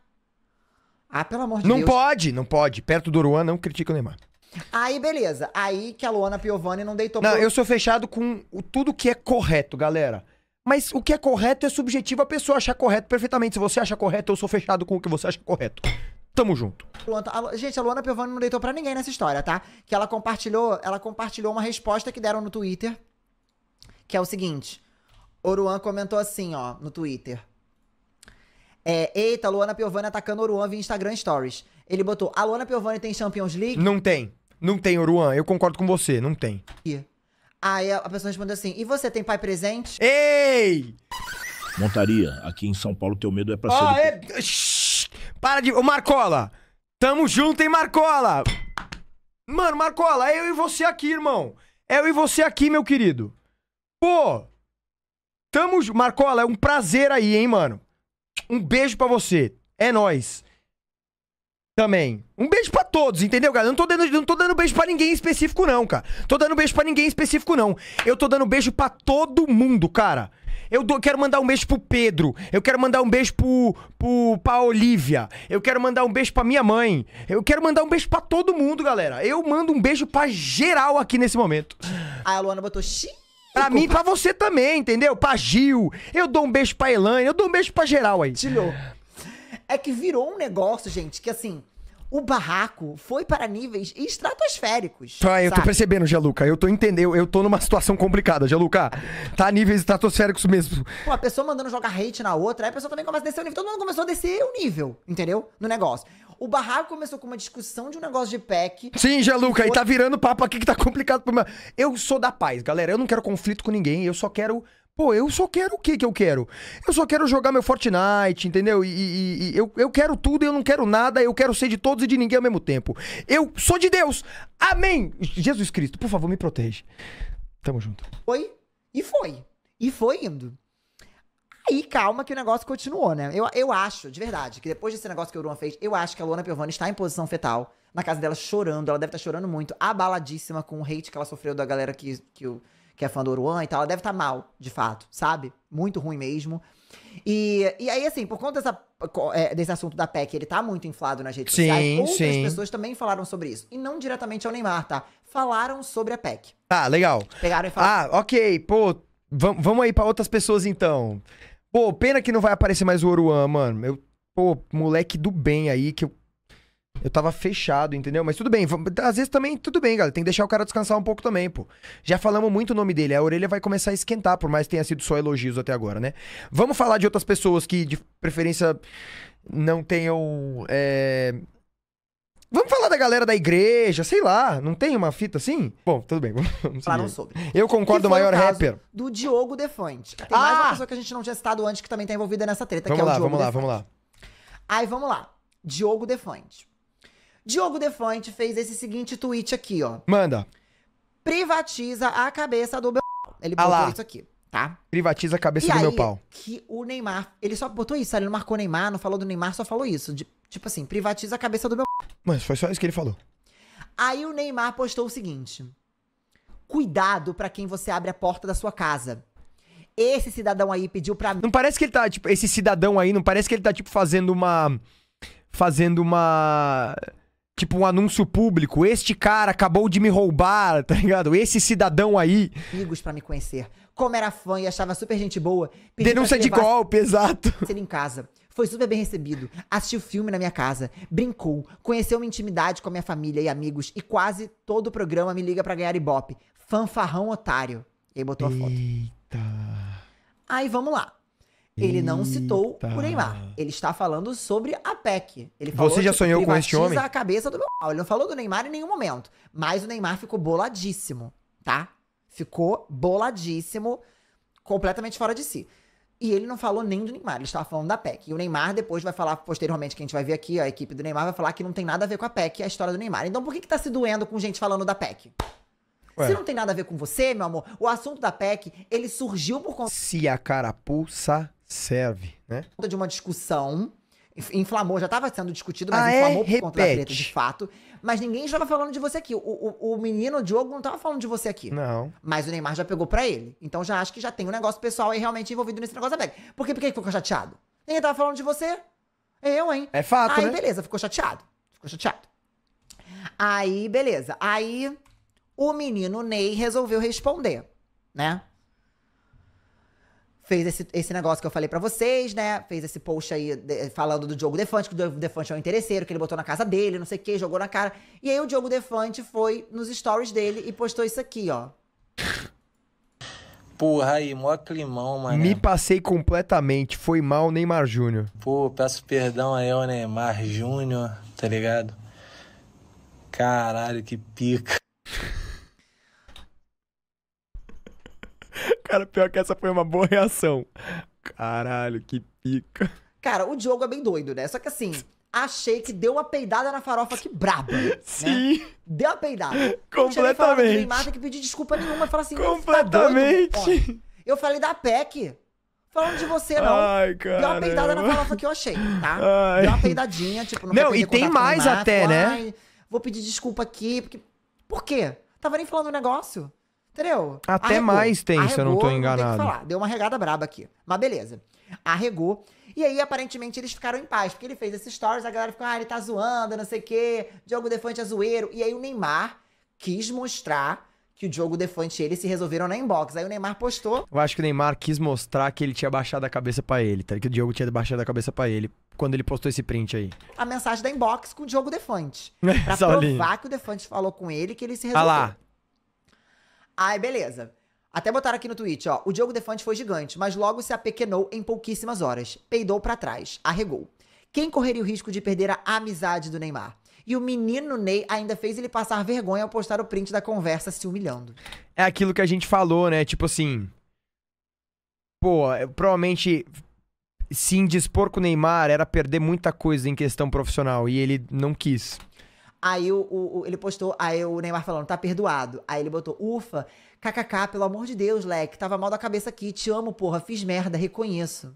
Ah, pelo amor de não Deus. Não pode, não pode. Perto do Uruguai não critica o Neymar. Aí, beleza. Aí que a Luana Piovani não deitou Não, eu sou fechado com o, tudo que é correto, galera. Mas o que é correto é subjetivo, a pessoa achar correto perfeitamente. Se você acha correto, eu sou fechado com o que você acha correto. Tamo junto. A, gente, a Luana Piovani não deitou pra ninguém nessa história, tá? Que ela compartilhou, ela compartilhou uma resposta que deram no Twitter, que é o seguinte. Oruan comentou assim, ó, no Twitter. É, Eita, Luana Piovani atacando Oruan via Instagram Stories. Ele botou: a Lona Piovani tem Champions League? Não tem. Não tem, Uruan. Eu concordo com você, não tem. E aí a pessoa respondeu assim: e você tem pai presente? Ei! Montaria, aqui em São Paulo teu medo é pra oh, ser. É... Do... Para de. Ô, Marcola! Tamo junto, hein, Marcola! Mano, Marcola, é eu e você aqui, irmão. É eu e você aqui, meu querido. Pô! Tamo. Marcola, é um prazer aí, hein, mano. Um beijo para você. É nós. Também. Um beijo para todos, entendeu, galera? Eu não tô dando, não tô dando beijo para ninguém em específico, não, cara. Tô dando beijo para ninguém em específico, não. Eu tô dando beijo para todo mundo, cara. Eu do, quero mandar um beijo pro Pedro. Eu quero mandar um beijo pro, pro, pra Olivia. Eu quero mandar um beijo pra minha mãe. Eu quero mandar um beijo para todo mundo, galera. Eu mando um beijo pra geral aqui nesse momento. A Luana botou xiii. Pra mim e pra você também, entendeu? Pra Gil. Eu dou um beijo pra Elaine. Eu dou um beijo pra geral aí. Tilhou. É que virou um negócio, gente, que assim o barraco foi para níveis estratosféricos. Ah, eu sabe? tô percebendo, Gianluca. Eu tô entendendo. Eu tô numa situação complicada, Gianluca. Tá a níveis estratosféricos mesmo. Pô, a pessoa mandando jogar hate na outra, aí a pessoa também começa a descer o nível. Todo mundo começou a descer o nível, entendeu? No negócio. O barraco começou com uma discussão de um negócio de PEC. Sim, Gianluca, foi... e tá virando papo aqui que tá complicado pro meu. Eu sou da paz, galera. Eu não quero conflito com ninguém. Eu só quero Pô, eu só quero o que que eu quero? Eu só quero jogar meu Fortnite, entendeu? E, e, e, eu, eu quero tudo, eu não quero nada, eu quero ser de todos e de ninguém ao mesmo tempo. Eu sou de Deus! Amém! Jesus Cristo, por favor, me protege. Tamo junto. Foi, e foi. E foi indo. Aí, calma, que o negócio continuou, né? Eu, eu acho, de verdade, que depois desse negócio que a Luan fez, eu acho que a Luana Piovani está em posição fetal, na casa dela, chorando. Ela deve estar tá chorando muito, abaladíssima com o hate que ela sofreu da galera que, que o que é fã do Oruan e tal, ela deve estar tá mal, de fato, sabe? Muito ruim mesmo. E, e aí, assim, por conta dessa, é, desse assunto da PEC, ele tá muito inflado nas redes sim, sociais. Outras sim. pessoas também falaram sobre isso. E não diretamente ao Neymar, tá? Falaram sobre a PEC. Tá, legal. Pegaram e falaram. Ah, ok, pô, vamos aí para outras pessoas então. Pô, pena que não vai aparecer mais o Oruan, mano. Eu, pô, moleque do bem aí, que eu eu tava fechado, entendeu? Mas tudo bem, às vezes também, tudo bem, galera. Tem que deixar o cara descansar um pouco também, pô. Já falamos muito o nome dele, a orelha vai começar a esquentar, por mais que tenha sido só elogios até agora, né? Vamos falar de outras pessoas que, de preferência, não tenham. É... Vamos falar da galera da igreja, sei lá, não tem uma fita assim? Bom, tudo bem, vamos Falaram sobre. Eu concordo, o maior o rapper. Do Diogo Defante. Tem ah! mais uma ah! pessoa que a gente não tinha citado antes que também tá envolvida nessa treta, vamos que é lá, Diogo Vamos lá, Defante. vamos lá, vamos lá. Aí, vamos lá. Diogo Defante. Diogo Defante fez esse seguinte tweet aqui, ó. Manda. Privatiza a cabeça do meu Ele ah botou isso aqui, tá? Privatiza a cabeça e do aí, meu pau. Que o Neymar, ele só botou isso, ele não marcou Neymar, não falou do Neymar, só falou isso. De, tipo assim, privatiza a cabeça do meu Mas foi só isso que ele falou. Aí o Neymar postou o seguinte: Cuidado para quem você abre a porta da sua casa esse cidadão aí pediu pra mim. Não parece que ele tá, tipo, esse cidadão aí, não parece que ele tá, tipo, fazendo uma. Fazendo uma tipo um anúncio público. Este cara acabou de me roubar, tá ligado? Esse cidadão aí. Amigos para me conhecer. Como era fã e achava super gente boa. Denúncia de golpe, exato. Ser em casa. Foi super bem recebido. Assistiu filme na minha casa. Brincou. Conheceu uma intimidade com a minha família e amigos. E quase todo o programa me liga para ganhar ibope. Fanfarrão otário. E aí botou a foto. Eita. Aí vamos lá. Ele não citou Eita. o Neymar. Ele está falando sobre a PEC. Ele falou Você já sonhou com este homem? a cabeça do meu pau. Ele não falou do Neymar em nenhum momento. Mas o Neymar ficou boladíssimo, tá? Ficou boladíssimo, completamente fora de si. E ele não falou nem do Neymar, ele estava falando da PEC. E o Neymar depois vai falar, posteriormente, que a gente vai ver aqui, a equipe do Neymar vai falar que não tem nada a ver com a PEC, a história do Neymar. Então por que, que tá se doendo com gente falando da PEC? Ué. Se não tem nada a ver com você, meu amor, o assunto da PEC, ele surgiu por conta. Se a carapuça serve, né? De uma discussão inflamou, já estava sendo discutido, mas ah, é? inflamou é? por Repete. conta da treta, de fato. Mas ninguém estava falando de você aqui. O, o, o menino, o Diogo, não estava falando de você aqui. Não. Mas o Neymar já pegou pra ele. Então já acho que já tem um negócio pessoal aí realmente envolvido nesse negócio da Por que, por que ficou chateado? Ninguém estava falando de você. É eu, hein? É fato, Aí, né? beleza, ficou chateado. Ficou chateado. Aí, beleza. Aí, o menino Ney resolveu responder, né? fez esse, esse negócio que eu falei para vocês, né? Fez esse post aí de, falando do Diogo Defante, que o Diogo Defante é um interesseiro, que ele botou na casa dele, não sei o que, jogou na cara. E aí o Diogo Defante foi nos stories dele e postou isso aqui, ó. Porra, aí, mó climão, mano. Me passei completamente, foi mal Neymar Júnior. Pô, peço perdão aí ao Neymar Júnior, tá ligado? Caralho, que pica. Cara, pior que essa foi uma boa reação. Caralho, que pica. Cara, o Diogo é bem doido, né? Só que assim, achei que deu uma peidada na farofa que braba. Né? Sim. Né? Deu uma peidada. Completamente. Neymar tem que pedir desculpa nenhuma. Fala assim, Completamente. Tá doido, eu falei da PEC. Falando de você, não. Ai, cara. Deu uma peidada na farofa que eu achei, tá? Ai. Deu uma peidadinha, tipo, não Não, e tem mais Neymar, até, né? vou pedir desculpa aqui, porque. Por quê? Tava nem falando o negócio. Entendeu? Até Arregou. mais tem, Arregou, se eu não tô enganado. Não falar. Deu uma regada braba aqui. Mas beleza. Arregou. E aí, aparentemente, eles ficaram em paz. Porque ele fez esses stories, a galera ficou, ah, ele tá zoando, não sei o quê. Diogo Defante é zoeiro. E aí o Neymar quis mostrar que o Diogo Defante e ele se resolveram na inbox. Aí o Neymar postou. Eu acho que o Neymar quis mostrar que ele tinha baixado a cabeça para ele, tá? Que o Diogo tinha baixado a cabeça para ele quando ele postou esse print aí. A mensagem da inbox com o Diogo Defante. pra provar que o Defante falou com ele que ele se resolveu. Ah lá, Aí, beleza. Até botaram aqui no tweet, ó. O Diogo Defante foi gigante, mas logo se apequenou em pouquíssimas horas. Peidou para trás, arregou. Quem correria o risco de perder a amizade do Neymar? E o menino Ney ainda fez ele passar vergonha ao postar o print da conversa se humilhando. É aquilo que a gente falou, né? Tipo assim. Pô, é, provavelmente se indispor com o Neymar era perder muita coisa em questão profissional e ele não quis. Aí o, o, ele postou, aí o Neymar falando, tá perdoado. Aí ele botou, ufa, kkk, pelo amor de Deus, Leque, tava mal da cabeça aqui, te amo, porra, fiz merda, reconheço.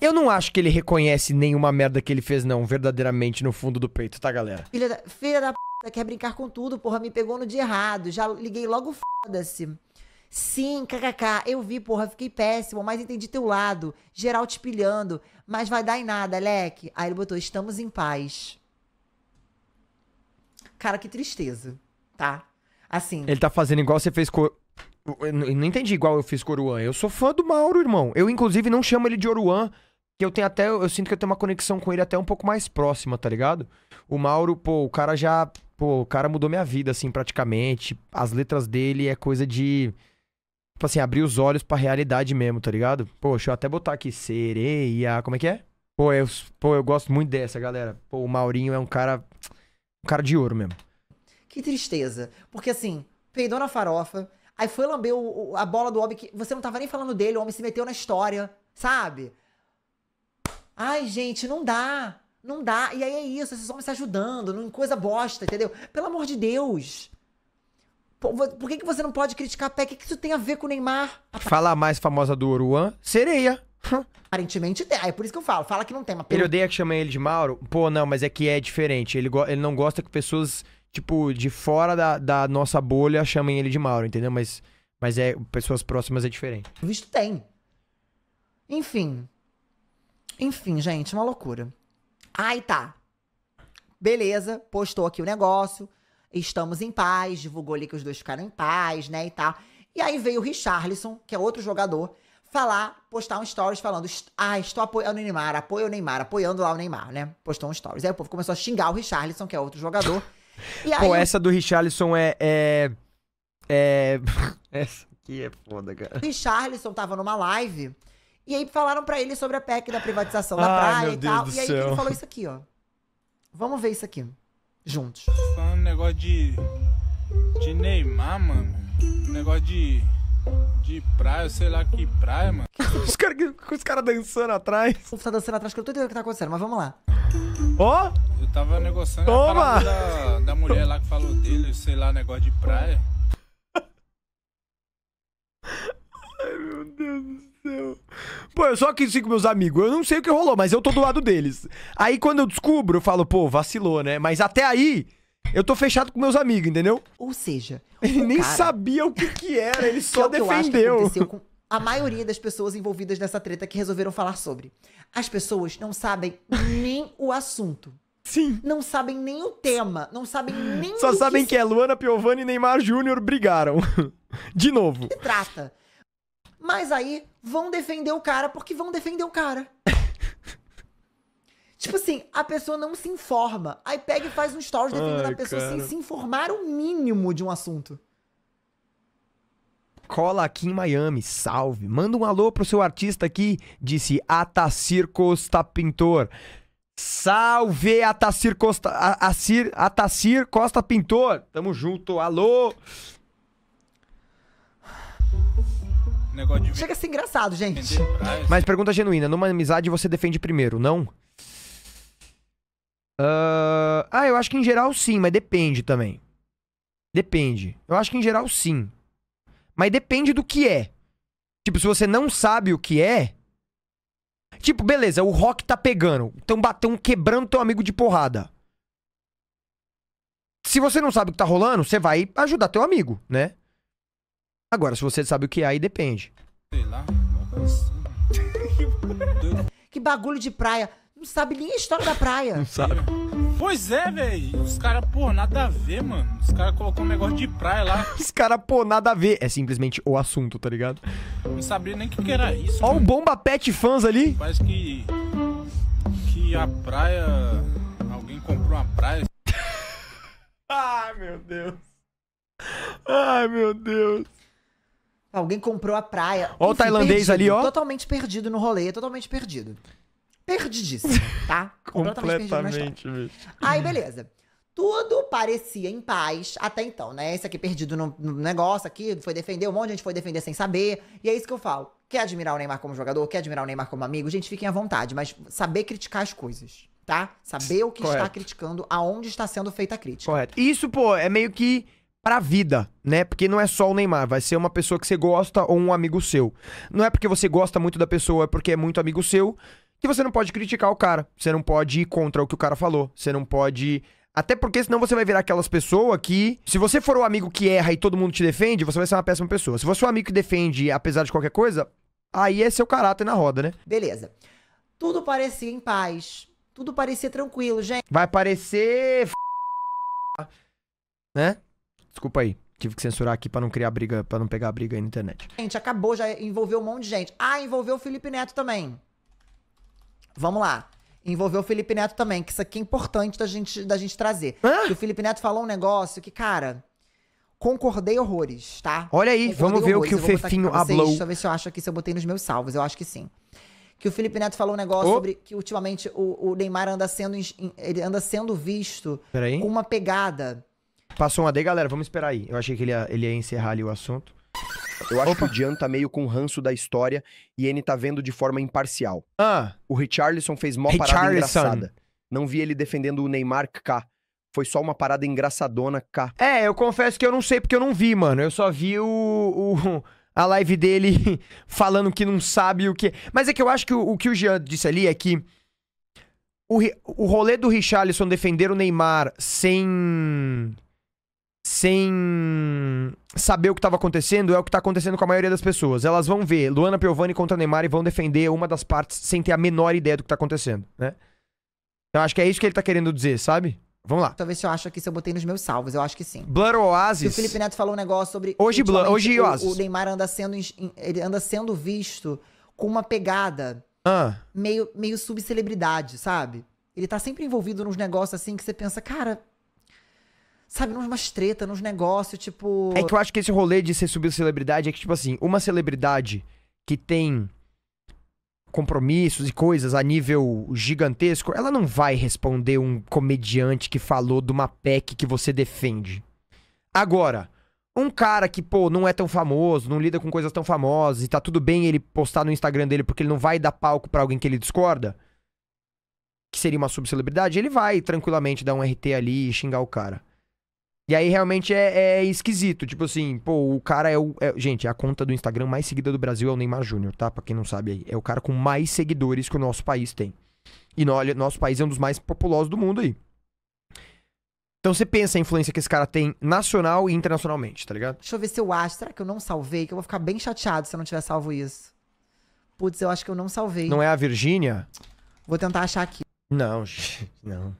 Eu não acho que ele reconhece nenhuma merda que ele fez, não, verdadeiramente, no fundo do peito, tá, galera? Filha da, filha da p... quer brincar com tudo, porra, me pegou no dia errado, já liguei logo foda-se. Sim, kkk, eu vi, porra, fiquei péssimo, mas entendi teu lado, geral te pilhando, mas vai dar em nada, Leque. Aí ele botou, estamos em paz. Cara, que tristeza, tá? Assim. Ele tá fazendo igual você fez com. Eu não entendi igual eu fiz com o Oruan. Eu sou fã do Mauro, irmão. Eu, inclusive, não chamo ele de Oruan, que eu tenho até. Eu sinto que eu tenho uma conexão com ele até um pouco mais próxima, tá ligado? O Mauro, pô, o cara já. Pô, o cara mudou minha vida, assim, praticamente. As letras dele é coisa de. Tipo assim, abrir os olhos pra realidade mesmo, tá ligado? Pô, deixa eu até botar aqui. Sereia. Como é que é? Pô, eu, pô, eu gosto muito dessa, galera. Pô, o Maurinho é um cara um cara de ouro mesmo. Que tristeza. Porque assim, peidou na farofa, aí foi lamber o, o, a bola do homem que você não tava nem falando dele, o homem se meteu na história, sabe? Ai, gente, não dá. Não dá. E aí é isso, esses homens se ajudando, não coisa bosta, entendeu? Pelo amor de Deus. Por, por que, que você não pode criticar a O que isso tem a ver com o Neymar? Falar mais famosa do Oruan, sereia. Aparentemente tem. Ah, é por isso que eu falo. Fala que não tem, mas pelo... Ele odeia que chama ele de Mauro? Pô, não, mas é que é diferente. Ele, go... ele não gosta que pessoas, tipo, de fora da, da nossa bolha chamem ele de Mauro, entendeu? Mas, mas é pessoas próximas é diferente. Visto tem. Enfim. Enfim, gente, uma loucura. Aí tá. Beleza, postou aqui o negócio. Estamos em paz. Divulgou ali que os dois ficaram em paz, né? E tal. E aí veio o Richarlison, que é outro jogador falar, postar um stories falando, ah, estou apoiando é o Neymar, apoio o Neymar, apoiando lá o Neymar, né? Postou um stories. Aí o povo começou a xingar o Richarlison, que é outro jogador. E aí... Pô, essa do Richarlison é. É. é... essa aqui é foda, cara. Richarlison tava numa live. E aí falaram para ele sobre a PEC da privatização da ah, praia e Deus tal. E aí ele falou isso aqui, ó. Vamos ver isso aqui. Juntos. Falando um negócio de. De Neymar, mano. Um negócio de de praia, sei lá que praia, mano. os caras dançando atrás. O povo tá dançando atrás, que eu não tô entendendo o que tá acontecendo, mas vamos lá. Ó! Oh? Eu tava negociando Toma. a da, da mulher lá que falou dele, sei lá, negócio de praia. Ai, meu Deus do céu. Pô, eu só aqui com meus amigos. Eu não sei o que rolou, mas eu tô do lado deles. Aí quando eu descubro, eu falo, pô, vacilou, né? Mas até aí, eu tô fechado com meus amigos, entendeu? Ou seja, ele nem cara... sabia o que que era, ele só que é defendeu. Que aconteceu com a maioria das pessoas envolvidas nessa treta que resolveram falar sobre. As pessoas não sabem nem o assunto. Sim. Não sabem nem o tema, não sabem nem Só sabem que, que é Luana Piovani e Neymar Júnior brigaram. De novo. Se trata. Mas aí vão defender o cara porque vão defender o cara. Tipo assim, a pessoa não se informa. Aí pega e faz um story defendendo a pessoa cara. sem se informar o mínimo de um assunto. Cola aqui em Miami, salve. Manda um alô pro seu artista aqui, disse Atacir Costa Pintor. Salve, Atacir Costa, Atacir Costa Pintor. Tamo junto, alô. Chega a ser engraçado, gente. Mas pergunta genuína, numa amizade você defende primeiro, não? Não. Uh, ah, eu acho que em geral sim, mas depende também. Depende. Eu acho que em geral sim. Mas depende do que é. Tipo, se você não sabe o que é. Tipo, beleza, o rock tá pegando. Tão, batendo, quebrando teu amigo de porrada. Se você não sabe o que tá rolando, você vai ajudar teu amigo, né? Agora, se você sabe o que é, aí depende. Sei lá, assim. que bagulho de praia. Não sabe nem a história da praia. Não sabe. Pois é, velho. Os caras, pô, nada a ver, mano. Os caras colocou um negócio de praia lá. Os caras, pô, nada a ver. É simplesmente o assunto, tá ligado? Não sabia nem o que, que, era isso. Ó, mano. o Bomba Pet fãs ali. Parece que. Que a praia. Alguém comprou uma praia. Ai, meu Deus. Ai, meu Deus. Alguém comprou a praia. Ó, o tailandês perdido, ali, ó. Totalmente perdido no rolê, totalmente perdido. Perdidíssima, tá? Completamente, bicho. Aí, beleza. Tudo parecia em paz até então, né? Esse aqui perdido no, no, negócio aqui, foi defender, um monte de gente foi defender sem saber. E é isso que eu falo. Quer admirar o Neymar como jogador, quer admirar o Neymar como amigo, gente, fiquem à vontade, mas saber criticar as coisas, tá? Saber o que Correto. está criticando, aonde está sendo feita a crítica. Correto. Isso, pô, é meio que pra vida, né? Porque não é só o Neymar, vai ser uma pessoa que você gosta ou um amigo seu. Não é porque você gosta muito da pessoa, é porque é muito amigo seu que você não pode criticar o cara, você não pode ir contra o que o cara falou, você não pode. Até porque senão você vai virar aquelas pessoas que. Se você for o amigo que erra e todo mundo te defende, você vai ser uma péssima pessoa. Se você é um amigo que defende apesar de qualquer coisa, aí é seu caráter na roda, né? Beleza. Tudo parecia em paz. Tudo parecia tranquilo, gente. Vai parecer. Né? Desculpa aí. Tive que censurar aqui para não criar briga, para não pegar briga aí na internet. Gente, acabou, já envolveu um monte de gente. Ah, envolveu o Felipe Neto também. Vamos lá. Envolveu o Felipe Neto também, que isso aqui é importante da gente, da gente trazer. Hã? o Felipe Neto falou um negócio que, cara, concordei horrores, tá? Olha aí, concordei vamos ver horrores. o que o Fefinho falou. Deixa eu ver se eu acho aqui, se eu botei nos meus salvos. Eu acho que sim. Que o Felipe Neto falou um negócio oh. sobre que ultimamente o, o Neymar anda sendo, ele anda sendo visto com uma pegada. Passou uma D, galera. Vamos esperar aí. Eu achei que ele ia, ele ia encerrar ali o assunto. Eu acho Opa. que o Jean tá meio com ranço da história e ele tá vendo de forma imparcial. Ah. O Richarlison fez mó parada engraçada. Não vi ele defendendo o Neymar K. Foi só uma parada engraçadona K. É, eu confesso que eu não sei porque eu não vi, mano. Eu só vi o, o a live dele falando que não sabe o que. Mas é que eu acho que o, o que o Jean disse ali é que o, o rolê do Richarlison defender o Neymar sem sem saber o que estava acontecendo é o que está acontecendo com a maioria das pessoas. Elas vão ver Luana Piovani contra Neymar e vão defender uma das partes sem ter a menor ideia do que está acontecendo, né? Então acho que é isso que ele está querendo dizer, sabe? Vamos lá. Talvez eu acho aqui se eu botei nos meus salvos, eu acho que sim. Blur Oasis? Que o Felipe Neto falou um negócio sobre Hoje Blur, hoje o, Oasis. O Neymar anda sendo ele anda sendo visto com uma pegada ah. meio meio subcelebridade, sabe? Ele tá sempre envolvido nos negócios assim que você pensa, cara, sabe, numas treta, nos negócios, tipo. É que eu acho que esse rolê de ser subcelebridade é que, tipo assim, uma celebridade que tem compromissos e coisas a nível gigantesco, ela não vai responder um comediante que falou de uma PEC que você defende. Agora, um cara que, pô, não é tão famoso, não lida com coisas tão famosas e tá tudo bem ele postar no Instagram dele porque ele não vai dar palco para alguém que ele discorda, que seria uma subcelebridade, ele vai tranquilamente dar um RT ali e xingar o cara. E aí realmente é, é, esquisito. Tipo assim, pô, o cara é o. É, gente, a conta do Instagram mais seguida do Brasil é o Neymar Júnior, tá? Pra quem não sabe aí. É o cara com mais seguidores que o nosso país tem. E no, olha, nosso país é um dos mais populosos do mundo aí. Então você pensa a influência que esse cara tem nacional e internacionalmente, tá ligado? Deixa eu ver se eu acho. Será que eu não salvei? Que eu vou ficar bem chateado se eu não tiver salvo isso. Putz, eu acho que eu não salvei. Não é a Virgínia? Vou tentar achar aqui. Não, não.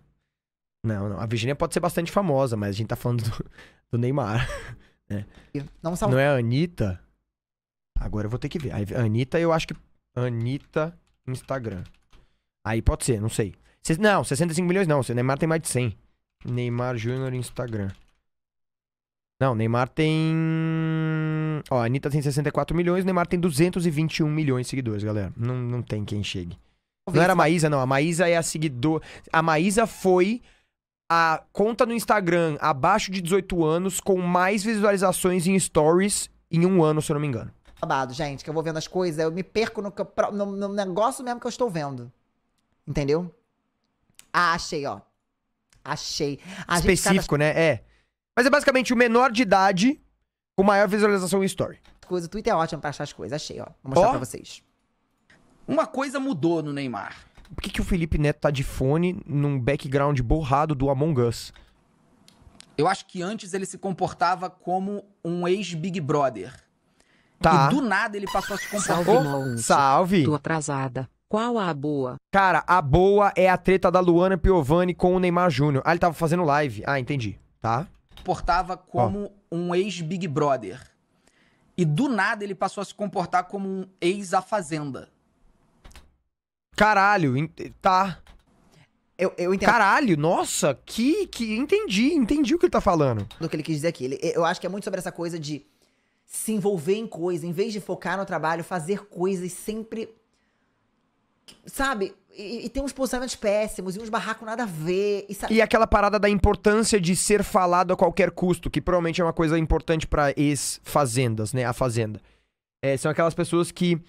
Não, não. A Virgínia pode ser bastante famosa, mas a gente tá falando do, do Neymar. Né? Não, não é a Anitta? Agora eu vou ter que ver. A Anitta, eu acho que. Anitta Instagram. Aí pode ser, não sei. Se... Não, 65 milhões não. O Neymar tem mais de 100. Neymar Júnior Instagram. Não, Neymar tem. Ó, a Anitta tem 64 milhões, Neymar tem 221 milhões de seguidores, galera. Não, não tem quem chegue. Não era a Maísa, não. A Maísa é a seguidor. A Maísa foi a conta no Instagram abaixo de 18 anos com mais visualizações em stories em um ano, se eu não me engano. Babado, gente, que eu vou vendo as coisas, eu me perco no, no, no negócio mesmo que eu estou vendo. Entendeu? Ah, achei, ó. Achei. A Específico, cada... né? É. Mas é basicamente o menor de idade com maior visualização em story. Coisa, o Twitter é ótimo pra achar as coisas. Achei, ó. Vou mostrar ó. pra vocês. Uma coisa mudou no Neymar. Por que, que o Felipe Neto tá de fone num background borrado do Among Us? Eu acho que antes ele se comportava como um ex-Big Brother. Tá. E do nada ele passou a se comportar. Salve, Salve. Tô atrasada. Qual a boa? Cara, a boa é a treta da Luana Piovani com o Neymar Júnior. Ah, ele tava fazendo live. Ah, entendi. Tá. Comportava como oh. um ex-Big Brother. E do nada ele passou a se comportar como um ex-A Fazenda. Caralho, tá. Eu, eu entendo. Caralho, nossa, que, que. Entendi, entendi o que ele tá falando. Do que ele quis dizer aqui. Ele, eu acho que é muito sobre essa coisa de se envolver em coisa, em vez de focar no trabalho, fazer coisas sempre. Sabe? E, e tem uns posicionamentos péssimos, e uns barracos nada a ver. E, sabe... e aquela parada da importância de ser falado a qualquer custo, que provavelmente é uma coisa importante para ex-fazendas, né? A fazenda. É, são aquelas pessoas que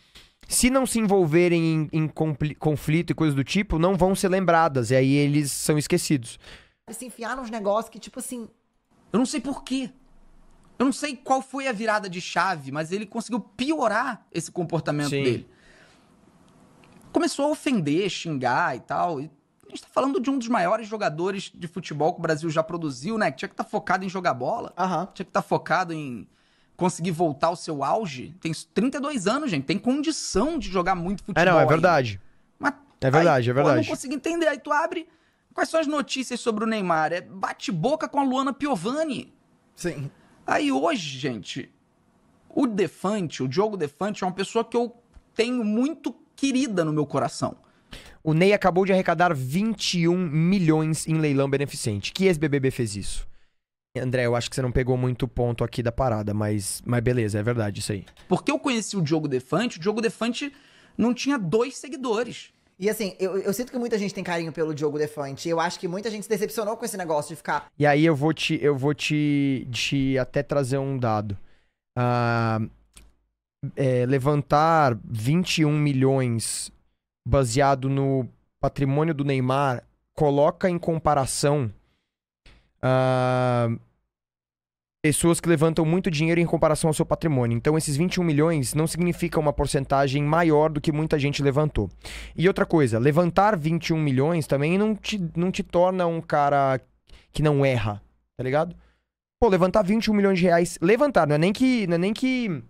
se não se envolverem em, em conflito e coisas do tipo, não vão ser lembradas. E aí eles são esquecidos. Se enfiar nos negócios que, tipo assim. Eu não sei porquê. Eu não sei qual foi a virada de chave, mas ele conseguiu piorar esse comportamento Sim. dele. Começou a ofender, xingar e tal. E a gente tá falando de um dos maiores jogadores de futebol que o Brasil já produziu, né? Que tinha que estar tá focado em jogar bola. Uhum. Tinha que estar tá focado em conseguir voltar ao seu auge, tem 32 anos, gente, tem condição de jogar muito futebol. É, não, é verdade. Mas, é verdade, aí, é verdade. Pô, eu não consigo entender. Aí tu abre. Quais são as notícias sobre o Neymar? É bate-boca com a Luana Piovani. Sim. Aí hoje, gente, o Defante, o Diogo Defante, é uma pessoa que eu tenho muito querida no meu coração. O Ney acabou de arrecadar 21 milhões em leilão beneficente. Que ex-BBB fez isso? André, eu acho que você não pegou muito ponto aqui da parada, mas, mas beleza, é verdade isso aí. Porque eu conheci o Diogo Defante, o Diogo Defante não tinha dois seguidores. E assim, eu, eu sinto que muita gente tem carinho pelo Diogo Defante. Eu acho que muita gente se decepcionou com esse negócio de ficar. E aí eu vou te, eu vou te, te até trazer um dado. Uh, é, levantar 21 milhões baseado no patrimônio do Neymar coloca em comparação Uh, pessoas que levantam muito dinheiro em comparação ao seu patrimônio. Então, esses 21 milhões não significam uma porcentagem maior do que muita gente levantou. E outra coisa, levantar 21 milhões também não te, não te torna um cara que não erra, tá ligado? Pô, levantar 21 milhões de reais. Levantar, não é nem que. Não é nem que.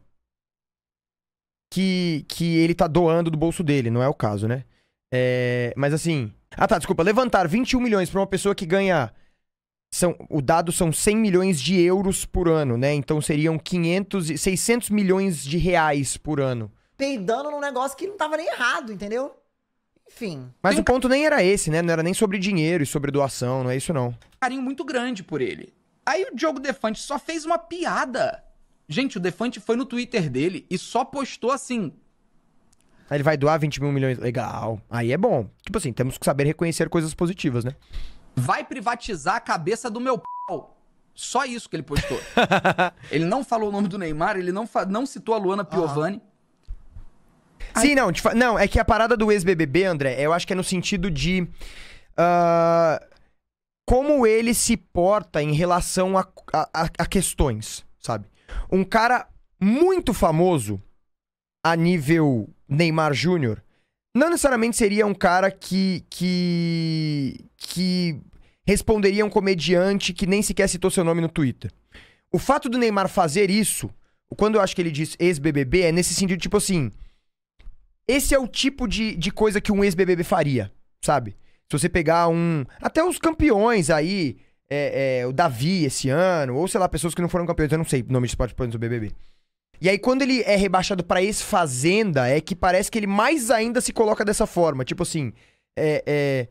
Que, que ele tá doando do bolso dele, não é o caso, né? É, mas assim. Ah, tá, desculpa. Levantar 21 milhões pra uma pessoa que ganha são, o dado são 100 milhões de euros por ano, né? Então seriam 500, 600 milhões de reais por ano. Peidando num negócio que não tava nem errado, entendeu? Enfim. Mas o ponto nem era esse, né? Não era nem sobre dinheiro e sobre doação, não é isso não. Carinho muito grande por ele. Aí o Diogo Defante só fez uma piada. Gente, o Defante foi no Twitter dele e só postou assim. Aí ele vai doar 20 mil milhões. Legal. Aí é bom. Tipo assim, temos que saber reconhecer coisas positivas, né? Vai privatizar a cabeça do meu pau. Só isso que ele postou. ele não falou o nome do Neymar, ele não, não citou a Luana Piovani. Uhum. Sim, não, não, é que a parada do ex-BBB, André, eu acho que é no sentido de. Uh, como ele se porta em relação a, a, a questões, sabe? Um cara muito famoso a nível Neymar Júnior não necessariamente seria um cara que. que. que responderia um comediante que nem sequer citou seu nome no Twitter. O fato do Neymar fazer isso, quando eu acho que ele diz ex-BBB, é nesse sentido, tipo assim. Esse é o tipo de, de coisa que um ex-BBB faria, sabe? Se você pegar um. Até os campeões aí, é, é, o Davi esse ano, ou sei lá, pessoas que não foram campeões, eu não sei o nome de participantes do BBB. E aí, quando ele é rebaixado para ex-fazenda, é que parece que ele mais ainda se coloca dessa forma. Tipo assim, é, é...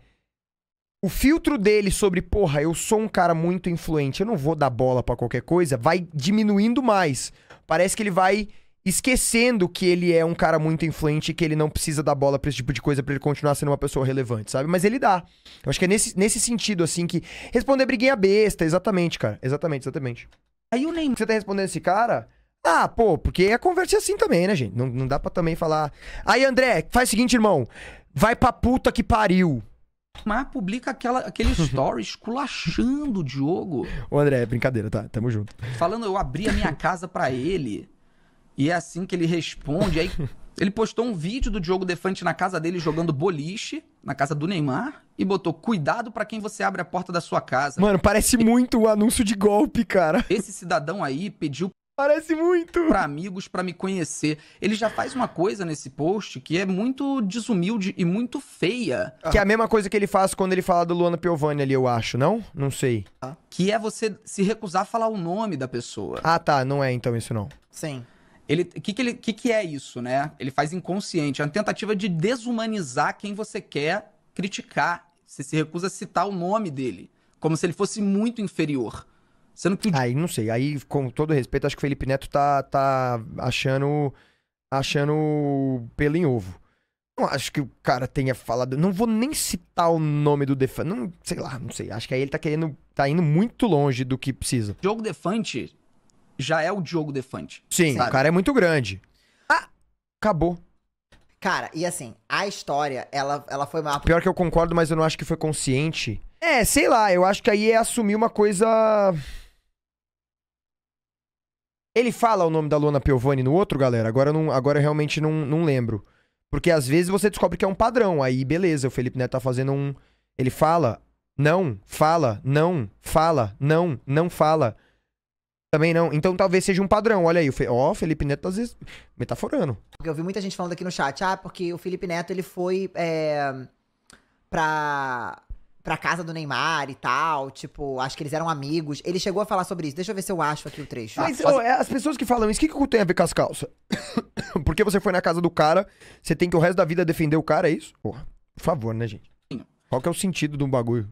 O filtro dele sobre, porra, eu sou um cara muito influente, eu não vou dar bola para qualquer coisa, vai diminuindo mais. Parece que ele vai esquecendo que ele é um cara muito influente e que ele não precisa dar bola para esse tipo de coisa para ele continuar sendo uma pessoa relevante, sabe? Mas ele dá. Eu acho que é nesse, nesse sentido, assim, que responder briguinha besta, exatamente, cara. Exatamente, exatamente. Aí o Neymar... Você tá respondendo esse cara... Ah, pô, porque a conversa é assim também, né, gente? Não, não dá pra também falar. Aí, André, faz o seguinte, irmão. Vai pra puta que pariu. Mas publica aquela, aquele story esculachando o Diogo. Ô, André, é brincadeira, tá? Tamo junto. Falando, eu abri a minha casa pra ele. E é assim que ele responde. Aí ele postou um vídeo do Diogo Defante na casa dele jogando boliche, na casa do Neymar, e botou cuidado para quem você abre a porta da sua casa. Mano, parece muito o um anúncio de golpe, cara. Esse cidadão aí pediu Parece muito! Pra amigos, para me conhecer. Ele já faz uma coisa nesse post que é muito desumilde e muito feia. Que é a mesma coisa que ele faz quando ele fala do Luana Piovani ali, eu acho, não? Não sei. Que é você se recusar a falar o nome da pessoa. Ah, tá. Não é então isso, não. Sim. Ele, que que, ele, que que é isso, né? Ele faz inconsciente. É uma tentativa de desumanizar quem você quer criticar. Você se recusa a citar o nome dele, como se ele fosse muito inferior. Sendo que tu... Aí não sei. Aí, com todo respeito, acho que o Felipe Neto tá, tá achando. achando pelo em ovo. Não acho que o cara tenha falado. Não vou nem citar o nome do Defante. Não, sei lá, não sei. Acho que aí ele tá querendo. tá indo muito longe do que precisa. Diogo Defante já é o Diogo Defante. Sim, sabe? o cara é muito grande. Ah! Acabou. Cara, e assim, a história, ela, ela foi mal. Pior que eu concordo, mas eu não acho que foi consciente. É, sei lá, eu acho que aí é assumir uma coisa. Ele fala o nome da Luana Piovani no outro, galera? Agora eu, não, agora eu realmente não, não lembro. Porque às vezes você descobre que é um padrão. Aí, beleza, o Felipe Neto tá fazendo um. Ele fala, não, fala, não, fala, não, não fala. Também não. Então talvez seja um padrão. Olha aí, o Fe... oh, Felipe Neto tá às vezes metaforando. Eu vi muita gente falando aqui no chat, ah, porque o Felipe Neto ele foi é, pra pra casa do Neymar e tal, tipo, acho que eles eram amigos. Ele chegou a falar sobre isso. Deixa eu ver se eu acho aqui o trecho. Mas é, as pessoas que falam isso, o que, que tem a ver com as calças? Porque você foi na casa do cara, você tem que o resto da vida defender o cara, é isso? Porra, por favor, né, gente? Qual que é o sentido de um bagulho?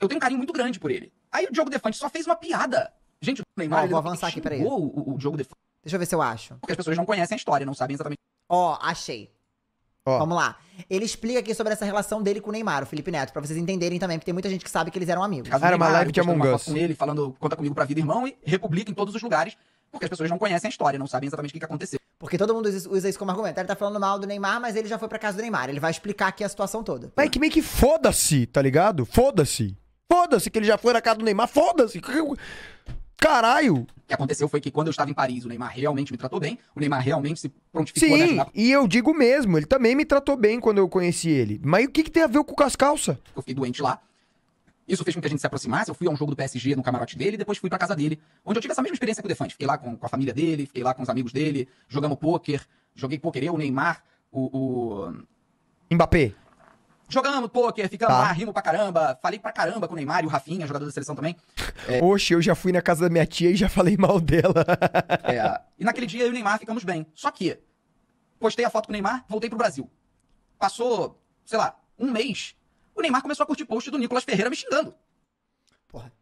Eu tenho um carinho muito grande por ele. Aí o Diogo Defante só fez uma piada. Gente, o Neymar... Ó, vou avançar aqui, peraí. O, o Diogo Defante. Deixa eu ver se eu acho. Porque as pessoas não conhecem a história, não sabem exatamente... Ó, achei. Vamos lá. Ele explica aqui sobre essa relação dele com o Neymar, o Felipe Neto, pra vocês entenderem também, porque tem muita gente que sabe que eles eram amigos. Cara, é uma live de Among Us. Com ele, falando, conta comigo pra vida, irmão, e republica em todos os lugares, porque as pessoas não conhecem a história, não sabem exatamente o que, aconteceu. Porque todo mundo usa isso como argumento. Ele tá falando mal do Neymar, mas ele já foi pra casa do Neymar. Ele vai explicar aqui a situação toda. Mas é que meio que foda-se, tá ligado? Foda-se. Foda-se que ele já foi na casa do Neymar, foda-se. Caralho! O que aconteceu foi que quando eu estava em Paris, o Neymar realmente me tratou bem, o Neymar realmente se prontificou Sim, e eu digo mesmo, ele também me tratou bem quando eu conheci ele. Mas o que, que tem a ver com o Cascalça? Eu fiquei doente lá. Isso fez com que a gente se aproximasse. Eu fui a um jogo do PSG no camarote dele e depois fui pra casa dele, onde eu tive essa mesma experiência que o Defante. Fiquei lá com, com a família dele, fiquei lá com os amigos dele, jogamos pôquer, joguei pôquer eu, o Neymar, o, o... Mbappé. Jogamos pôquer, ficamos tá. lá, rimo pra caramba. Falei pra caramba com o Neymar e o Rafinha, jogador da seleção também. É... Oxe, eu já fui na casa da minha tia e já falei mal dela. é. E naquele dia eu e o Neymar ficamos bem. Só que, postei a foto com o Neymar, voltei pro Brasil. Passou, sei lá, um mês, o Neymar começou a curtir post do Nicolas Ferreira me xingando. Porra.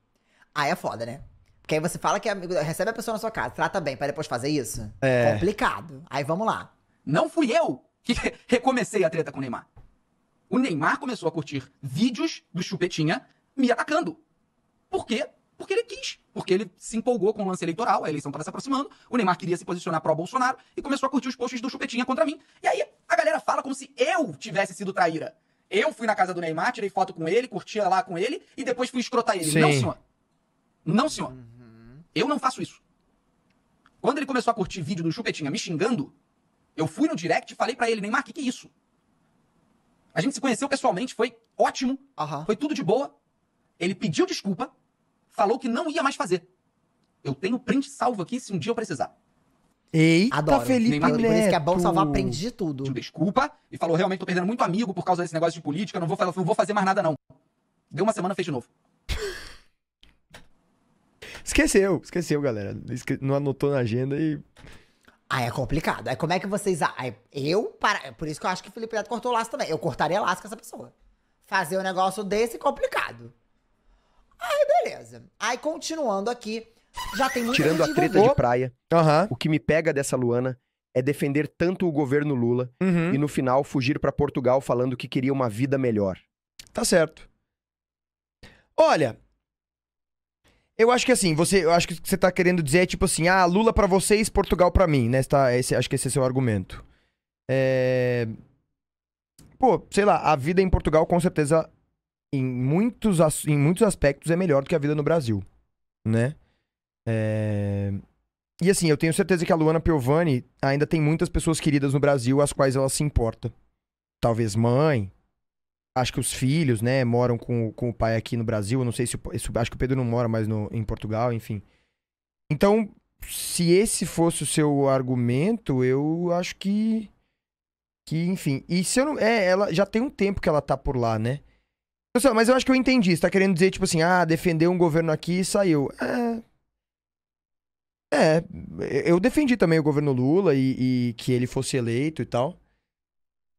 Aí é foda, né? Porque aí você fala que é recebe a pessoa na sua casa, trata bem, para depois fazer isso. É. Complicado. Aí vamos lá. Não fui eu que recomecei a treta com o Neymar o Neymar começou a curtir vídeos do Chupetinha me atacando. Por quê? Porque ele quis. Porque ele se empolgou com o lance eleitoral, a eleição estava tá se aproximando, o Neymar queria se posicionar pró-Bolsonaro e começou a curtir os posts do Chupetinha contra mim. E aí a galera fala como se eu tivesse sido traíra. Eu fui na casa do Neymar, tirei foto com ele, curtia lá com ele e depois fui escrotar ele. Sim. Não, senhor. Não, senhor. Uhum. Eu não faço isso. Quando ele começou a curtir vídeo do Chupetinha me xingando, eu fui no direct e falei para ele, Neymar, o que, que é isso? A gente se conheceu pessoalmente, foi ótimo, uhum. foi tudo de boa. Ele pediu desculpa, falou que não ia mais fazer. Eu tenho print salvo aqui se um dia eu precisar. Eita, Adoro. Felipe Neto. Por isso que é bom salvar print de tudo. Pediu desculpa e falou, realmente tô perdendo muito amigo por causa desse negócio de política, não vou, não vou fazer mais nada não. Deu uma semana, fez de novo. Esqueceu, esqueceu, galera. Esque... Não anotou na agenda e ah, é complicado. Aí como é que vocês. Aí, eu. Para... É por isso que eu acho que o Felipe Neto cortou o laço também. Eu cortaria laço com essa pessoa. Fazer um negócio desse complicado. Aí, beleza. Aí, continuando aqui, já tem muita Tirando a treta de praia, uhum. o que me pega dessa Luana é defender tanto o governo Lula uhum. e no final fugir para Portugal falando que queria uma vida melhor. Tá certo. Olha, eu acho que assim, você, eu acho que o que você tá querendo dizer é tipo assim, ah, Lula para vocês, Portugal para mim, né? Tá, esse, acho que esse é seu argumento. É... Pô, sei lá, a vida em Portugal com certeza em muitos, em muitos aspectos é melhor do que a vida no Brasil, né? É... E assim, eu tenho certeza que a Luana Piovani ainda tem muitas pessoas queridas no Brasil às quais ela se importa. Talvez mãe, acho que os filhos, né, moram com, com o pai aqui no Brasil. Eu não sei se. Acho que o Pedro não mora mais no, em Portugal, enfim. Então, se esse fosse o seu argumento, eu acho que. Que, enfim. E se eu não. É, ela já tem um tempo que ela tá por lá, né? Mas eu acho que eu entendi. Você tá querendo dizer, tipo assim, ah, defendeu um governo aqui e saiu. É. É, eu defendi também o governo Lula e, e que ele fosse eleito e tal.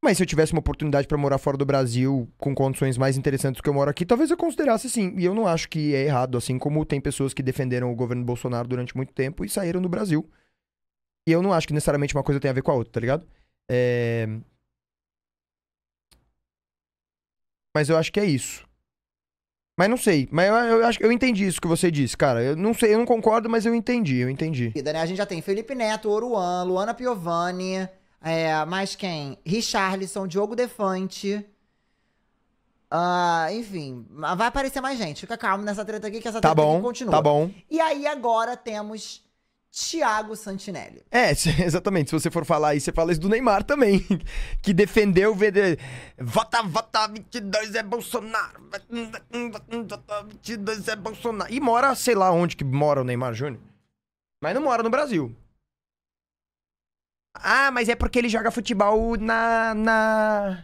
Mas se eu tivesse uma oportunidade para morar fora do Brasil com condições mais interessantes do que eu moro aqui, talvez eu considerasse sim. E eu não acho que é errado, assim como tem pessoas que defenderam o governo Bolsonaro durante muito tempo e saíram do Brasil. E eu não acho que necessariamente uma coisa tenha a ver com a outra, tá ligado? É... Mas eu acho que é isso. Mas não sei. Mas eu, eu, acho eu entendi isso que você disse, cara. Eu não sei, eu não concordo, mas eu entendi, eu entendi. A gente já tem Felipe Neto, Oruan, Luana Piovani, é, mais quem? Richarlison, Diogo Defante. Uh, enfim, vai aparecer mais gente. Fica calmo nessa treta aqui, que essa tá treta tá bom, continua. Tá bom. E aí agora temos Thiago Santinelli. É, exatamente. Se você for falar isso, você fala isso do Neymar também, que defendeu o VD. Vota, vota, 22 é Bolsonaro. Vota, 22 é Bolsonaro. E mora, sei lá onde que mora o Neymar Júnior. Mas não mora no Brasil. Ah, mas é porque ele joga futebol na. na,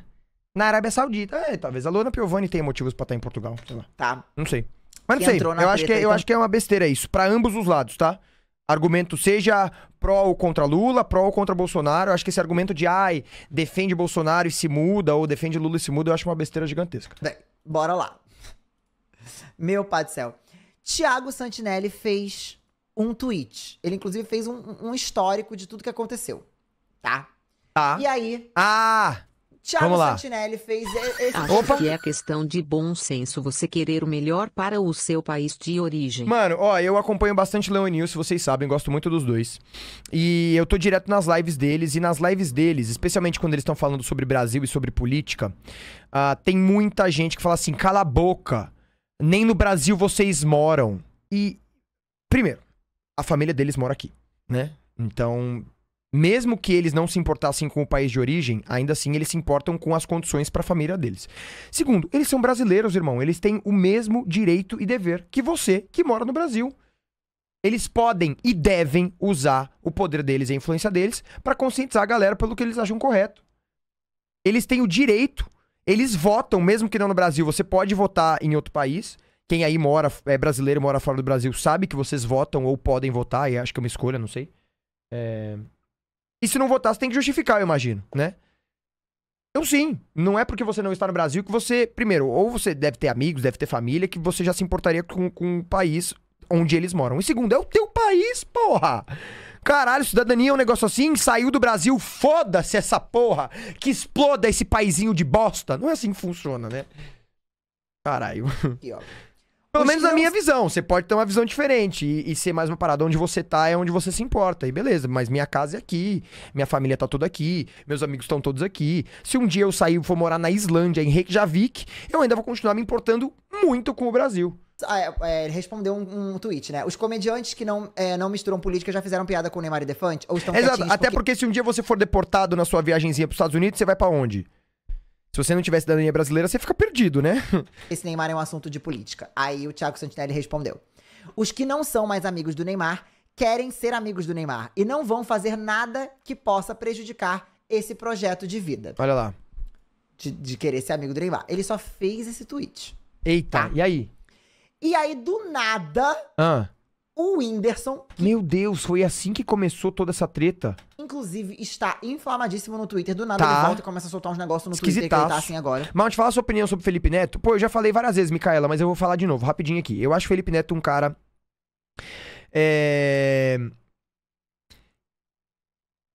na Arábia Saudita. É, talvez a Luana Piovani tenha motivos pra estar tá em Portugal, sei lá. Tá. Não sei. Mas não sei. Eu, acho, que, eu então. acho que é uma besteira isso. Pra ambos os lados, tá? Argumento seja pró ou contra Lula, pró ou contra Bolsonaro. Eu acho que esse argumento de, ai, defende Bolsonaro e se muda, ou defende Lula e se muda, eu acho uma besteira gigantesca. Bem, bora lá. Meu pai do céu. Tiago Santinelli fez um tweet. Ele, inclusive, fez um, um histórico de tudo que aconteceu tá? Tá. E aí? Ah! Thiago Santinelli fez esse... Acho Opa. que é questão de bom senso você querer o melhor para o seu país de origem. Mano, ó, eu acompanho bastante Leon se vocês sabem, gosto muito dos dois. E eu tô direto nas lives deles, e nas lives deles, especialmente quando eles estão falando sobre Brasil e sobre política, uh, tem muita gente que fala assim, cala a boca, nem no Brasil vocês moram. E, primeiro, a família deles mora aqui, né? Então, mesmo que eles não se importassem com o país de origem, ainda assim eles se importam com as condições para a família deles. Segundo, eles são brasileiros, irmão. Eles têm o mesmo direito e dever que você que mora no Brasil. Eles podem e devem usar o poder deles e a influência deles para conscientizar a galera pelo que eles acham correto. Eles têm o direito, eles votam, mesmo que não no Brasil. Você pode votar em outro país. Quem aí mora, é brasileiro, mora fora do Brasil, sabe que vocês votam ou podem votar, e acho que é uma escolha, não sei. É, e se não votar, você tem que justificar, eu imagino, né? Então, sim, não é porque você não está no Brasil que você, primeiro, ou você deve ter amigos, deve ter família, que você já se importaria com, com o país onde eles moram. E segundo, é o teu país, porra! Caralho, cidadania é um negócio assim, saiu do Brasil, foda-se essa porra, que exploda esse paizinho de bosta. Não é assim que funciona, né? Caralho. Pelo menos na minha visão. Você pode ter uma visão diferente e, e, ser mais uma parada onde você tá é onde você se importa. E beleza, mas minha casa é aqui, minha família tá toda aqui, meus amigos estão todos aqui. Se um dia eu sair e for morar na Islândia, em Reykjavik, eu ainda vou continuar me importando muito com o Brasil. Ah, é, é, ele respondeu um, um, tweet, né? Os comediantes que não, é, não misturam política já fizeram piada com o Neymar e Defante? Ou estão Exato, até porque... porque... se um dia você for deportado na sua viagemzinha pros Estados Unidos, você vai para onde? Se você não tivesse cidadania brasileira, você fica perdido, né? Esse Neymar é um assunto de política. Aí o Thiago Santinelli respondeu: Os que não são mais amigos do Neymar querem ser amigos do Neymar e não vão fazer nada que possa prejudicar esse projeto de vida. Olha lá. De, de querer ser amigo do Neymar. Ele só fez esse tweet. Eita, tá? e aí? E aí, do nada, ah o Whindersson. Que... Meu Deus, foi assim que começou toda essa treta. Inclusive, está inflamadíssimo no Twitter. Do nada tá. ele volta e começa a soltar uns negócios no Twitter que ele tá assim agora. Mas te falar a sua opinião sobre Felipe Neto. Pô, eu já falei várias vezes, Micaela, mas eu vou falar de novo, rapidinho aqui. Eu acho Felipe Neto um cara. É...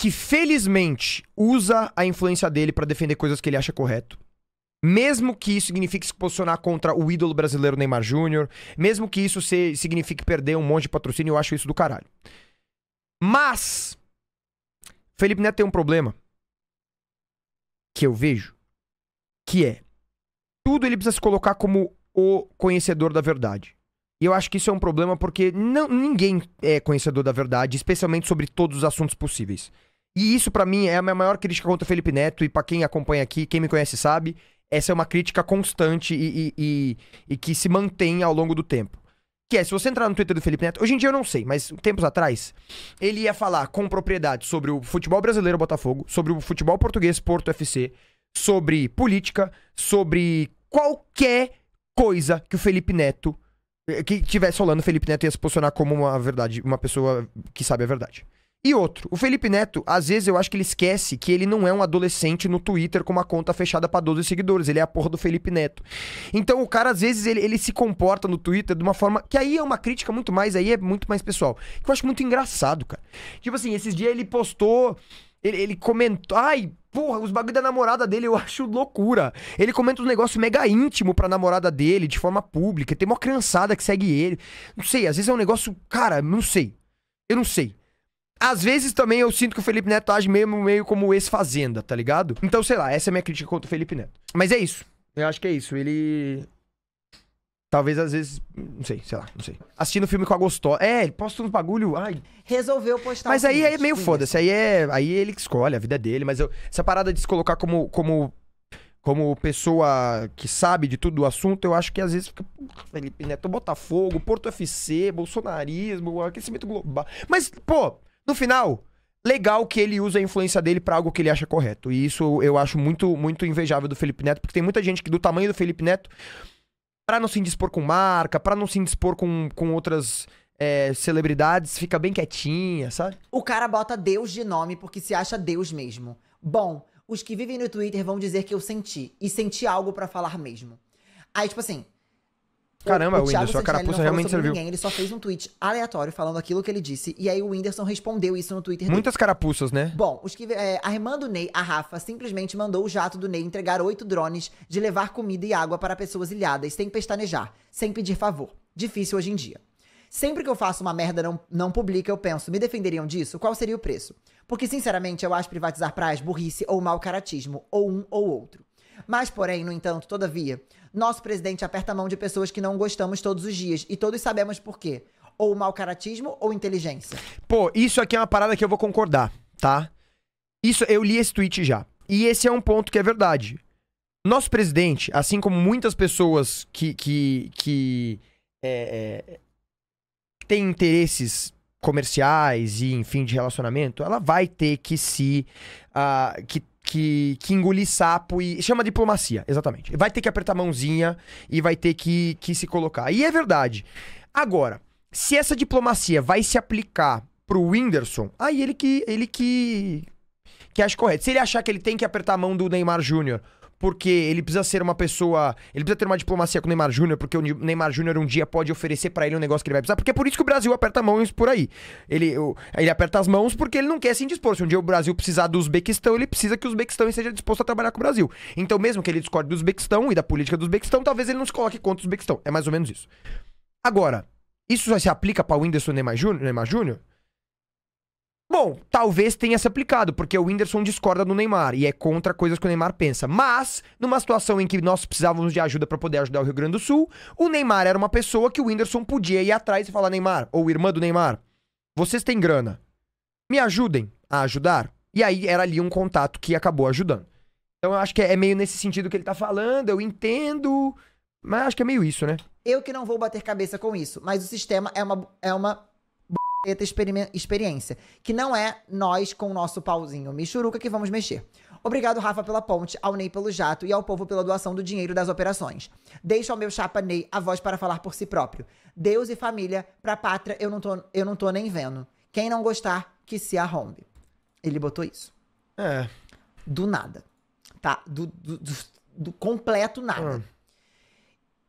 Que felizmente usa a influência dele para defender coisas que ele acha correto. Mesmo que isso signifique se posicionar contra o ídolo brasileiro Neymar Júnior, mesmo que isso se, signifique perder um monte de patrocínio, eu acho isso do caralho. Mas, Felipe Neto tem um problema que eu vejo, que é, tudo ele precisa se colocar como o conhecedor da verdade. E eu acho que isso é um problema porque não, ninguém é conhecedor da verdade, especialmente sobre todos os assuntos possíveis. E isso, para mim, é a minha maior crítica contra Felipe Neto, e para quem acompanha aqui, quem me conhece sabe, essa é uma crítica constante e, e, e, e, que se mantém ao longo do tempo. Que é, se você entrar no Twitter do Felipe Neto, hoje em dia eu não sei, mas tempos atrás, ele ia falar com propriedade sobre o futebol brasileiro Botafogo, sobre o futebol português Porto FC, sobre política, sobre qualquer coisa que o Felipe Neto eh, que tivesse rolando, o Felipe Neto ia se posicionar como uma verdade, uma pessoa que sabe a verdade. E outro, o Felipe Neto, às vezes eu acho que ele esquece que ele não é um adolescente no Twitter com uma conta fechada para 12 seguidores, ele é a porra do Felipe Neto. Então o cara, às vezes, ele, ele se comporta no Twitter de uma forma. Que aí é uma crítica muito mais, aí é muito mais pessoal. Que eu acho muito engraçado, cara. Tipo assim, esses dias ele postou. Ele, ele comentou. Ai, Porra, os bagulho da namorada dele eu acho loucura. Ele comenta um negócio mega íntimo pra namorada dele, de forma pública. Tem uma criançada que segue ele. Não sei, às vezes é um negócio. Cara, não sei. Eu não sei. Às vezes também eu sinto que o Felipe Neto age meio, meio como ex-fazenda, tá ligado? Então, sei lá, essa é a minha crítica contra o Felipe Neto. Mas é isso. Eu acho que é isso. Ele. Talvez às vezes. Não sei, sei lá, não sei. Assistindo filme com a gostosa. É, ele posta uns bagulho. Ai. Resolveu postar Mas aí, aí é meio tipo foda-se. Aí é. Aí ele que escolhe, a vida é dele. Mas eu... essa parada de se colocar como. como... Como pessoa que sabe de tudo o assunto, eu acho que às vezes fica. Felipe Neto, Botafogo, Porto FC, bolsonarismo, aquecimento global. Mas, pô, no final, legal que ele usa a influência dele para algo que ele acha correto. E isso eu acho muito, muito invejável do Felipe Neto, porque tem muita gente que do tamanho do Felipe Neto, para não se indispor com marca, para não se indispor com, com outras é, celebridades, fica bem quietinha, sabe? O cara bota Deus de nome porque se acha Deus mesmo. Bom, os que vivem no Twitter vão dizer que eu senti. E senti algo para falar mesmo. Aí, tipo assim, Caramba, o, o Whindersson, a carapuça realmente serviu. Ninguém, ele só fez um tweet aleatório falando aquilo que ele disse. E aí o Whindersson respondeu isso no Twitter Muitas dele. carapuças, né? Bom, os que. É, a irmã do Ney, a Rafa, simplesmente mandou o jato do Ney entregar oito drones de levar comida e água para pessoas ilhadas, sem pestanejar, sem pedir favor. Difícil hoje em dia. Sempre que eu faço uma merda não, não publica, eu penso, me defenderiam disso? Qual seria o preço? Porque, sinceramente, eu acho privatizar praias burrice ou mau caratismo, ou um ou outro. Mas, porém, no entanto, todavia, nosso presidente aperta a mão de pessoas que não gostamos todos os dias. E todos sabemos por quê. Ou mau caratismo ou inteligência. Pô, isso aqui é uma parada que eu vou concordar, tá? Isso, eu li esse tweet já. E esse é um ponto que é verdade. Nosso presidente, assim como muitas pessoas que, que, que é, é, têm interesses comerciais e, enfim, de relacionamento, ela vai ter que se. Uh, que que, que engolir sapo e. Chama diplomacia, exatamente. Vai ter que apertar a mãozinha e vai ter que, que se colocar. E é verdade. Agora, se essa diplomacia vai se aplicar pro Whindersson, aí ele que. ele que. que acha correto. Se ele achar que ele tem que apertar a mão do Neymar Júnior porque ele precisa ser uma pessoa. Ele precisa ter uma diplomacia com o Neymar Júnior, porque o Neymar Júnior um dia pode oferecer para ele um negócio que ele vai precisar. Porque é por isso que o Brasil aperta mãos por aí. Ele, o, ele aperta as mãos porque ele não quer se indispor. Se um dia o Brasil precisar do Uzbequistão, ele precisa que o Uzbequistão esteja disposto a trabalhar com o Brasil. Então, mesmo que ele discorde do Uzbequistão e da política do Uzbequistão, talvez ele não se coloque contra o Uzbequistão. É mais ou menos isso. Agora, isso já se aplica para o Whindersson Neymar Júnior? Bom, talvez tenha se aplicado, porque o Whindersson discorda do Neymar e é contra coisas que o Neymar pensa. Mas, numa situação em que nós precisávamos de ajuda para poder ajudar o Rio Grande do Sul, o Neymar era uma pessoa que o Whindersson podia ir atrás e falar: Neymar, ou irmã do Neymar, vocês têm grana. Me ajudem a ajudar. E aí era ali um contato que acabou ajudando. Então eu acho que é, é meio nesse sentido que ele tá falando, eu entendo. Mas acho que é meio isso, né? Eu que não vou bater cabeça com isso, mas o sistema é uma, é uma experiência, que não é nós com o nosso pauzinho Michuruca que vamos mexer. Obrigado, Rafa, pela ponte, ao Ney pelo jato e ao povo pela doação do dinheiro das operações. Deixa ao meu chapa Ney a voz para falar por si próprio. Deus e família, pra pátria eu não tô, eu não tô nem vendo. Quem não gostar, que se arrombe. Ele botou isso. É. Do nada. Tá? Do, do, do, do completo nada. Ah.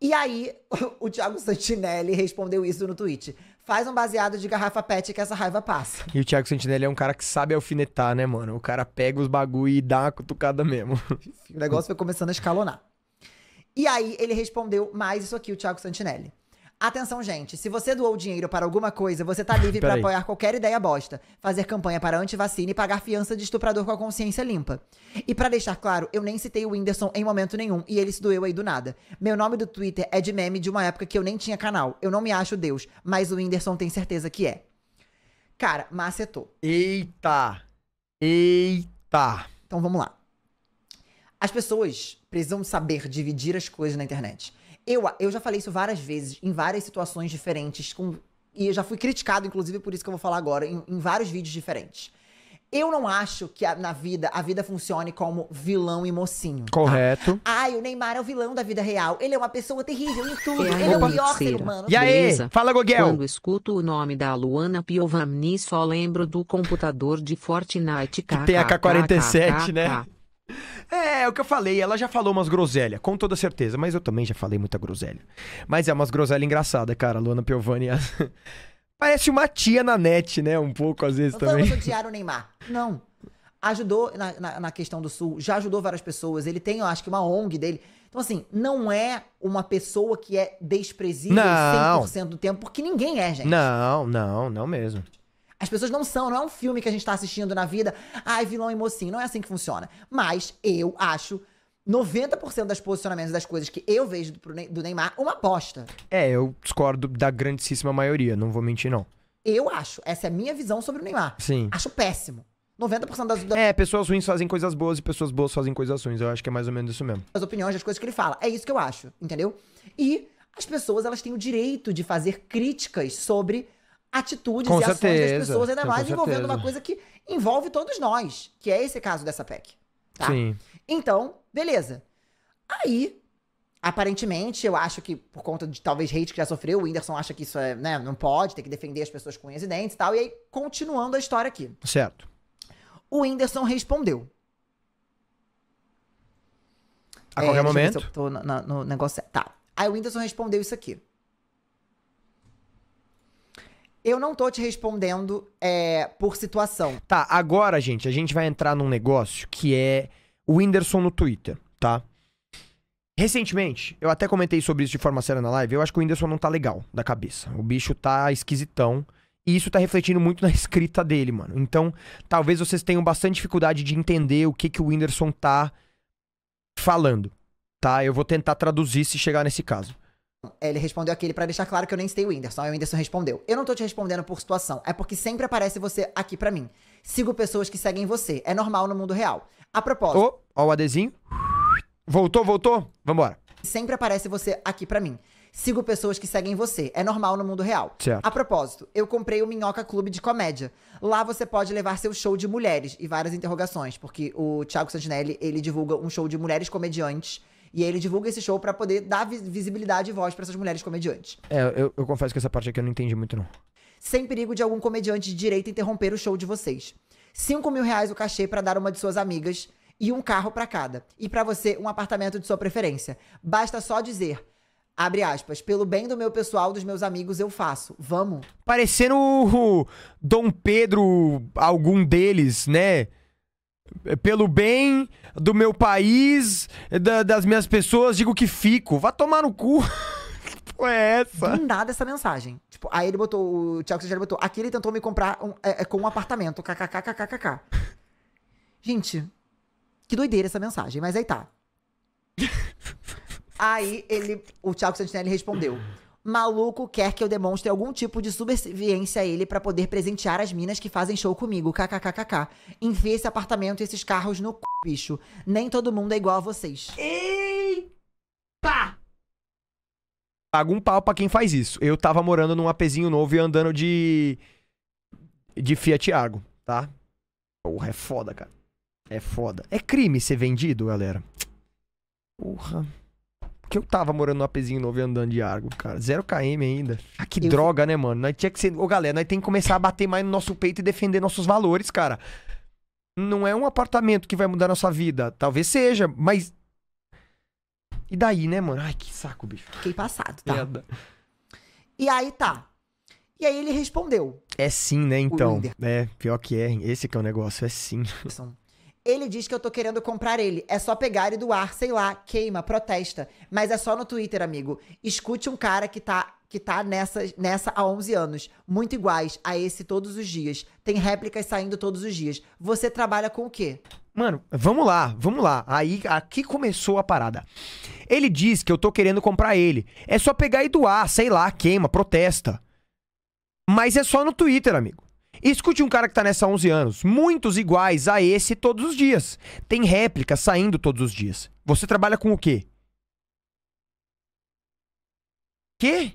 E aí, o, o Thiago Santinelli respondeu isso no tweet faz um baseado de garrafa pet que essa raiva passa. E o Thiago Sentinelli é um cara que sabe alfinetar, né, mano? O cara pega os bagulho e dá uma cutucada mesmo. O negócio foi começando a escalonar. E aí ele respondeu mais isso aqui, o Thiago Santinelli. Atenção, gente. Se você doou dinheiro para alguma coisa, você tá livre para apoiar qualquer ideia bosta, fazer campanha para antivacina e pagar fiança de estuprador com a consciência limpa. E para deixar claro, eu nem citei o Whindersson em momento nenhum e ele se doeu aí do nada. Meu nome do Twitter é de meme de uma época que eu nem tinha canal. Eu não me acho Deus, mas o Whindersson tem certeza que é. Cara, macetou. Eita! Eita! Então vamos lá. As pessoas precisam saber dividir as coisas na internet. Eu, eu já falei isso várias vezes, em várias situações diferentes, com, e eu já fui criticado, inclusive, por isso que eu vou falar agora, em, em vários vídeos diferentes. Eu não acho que a, na vida a vida funcione como vilão e mocinho. Tá? Correto. Ai, o Neymar é o vilão da vida real. Ele é uma pessoa terrível em tudo. ele é o pior ser humano. E aí? Fala, Gogel. Quando escuto o nome da Luana Piovani, só lembro do computador de Fortnite. que Tem a K47, né? É, é o que eu falei, ela já falou umas groselhas, com toda certeza, mas eu também já falei muita groselha. Mas é umas groselhas engraçadas, cara, Luana Piovani. As... Parece uma tia na net, né? Um pouco, às vezes, não também. Vamos odiar o Neymar. Não. Ajudou na, na, na, questão do Sul, já ajudou várias pessoas. Ele tem, eu acho que, uma ONG dele. Então, assim, não é uma pessoa que é desprezível não. 100% do tempo, porque ninguém é, gente. Não, não, não mesmo. As pessoas não são, não é um filme que a gente tá assistindo na vida. Ai, vilão e mocinho. Não é assim que funciona. Mas eu acho 90% dos posicionamentos das coisas que eu vejo do Neymar uma aposta. É, eu discordo da grandíssima maioria, não vou mentir, não. Eu acho. Essa é a minha visão sobre o Neymar. Sim. Acho péssimo. 90% das, das. É, pessoas ruins fazem coisas boas e pessoas boas fazem coisas ruins. Eu acho que é mais ou menos isso mesmo. As opiniões, as coisas que ele fala. É isso que eu acho, entendeu? E as pessoas, elas têm o direito de fazer críticas sobre atitudes com e certeza, ações das pessoas, ainda mais envolvendo certeza. uma coisa que envolve todos nós, que é esse caso dessa PEC. Tá? Sim. Então, beleza. Aí, aparentemente, eu acho que por conta de talvez hate que já sofreu, o Whindersson acha que isso é, né, não pode, tem que defender as pessoas com unhas e dentes e tal. E aí, continuando a história aqui. Certo. O Whindersson respondeu. A qualquer é, momento. Tô no, no, no negócio. Tá. Aí o Whindersson respondeu isso aqui. Eu não tô te respondendo é, por situação. Tá, agora, gente, a gente vai entrar num negócio que é o Whindersson no Twitter, tá? Recentemente, eu até comentei sobre isso de forma séria na live, eu acho que o Whindersson não tá legal da cabeça. O bicho tá esquisitão. E isso tá refletindo muito na escrita dele, mano. Então, talvez vocês tenham bastante dificuldade de entender o que, que o Whindersson tá falando. Tá? Eu vou tentar traduzir se chegar nesse caso. É, ele respondeu aquele para deixar claro que eu nem citei o Whindersson. Aí o Whindersson respondeu: Eu não tô te respondendo por situação, é porque sempre aparece você aqui para mim. Sigo pessoas que seguem você. É normal no mundo real. A propósito. oh, ó o adesinho. Voltou, voltou. Vambora. Sempre aparece você aqui para mim. Sigo pessoas que seguem você. É normal no mundo real. Certo. A propósito, eu comprei o Minhoca Clube de Comédia. Lá você pode levar seu show de mulheres e várias interrogações, porque o Thiago Santinelli, ele divulga um show de mulheres comediantes e aí ele divulga esse show para poder dar visibilidade e voz para essas mulheres comediantes. É, eu, eu confesso que essa parte aqui eu não entendi muito, não. Sem perigo de algum comediante de direita interromper o show de vocês. 5 mil reais o cachê para dar uma de suas amigas e um carro para cada. E para você, um apartamento de sua preferência. Basta só dizer. Abre aspas, pelo bem do meu pessoal, dos meus amigos, eu faço. Vamos. Parecendo o Dom Pedro, algum deles, né? pelo bem do meu país, da, das minhas pessoas, digo que fico. Vá tomar no cu. que porra é essa? não nada essa mensagem. Tipo, aí ele botou, o Thiago Sejari botou, aqui ele tentou me comprar um, é, é com um apartamento, kkkkkkk. Gente, que doideira essa mensagem, mas aí tá. aí ele, o Thiago Santinelli respondeu. Maluco quer que eu demonstre algum tipo de subserviência a ele para poder presentear as minas que fazem show comigo. KKKKK. Enfie esse apartamento e esses carros no c, bicho. Nem todo mundo é igual a vocês. Eita! Paga um pau pra quem faz isso. Eu tava morando num apezinho novo e andando de. de Fiat Argo, tá? Porra, é foda, cara. É foda. É crime ser vendido, galera. Porra que eu tava morando no apezinho novo e andando de Argo, cara. zero km ainda. Ah, que eu... droga, né, mano? Nós tinha que ser. Ô, galera, nós tem que começar a bater mais no nosso peito e defender nossos valores, cara. Não é um apartamento que vai mudar nossa vida. Talvez seja, mas. E daí, né, mano? Ai, que saco, bicho. Fiquei passado, tá? Merda. E aí tá. E aí ele respondeu. É sim, né, então? É, pior que é. Esse que é o negócio, é sim. Ele diz que eu tô querendo comprar ele. É só pegar e doar, sei lá, queima, protesta. Mas é só no Twitter, amigo. Escute um cara que tá que tá nessa, nessa há 11 anos, muito iguais a esse todos os dias. Tem réplicas saindo todos os dias. Você trabalha com o quê? Mano, vamos lá, vamos lá. Aí aqui começou a parada. Ele diz que eu tô querendo comprar ele. É só pegar e doar, sei lá, queima, protesta. Mas é só no Twitter, amigo escute um cara que tá nessa há 11 anos, muitos iguais a esse todos os dias. Tem réplica saindo todos os dias. Você trabalha com o quê? Quê?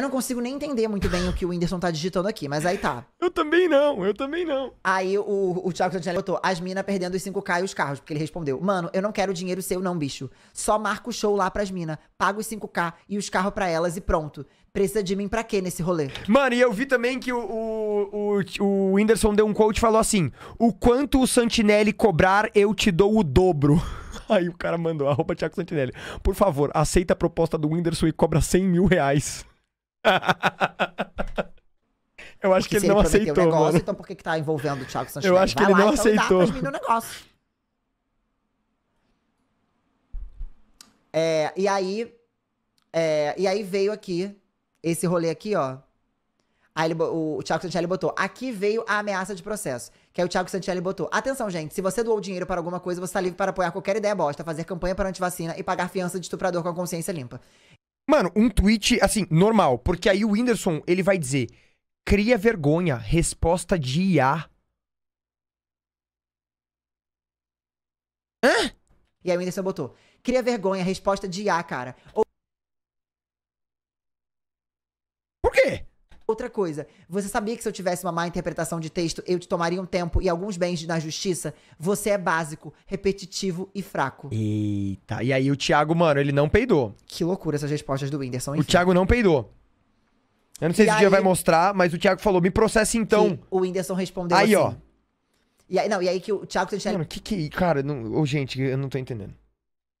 Eu não consigo nem entender muito bem o que o Whindersson tá digitando aqui, mas aí tá. Eu também não, eu também não. Aí o, o Thiago Santinelli botou as minas perdendo os 5K e os carros, porque ele respondeu: Mano, eu não quero dinheiro seu, não, bicho. Só marco o show lá pras minas, pago os 5K e os carros pra elas e pronto. Precisa de mim pra quê nesse rolê? Mano, e eu vi também que o, o, o, o Whindersson deu um quote e falou assim: O quanto o Santinelli cobrar, eu te dou o dobro. Aí o cara mandou, arroba Thiago Santinelli. Por favor, aceita a proposta do Whindersson e cobra 100 mil reais. Eu acho porque que ele, ele não aceitou. O negócio, Então por que, que tá envolvendo o Thiago Sanches? Eu acho Vai que ele lá, não então aceitou. Dá o negócio. É, e aí. É, e aí veio aqui esse rolê aqui, ó. Aí ele, o, o Thiago Santelli botou: aqui veio a ameaça de processo. Que aí o Thiago Santelli botou: atenção, gente, se você doou dinheiro para alguma coisa, você está livre para apoiar qualquer ideia bosta, fazer campanha para antivacina e pagar fiança de estuprador com a consciência limpa. Mano, um tweet, assim, normal. Porque aí o Whindersson, ele vai dizer... Cria vergonha, resposta de IA. Hã? E aí o Whindersson botou... Cria vergonha, resposta de IA, cara. Ou... Outra coisa, você sabia que se eu tivesse uma má interpretação de texto, eu te tomaria um tempo e alguns bens na justiça? Você é básico, repetitivo e fraco. Eita, e aí o Thiago, mano, ele não peidou. Que loucura essas respostas do Whindersson, enfim. O Thiago não peidou. Eu não sei e se aí... o dia vai mostrar, mas o Thiago falou, me processa então. E o Whindersson respondeu aí, assim. Aí, ó. E aí, não, e aí que o Thiago... Mano, que que... Cara, não... Oh, gente, eu não tô entendendo.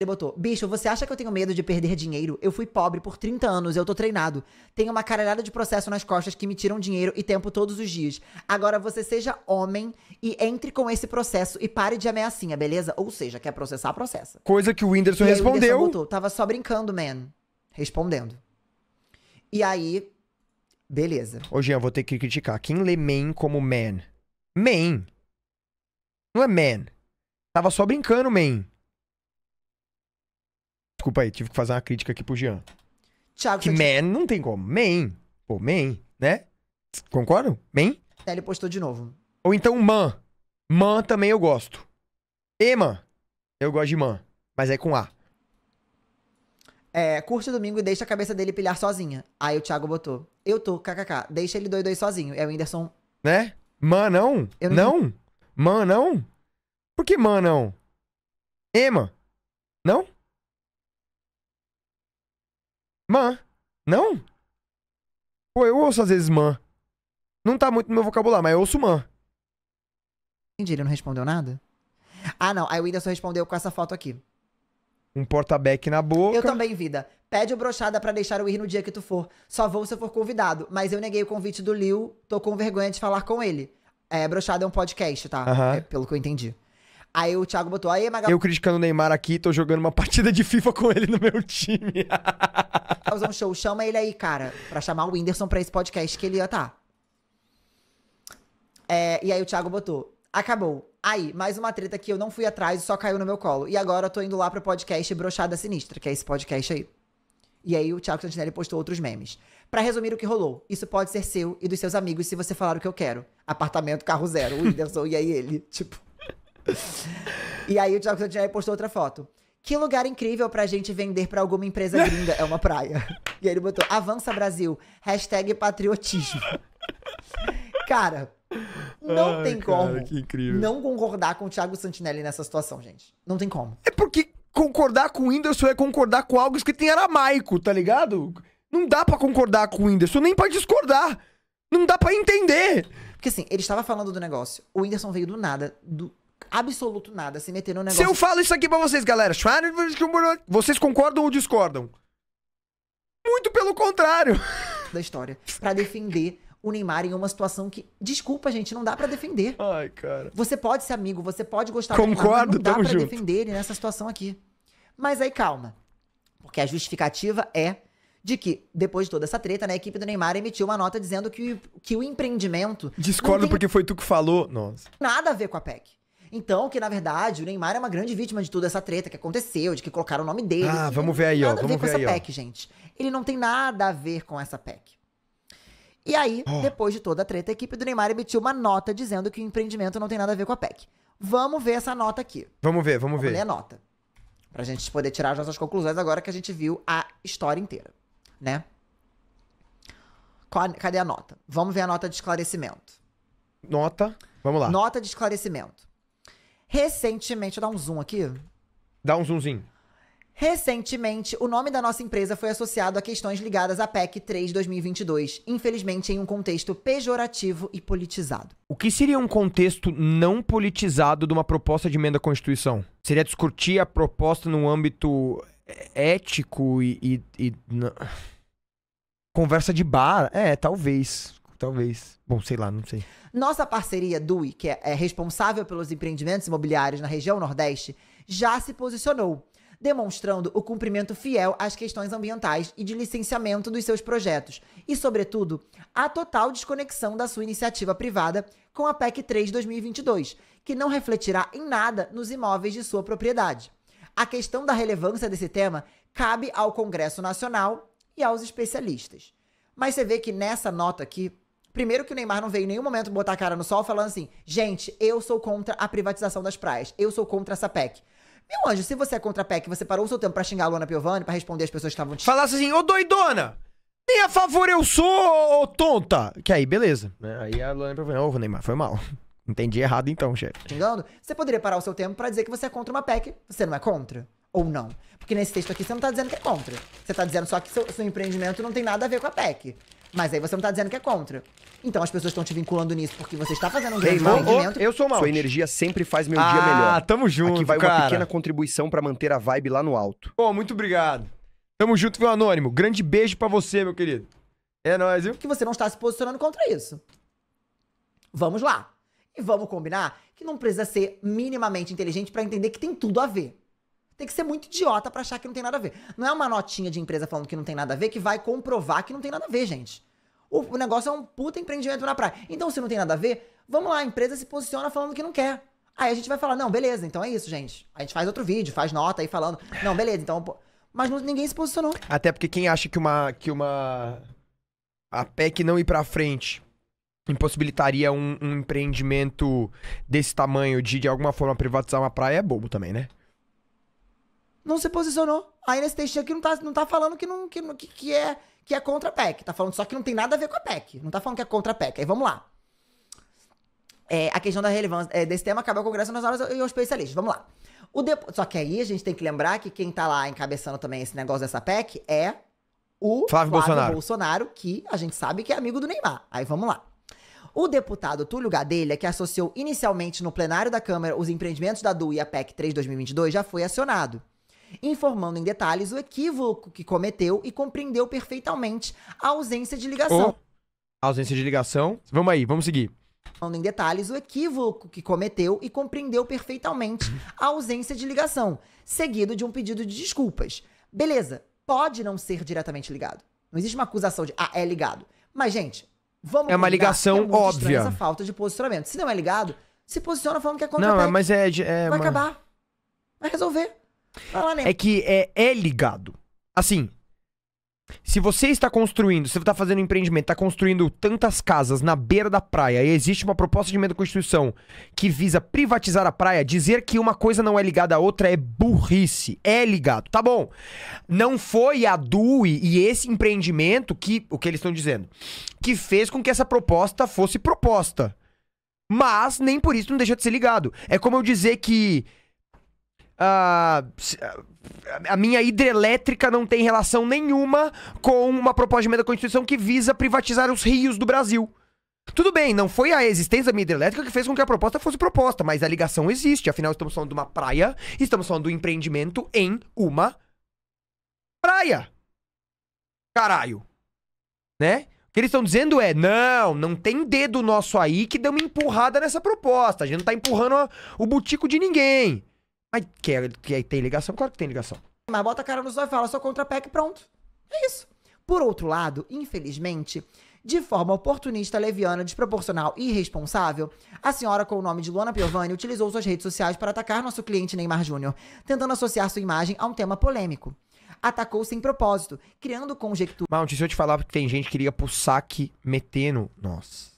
Ele botou: Bicho, você acha que eu tenho medo de perder dinheiro? Eu fui pobre por 30 anos, eu tô treinado. Tenho uma caralhada de processo nas costas que me tiram dinheiro e tempo todos os dias. Agora você seja homem e entre com esse processo e pare de ameaçinha, beleza? Ou seja, quer processar, processa. Coisa que o Whindersson respondeu. O Whindersson botou, Tava só brincando, man. Respondendo. E aí. Beleza. Ô, Jean, vou ter que criticar. Quem lê man como man? Man. Não é man. Tava só brincando, man. Desculpa aí, tive que fazer uma crítica aqui pro Jean. Thiago, que man, não tem como. Man. Pô, man, né? Concordam? Man? É, ele postou de novo. Ou então man. Man também eu gosto. Ema. Eu gosto de man. Mas é com A. É, curte o domingo e deixa a cabeça dele pilhar sozinha. Aí o Thiago botou. Eu tô, kkk. Deixa ele doido aí sozinho. É o Whindersson. Né? Man não? Eu não? não? Man não? Por que man não? Ema? Não? Mã. Não? Pô, eu ouço às vezes man Não tá muito no meu vocabulário, mas eu ouço man Entendi, ele não respondeu nada? Ah, não. Aí o Whindersson respondeu com essa foto aqui. Um porta-beck na boca. Eu também, vida. Pede o brochada para deixar eu ir no dia que tu for. Só vou se eu for convidado. Mas eu neguei o convite do Liu, tô com vergonha de falar com ele. É, brochada é um podcast, tá? É, pelo que eu entendi. Aí o Thiago botou, aí Magal... Eu criticando o Neymar aqui, tô jogando uma partida de FIFA com ele no meu time. Magalzão tá Show, chama ele aí, cara, pra chamar o Whindersson pra esse podcast que ele ia tá. É, e aí o Thiago botou, acabou. Aí, mais uma treta que eu não fui atrás e só caiu no meu colo. E agora eu tô indo lá pro podcast Brochada Sinistra, que é esse podcast aí. E aí o Thiago Santinelli postou outros memes. Para resumir o que rolou, isso pode ser seu e dos seus amigos se você falar o que eu quero. Apartamento, carro zero, Whindersson e aí ele. Tipo e aí o Thiago Santinelli postou outra foto. Que lugar incrível pra gente vender pra alguma empresa gringa. É uma praia. E aí ele botou, avança Brasil, hashtag patriotismo. Cara, não Ai, tem cara, como não concordar com o Thiago Santinelli nessa situação, gente. Não tem como. É porque concordar com o Whindersson é concordar com algo que tem aramaico, tá ligado? Não dá para concordar com o Whindersson, nem para discordar. Não dá para entender. Porque assim, ele estava falando do negócio, o Whindersson veio do nada, do absoluto nada, se meter no negócio. Se eu falo isso aqui pra vocês, galera, vocês concordam ou discordam? Muito pelo contrário. Da história. para defender o Neymar em uma situação que, desculpa, gente, não dá para defender. Ai, cara. Você pode ser amigo, você pode gostar Concordo, do Neymar, não dá pra junto. defender ele nessa situação aqui. Mas aí calma. Porque a justificativa é de que, depois de toda essa treta, né, a equipe do Neymar emitiu uma nota dizendo que, que o empreendimento. Discordo porque foi tu que falou. Nossa. Nada a ver com a PEC. Então, que na verdade, o Neymar é uma grande vítima de toda essa treta que aconteceu, de que colocaram o nome dele. Ah, vamos ver aí, ó. Nada vamos a ver com essa PEC, gente. Ele não tem nada a ver com essa PEC. E aí, oh. depois de toda a treta, a equipe do Neymar emitiu uma nota dizendo que o empreendimento não tem nada a ver com a PEC. Vamos ver essa nota aqui. Vamos ver, vamos, vamos ver. Ler a nota. Pra gente poder tirar as nossas conclusões agora que a gente viu a história inteira, né? Cadê a nota? Vamos ver a nota de esclarecimento. Nota. Vamos lá. Nota de esclarecimento. Recentemente, dá um zoom aqui. Dá um zoomzinho. Recentemente, o nome da nossa empresa foi associado a questões ligadas à PEC 3 2022, infelizmente em um contexto pejorativo e politizado. O que seria um contexto não politizado de uma proposta de emenda à Constituição? Seria discutir a proposta no âmbito é, ético e. e, e... Conversa de bar? É, talvez talvez. Bom, sei lá, não sei. Nossa parceria DUI, que é, é, responsável pelos empreendimentos imobiliários na região Nordeste, já se posicionou, demonstrando o cumprimento fiel às questões ambientais e de licenciamento dos seus projetos, e, sobretudo, a total desconexão da sua iniciativa privada com a PEC 3 2022, que não refletirá em nada nos imóveis de sua propriedade. A questão da relevância desse tema cabe ao Congresso Nacional e aos especialistas. Mas você vê que nessa nota aqui, Primeiro que o Neymar não veio em nenhum momento botar a cara no sol falando assim: gente, eu sou contra a privatização das praias, eu sou contra essa PEC. Meu anjo, se você é contra a PEC, você parou o seu tempo pra xingar a Luana Piovani, pra responder as pessoas que estavam te. Falasse assim, ô doidona! Nem a favor eu sou, ô tonta! Que aí, beleza. Né, aí a Luana Piovani, ô Neymar, foi mal. Entendi errado então, chefe. Xingando? Você poderia parar o seu tempo para dizer que você é contra uma PEC. Você não é contra? Ou não? Porque nesse texto aqui você não tá dizendo que é contra. Você tá dizendo só que seu, seu empreendimento não tem nada a ver com a PEC. Mas aí você não tá dizendo que é contra. Então as pessoas estão te vinculando nisso porque você está fazendo um grande empreendimento. Eu sou mal. Sua energia sempre faz meu ah, dia melhor. Ah, tamo junto, Aqui vai cara. uma pequena contribuição para manter a vibe lá no alto. Pô, muito obrigado. Tamo junto, viu, Anônimo? Grande beijo para você, meu querido. É nóis, viu? Que você não está se posicionando contra isso. Vamos lá. E vamos combinar que não precisa ser minimamente inteligente para entender que tem tudo a ver. Tem que ser muito idiota para achar que não tem nada a ver. Não é uma notinha de empresa falando que não tem nada a ver que vai comprovar que não tem nada a ver, gente. O negócio é um puta empreendimento na praia. Então, se não tem nada a ver, vamos lá, a empresa se posiciona falando que não quer. Aí a gente vai falar, não, beleza, então é isso, gente. A gente faz outro vídeo, faz nota aí falando, não, beleza, então. Mas não, ninguém se posicionou. Até porque quem acha que uma. que uma. A PEC não ir pra frente impossibilitaria um, um empreendimento desse tamanho de, de alguma forma, privatizar uma praia é bobo também, né? não se posicionou. aí nesse texto aqui não tá, não tá falando que, não, que, que, é, que é contra a PEC. Tá falando só que não tem nada a ver com a PEC. Não tá falando que é contra a PEC. Aí vamos lá. É, a questão da relevância é, desse tema acabou o Congresso nas horas e os especialistas. Vamos lá. O Só que aí a gente tem que lembrar que quem tá lá encabeçando também esse negócio dessa PEC é o Flávio, Flávio Bolsonaro. Bolsonaro, que a gente sabe que é amigo do Neymar. Aí vamos lá. O deputado Túlio Gadelha, que associou inicialmente no plenário da Câmara os empreendimentos da DU e a PEC 3 2022, já foi acionado informando em detalhes o equívoco que cometeu e compreendeu perfeitamente a ausência de ligação. Oh. Ausência de ligação. Vamos aí, vamos seguir. Informando em detalhes o equívoco que cometeu e compreendeu perfeitamente a ausência de ligação, seguido de um pedido de desculpas. Beleza, pode não ser diretamente ligado. Não existe uma acusação de, ah, é ligado. Mas, gente, vamos É uma ligação é óbvia. essa falta de posicionamento. Se não é ligado, se posiciona falando que é contra Não, é, mas é. é vai acabar. Vai resolver. Né? É que é, é ligado. Assim, se você está construindo, se você está fazendo um empreendimento, está construindo tantas casas na beira da praia e existe uma proposta de emenda à Constituição que visa privatizar a praia, dizer que uma coisa não é ligada à outra é burrice. É ligado. Tá bom. Não foi a DUI e esse empreendimento que, o que eles estão dizendo, que fez com que essa proposta fosse proposta. Mas nem por isso não deixa de ser ligado. É como eu dizer que a, ah, ah, a minha hidrelétrica não tem relação nenhuma com uma proposta de emenda à Constituição que visa privatizar os rios do Brasil. Tudo bem, não foi a existência da minha hidrelétrica que fez com que a proposta fosse proposta, mas a ligação existe. Afinal, estamos falando de uma praia, estamos falando do empreendimento em uma praia. Caralho. Né? O que eles estão dizendo é: não, não tem dedo nosso aí que deu uma empurrada nessa proposta. A gente não tá empurrando a, o butico de ninguém. Mas quer, quer, tem ligação? Claro que tem ligação. Mas bota a cara no olhos e fala, sou contra a PEC pronto. É isso. Por outro lado, infelizmente, de forma oportunista, leviana, desproporcional e irresponsável, a senhora com o nome de Luana Piovani utilizou suas redes sociais para atacar nosso cliente Neymar Júnior, tentando associar sua imagem a um tema polêmico. Atacou sem propósito, criando conjecturas. Mal, se eu te falar que tem gente que liga pro saque metendo. Nossa.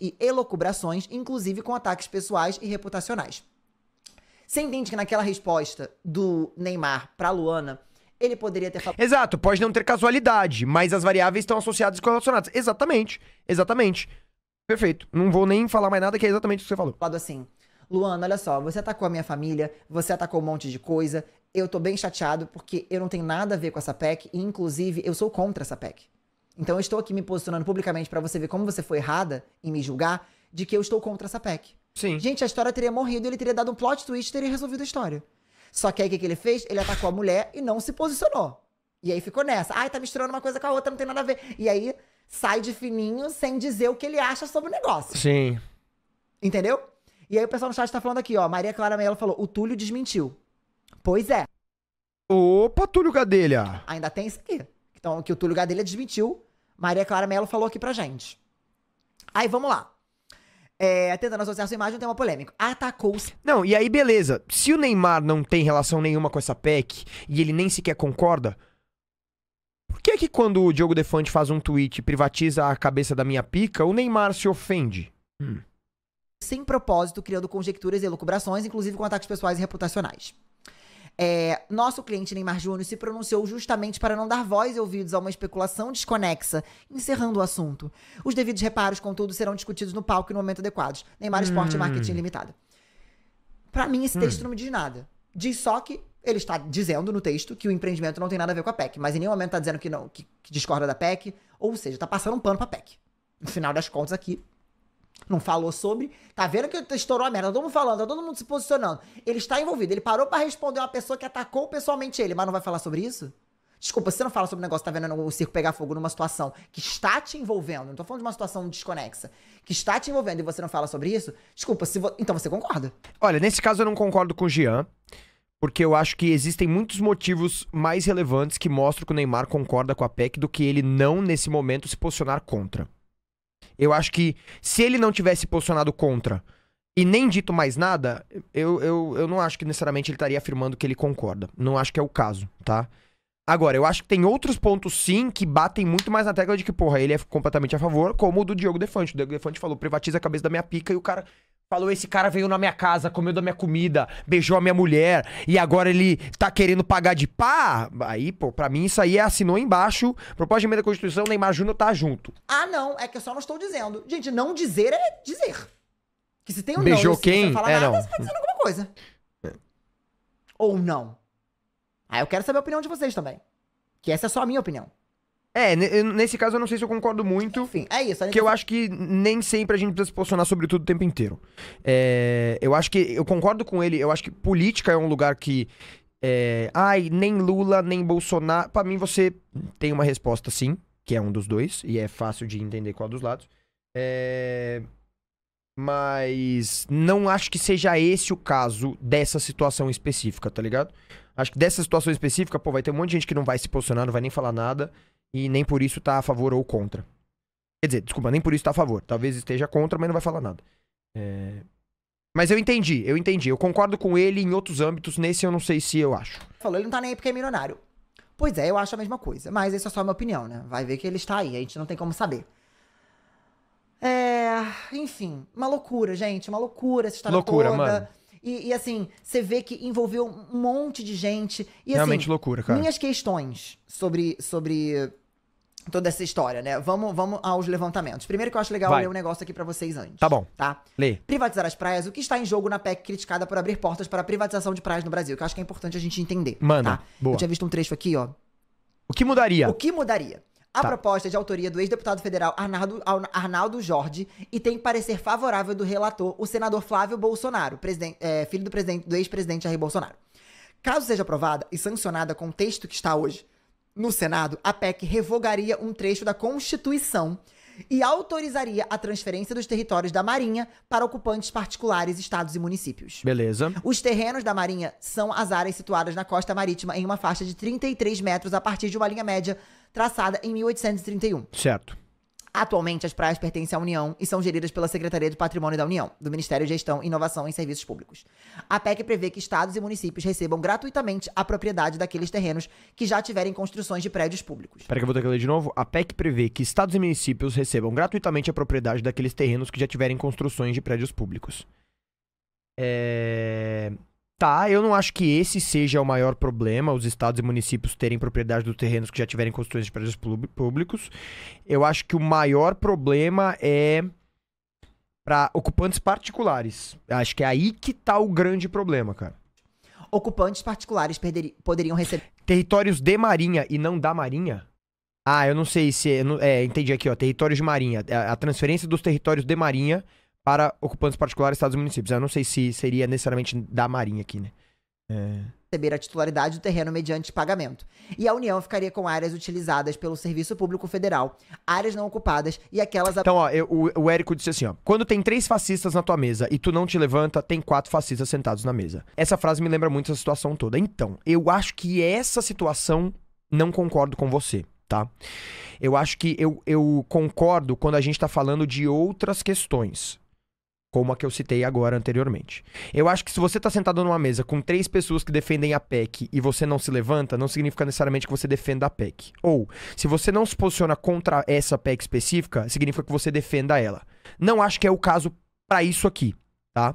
E elocubrações, inclusive com ataques pessoais e reputacionais. Você entende que naquela resposta do Neymar pra Luana, ele poderia ter falado. Exato, pode não ter casualidade, mas as variáveis estão associadas e correlacionadas. Exatamente, exatamente. Perfeito. Não vou nem falar mais nada que é exatamente o que você falou. Falado assim. Luana, olha só, você atacou a minha família, você atacou um monte de coisa. Eu tô bem chateado porque eu não tenho nada a ver com essa PEC e, inclusive, eu sou contra essa PEC. Então eu estou aqui me posicionando publicamente para você ver como você foi errada em me julgar de que eu estou contra essa PEC. Sim. Gente, a história teria morrido, ele teria dado um plot twist e teria resolvido a história. Só que aí o que, que ele fez? Ele atacou a mulher e não se posicionou. E aí ficou nessa. Ai, tá misturando uma coisa com a outra, não tem nada a ver. E aí sai de fininho sem dizer o que ele acha sobre o negócio. Sim. Entendeu? E aí o pessoal no chat tá falando aqui, ó. Maria Clara Mello falou: o Túlio desmentiu. Pois é. Opa, Túlio Gadelha! Ainda tem isso aqui. Então, que o Túlio Gadelha desmentiu. Maria Clara Mello falou aqui pra gente. Aí vamos lá é, tentando associar sua imagem a um tema polêmico. Atacou-se. Não, e aí beleza. Se o Neymar não tem relação nenhuma com essa PEC e ele nem sequer concorda, por que é que quando o Diogo Defante faz um tweet e privatiza a cabeça da minha pica, o Neymar se ofende? Hum. Sem propósito, criando conjecturas e elucubrações, inclusive com ataques pessoais e reputacionais. É, nosso cliente Neymar Júnior se pronunciou justamente para não dar voz e ouvidos a uma especulação desconexa, encerrando o assunto. Os devidos reparos, contudo, serão discutidos no palco e no momento adequados. Neymar hum. Esporte Marketing Limitada. Para mim, esse hum. texto hum. não me diz nada. Diz só que ele está dizendo no texto que o empreendimento não tem nada a ver com a PEC, mas em nenhum momento está dizendo que não, que, que discorda da PEC, ou seja, está passando um pano para a PEC. No final das contas, aqui, não falou sobre. Tá vendo que estourou a merda? Tá todo mundo falando, tá todo mundo se posicionando. Ele está envolvido. Ele parou para responder uma pessoa que atacou pessoalmente ele, mas não vai falar sobre isso? Desculpa, você não fala sobre o negócio, tá vendo o circo pegar fogo numa situação que está te envolvendo. Não tô falando de uma situação desconexa. Que está te envolvendo e você não fala sobre isso? Desculpa, se vo... então você concorda. Olha, nesse caso eu não concordo com o Jean. Porque eu acho que existem muitos motivos mais relevantes que mostram que o Neymar concorda com a PEC do que ele não, nesse momento, se posicionar contra. Eu acho que se ele não tivesse posicionado contra e nem dito mais nada, eu, eu, eu não acho que necessariamente ele estaria afirmando que ele concorda. Não acho que é o caso, tá? Agora, eu acho que tem outros pontos sim que batem muito mais na tecla de que, porra, ele é completamente a favor, como o do Diogo Defante. O Diogo Defante falou, privatiza a cabeça da minha pica e o cara Falou, esse cara veio na minha casa, comeu da minha comida, beijou a minha mulher e agora ele tá querendo pagar de pá. Aí, pô, pra mim isso aí é assinou embaixo, proposta de emenda da Constituição, Neymar Júnior tá junto. Ah, não, é que eu só não estou dizendo. Gente, não dizer é dizer. Que se tem um beijou não, quem? você fala é, nada, não. você tá dizendo alguma coisa. É. Ou não. Ah, eu quero saber a opinião de vocês também. Que essa é só a minha opinião. É, nesse caso eu não sei se eu concordo muito. Enfim, é isso. Que eu acho que nem sempre a gente precisa se posicionar sobre tudo o tempo inteiro. É, eu acho que. Eu concordo com ele. Eu acho que política é um lugar que. É, ai, nem Lula, nem Bolsonaro. Para mim, você tem uma resposta sim, que é um dos dois, e é fácil de entender qual dos lados. É, mas não acho que seja esse o caso dessa situação específica, tá ligado? Acho que dessa situação específica, pô, vai ter um monte de gente que não vai se posicionar, não vai nem falar nada e nem por isso tá a favor ou contra. Quer dizer, desculpa, nem por isso tá a favor. Talvez esteja contra, mas não vai falar nada. É... Mas eu entendi, eu entendi. Eu concordo com ele em outros âmbitos, nesse eu não sei se eu acho. Falou, ele não tá nem aí porque é milionário. Pois é, eu acho a mesma coisa. Mas isso é só minha opinião, né? Vai ver que ele está aí, a gente não tem como saber. É. Enfim, uma loucura, gente. Uma loucura essa história loucura, toda. Mano. E, e assim, você vê que envolveu um monte de gente. E, assim, Realmente assim, loucura, cara. Minhas questões sobre, sobre toda essa história, né? Vamos, vamos aos levantamentos. Primeiro que eu acho legal Vai. ler um negócio aqui para vocês antes. Tá bom. Tá? Lê. Privatizar as praias, o que está em jogo na PEC criticada por abrir portas para a privatização de praias no Brasil, que eu acho que é importante a gente entender. Manda. Tá? Boa. Eu tinha visto um trecho aqui, ó. O que mudaria? O que mudaria? A tá. proposta é de autoria do ex-deputado federal Arnaldo, Arnaldo Jorge e tem parecer favorável do relator, o senador Flávio Bolsonaro, é, filho do, do ex-presidente Jair Bolsonaro. Caso seja aprovada e sancionada com o texto que está hoje, no Senado, a PEC revogaria um trecho da Constituição e autorizaria a transferência dos territórios da Marinha para ocupantes particulares, estados e municípios. Beleza. Os terrenos da Marinha são as áreas situadas na costa marítima em uma faixa de 33 metros a partir de uma linha média traçada em 1831. Certo. Atualmente, as praias pertencem à União e são geridas pela Secretaria do Patrimônio da União, do Ministério de Gestão, Inovação e Serviços Públicos. A PEC prevê que estados e municípios recebam gratuitamente a propriedade daqueles terrenos que já tiverem construções de prédios públicos. Espera que eu vou ter que ler de novo. A PEC prevê que estados e municípios recebam gratuitamente a propriedade daqueles terrenos que já tiverem construções de prédios públicos. É... Tá, eu não acho que esse seja o maior problema, os estados e municípios terem propriedade dos terrenos que já tiverem construções de prédios públicos. Eu acho que o maior problema é para ocupantes particulares. Acho que é aí que tá o grande problema, cara. Ocupantes particulares perderi... poderiam receber. Territórios de marinha e não da marinha? Ah, eu não sei se. É, entendi aqui, ó. Territórios de marinha. A transferência dos territórios de marinha para ocupantes particulares, estados e municípios. Eu não sei se seria necessariamente da Marinha aqui, né? É... Receber a titularidade do terreno mediante pagamento. E a União ficaria com áreas utilizadas pelo Serviço Público Federal, áreas não ocupadas e aquelas. Então, ó, eu, o, o Érico disse assim: ó, quando tem três fascistas na tua mesa e tu não te levanta, tem quatro fascistas sentados na mesa. Essa frase me lembra muito essa situação toda. Então, eu acho que essa situação não concordo com você, tá? Eu acho que eu, eu concordo quando a gente tá falando de outras questões como a que eu citei agora anteriormente. Eu acho que se você está sentado numa mesa com três pessoas que defendem a PEC e você não se levanta, não significa necessariamente que você defenda a PEC. Ou, se você não se posiciona contra essa PEC específica, significa que você defenda ela. Não acho que é o caso para isso aqui, tá?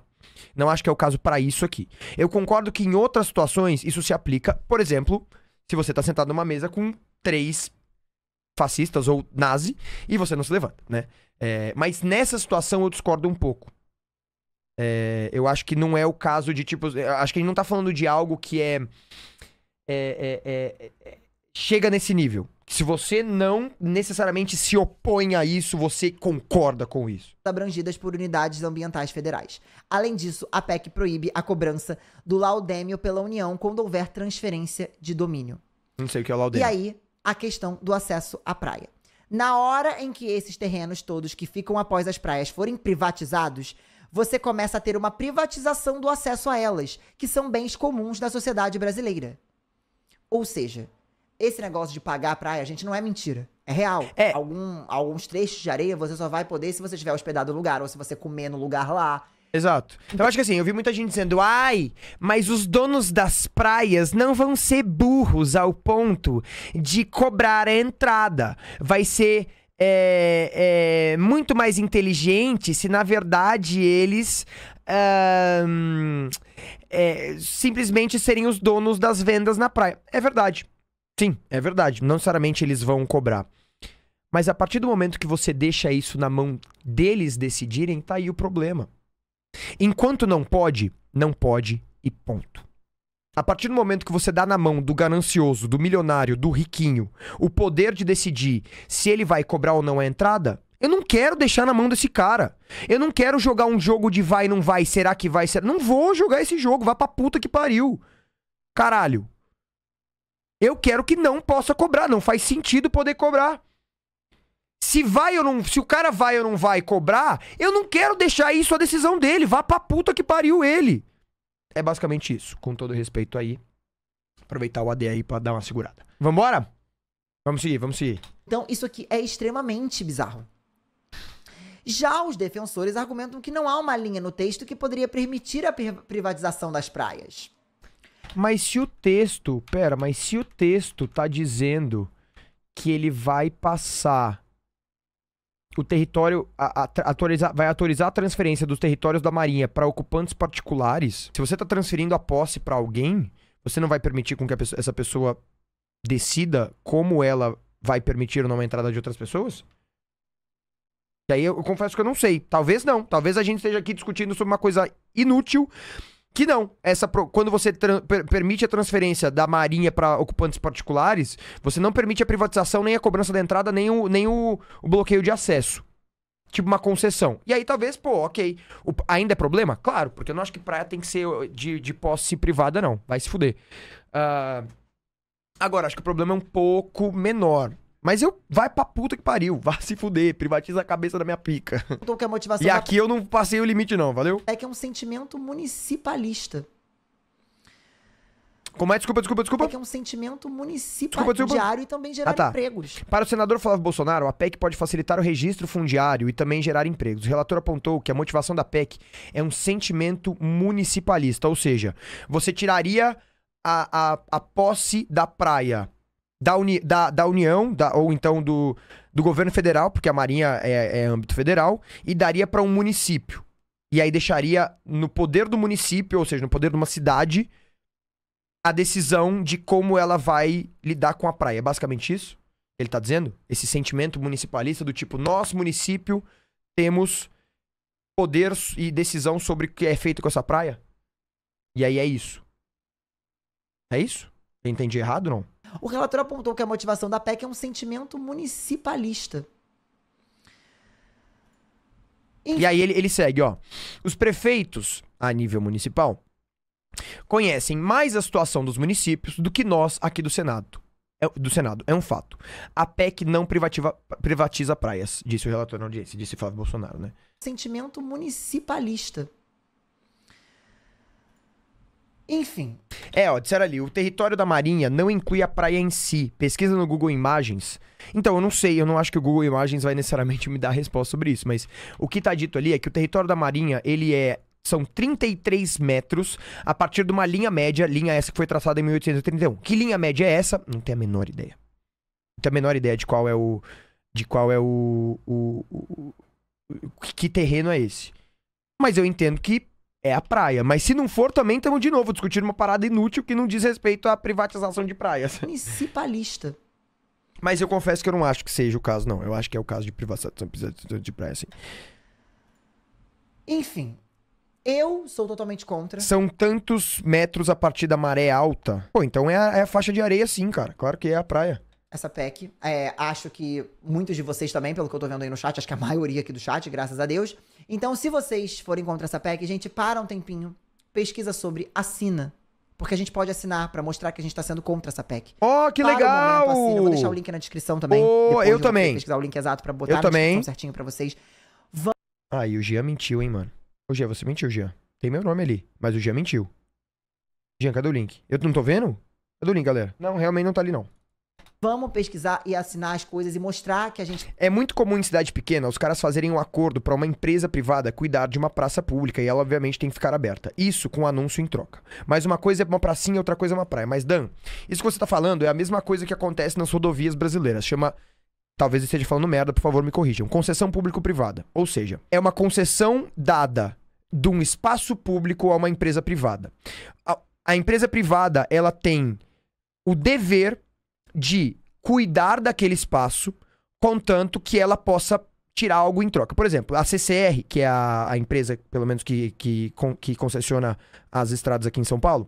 Não acho que é o caso para isso aqui. Eu concordo que em outras situações isso se aplica, por exemplo, se você está sentado numa mesa com três fascistas ou nazi e você não se levanta, né? É, mas nessa situação eu discordo um pouco. É, eu acho que não é o caso de tipo. Acho que a gente não tá falando de algo que é é, é, é, é. chega nesse nível. se você não necessariamente se opõe a isso, você concorda com isso. Abrangidas por unidades ambientais federais. Além disso, a PEC proíbe a cobrança do laudêmio pela União quando houver transferência de domínio. Não sei o que é o laudêmio. E aí, a questão do acesso à praia. Na hora em que esses terrenos todos que ficam após as praias forem privatizados, você começa a ter uma privatização do acesso a elas, que são bens comuns da sociedade brasileira. Ou seja, esse negócio de pagar a praia, gente, não é mentira. É real. É. Algum, alguns trechos de areia você só vai poder se você estiver hospedado no lugar, ou se você comer no lugar lá. Exato. Então, eu acho que assim, eu vi muita gente dizendo, ai, mas os donos das praias não vão ser burros ao ponto de cobrar a entrada. Vai ser é, é, muito mais inteligente se, na verdade, eles. é, simplesmente serem os donos das vendas na praia. É verdade. Sim, é verdade. Não necessariamente eles vão cobrar. Mas a partir do momento que você deixa isso na mão deles decidirem, tá aí o problema. Enquanto não pode, não pode e ponto. A partir do momento que você dá na mão do ganancioso, do milionário, do riquinho, o poder de decidir se ele vai cobrar ou não a entrada, eu não quero deixar na mão desse cara. Eu não quero jogar um jogo de vai, não vai, será que vai, será. Não vou jogar esse jogo, vá pra puta que pariu. Caralho. Eu quero que não possa cobrar, não faz sentido poder cobrar. Se vai ou não, se o cara vai ou não vai cobrar, eu não quero deixar isso a decisão dele, vá pra puta que pariu ele é basicamente isso, com todo respeito aí. Aproveitar o AD aí pra dar uma segurada. Vambora? Vamos seguir, vamos seguir. Então, isso aqui é extremamente bizarro. Já os defensores argumentam que não há uma linha no texto que poderia permitir a privatização das praias. Mas se o texto, pera, mas se o texto tá dizendo que ele vai passar o território vai autorizar a transferência dos territórios da Marinha para ocupantes particulares, se você está transferindo a posse para alguém, você não vai permitir com que pessoa, essa pessoa decida como ela vai permitir ou não a entrada de outras pessoas? E aí eu, eu confesso que eu não sei. Talvez não. Talvez a gente esteja aqui discutindo sobre uma coisa inútil que não. Essa quando você per permite a transferência da Marinha para ocupantes particulares, você não permite a privatização, nem a cobrança da entrada, nem o, nem o, o bloqueio de acesso. Tipo uma concessão. E aí talvez, pô, ok. O, ainda é problema? Claro, porque eu não acho que praia tem que ser eh, de, de posse privada, não. Vai se fuder. Uh, agora, acho que o problema é um pouco menor. Mas eu, vai pra puta que pariu, vá se fuder, privatiza a cabeça da minha pica. Então, que é a motivação e da... aqui eu não passei o limite não, valeu? É que é um sentimento municipalista. Como é? Desculpa, desculpa, desculpa. É que é um sentimento municipal e também ah, gerar ah, tá. empregos. Para o senador Flávio Bolsonaro, a PEC pode facilitar o registro fundiário e também gerar empregos. O relator apontou que a motivação da PEC é um sentimento municipalista, ou seja, você tiraria a, a, a posse da praia da, uni, da, da União, da, ou então do, do governo federal, porque a Marinha é, é âmbito federal, e daria para um município. E aí deixaria no poder do município, ou seja, no poder de uma cidade, a decisão de como ela vai lidar com a praia. É basicamente isso ele está dizendo? Esse sentimento municipalista do tipo, nós, município, temos poder e decisão sobre o que é feito com essa praia? E aí é isso. É isso? Eu entendi errado não? O relator apontou que a motivação da PEC é um sentimento municipalista. Enfim. E aí ele, ele segue, ó. Os prefeitos, a nível municipal, conhecem mais a situação dos municípios do que nós aqui do Senado. É, do Senado, é um fato. A PEC não privativa, privatiza praias, disse o relator na audiência, disse Flávio Bolsonaro, né? Sentimento municipalista. Enfim. É, ó, disseram ali, o território da Marinha não inclui a praia em si. Pesquisa no Google Imagens. Então, eu não sei, eu não acho que o Google Imagens vai necessariamente me dar a resposta sobre isso, mas o que tá dito ali é que o território da Marinha, ele é são 33 metros a partir de uma linha média, linha essa que foi traçada em 1831. Que linha média é essa? Não tenho a menor ideia. Não tenho a menor ideia de qual é o. De qual é o. o, o, o que terreno é esse. Mas eu entendo que é a praia. Mas se não for, também estamos de novo discutindo uma parada inútil que não diz respeito à privatização de praias. Municipalista. Mas eu confesso que eu não acho que seja o caso, não. Eu acho que é o caso de privatização de praia, sim. Enfim, eu sou totalmente contra. São tantos metros a partir da maré alta. Pô, então é a, é a faixa de areia, sim, cara. Claro que é a praia essa PEC. É, acho que muitos de vocês também, pelo que eu tô vendo aí no chat, acho que a maioria aqui do chat, graças a Deus. Então, se vocês forem contra essa PEC, gente, para um tempinho, pesquisa sobre, assina. Porque a gente pode assinar para mostrar que a gente tá sendo contra essa PEC. Oh, que para legal! O momento, assina. Eu vou deixar o link na descrição também. Oh, eu, eu também. pesquisar o link exato para botar eu na também. descrição certinho para vocês. V ah, e o Jean mentiu, hein, mano. Ô, Jean, você mentiu, Jean. Tem meu nome ali, mas o Jean mentiu. Jean, cadê o link? Eu não tô vendo? Cadê o link, galera? Não, realmente não tá ali, não. Vamos pesquisar e assinar as coisas e mostrar que a gente. É muito comum em cidade pequena os caras fazerem um acordo para uma empresa privada cuidar de uma praça pública e ela, obviamente, tem que ficar aberta. Isso com anúncio em troca. Mas uma coisa é uma pracinha, outra coisa é uma praia. Mas, Dan, isso que você tá falando é a mesma coisa que acontece nas rodovias brasileiras. Chama Talvez eu esteja falando merda, por favor, me corrijam. Concessão público-privada. Ou seja, é uma concessão dada de um espaço público a uma empresa privada. A, a, empresa privada, ela tem o dever de cuidar daquele espaço, contanto que ela possa tirar algo em troca. Por exemplo, a CCR, que é a, a empresa, pelo menos, que, que, que concessiona as estradas aqui em São Paulo,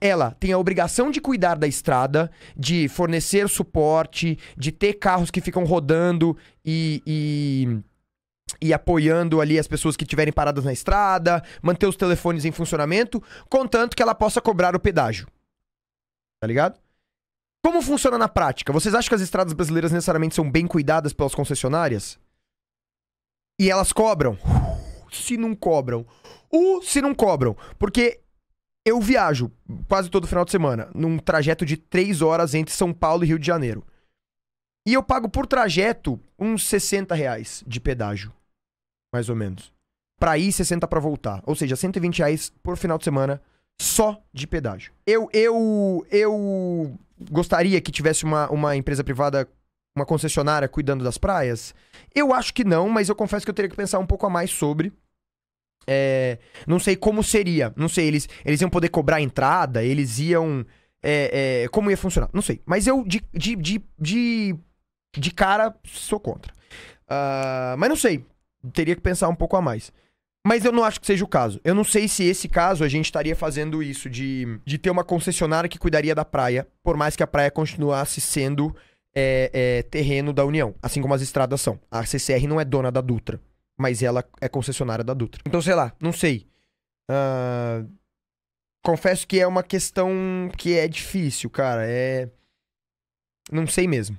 ela tem a obrigação de cuidar da estrada, de fornecer suporte, de ter carros que ficam rodando e, e e apoiando ali as pessoas que estiverem paradas na estrada, manter os telefones em funcionamento, contanto que ela possa cobrar o pedágio. Tá ligado? Como funciona na prática? Vocês acham que as estradas brasileiras necessariamente são bem cuidadas pelas concessionárias? E elas cobram? Se não cobram. O se não cobram. Porque eu viajo quase todo final de semana num trajeto de 3 horas entre São Paulo e Rio de Janeiro. E eu pago por trajeto uns 60 reais de pedágio. Mais ou menos. Pra ir, 60 para voltar. Ou seja, 120 reais por final de semana só de pedágio. Eu, eu, eu gostaria que tivesse uma, uma empresa privada, uma concessionária cuidando das praias? Eu acho que não, mas eu confesso que eu teria que pensar um pouco a mais sobre. É, não sei como seria. Não sei, eles, eles iam poder cobrar entrada, eles iam. É, é, como ia funcionar? Não sei. Mas eu, de, de, de, de, de cara, sou contra. Uh, mas não sei. Teria que pensar um pouco a mais. Mas eu não acho que seja o caso. Eu não sei se esse caso a gente estaria fazendo isso de, de ter uma concessionária que cuidaria da praia, por mais que a praia continuasse sendo é, é, terreno da União, assim como as estradas são. A CCR não é dona da Dutra, mas ela é concessionária da Dutra. Então, sei lá, não sei. Uh, confesso que é uma questão que é difícil, cara. É. Não sei mesmo.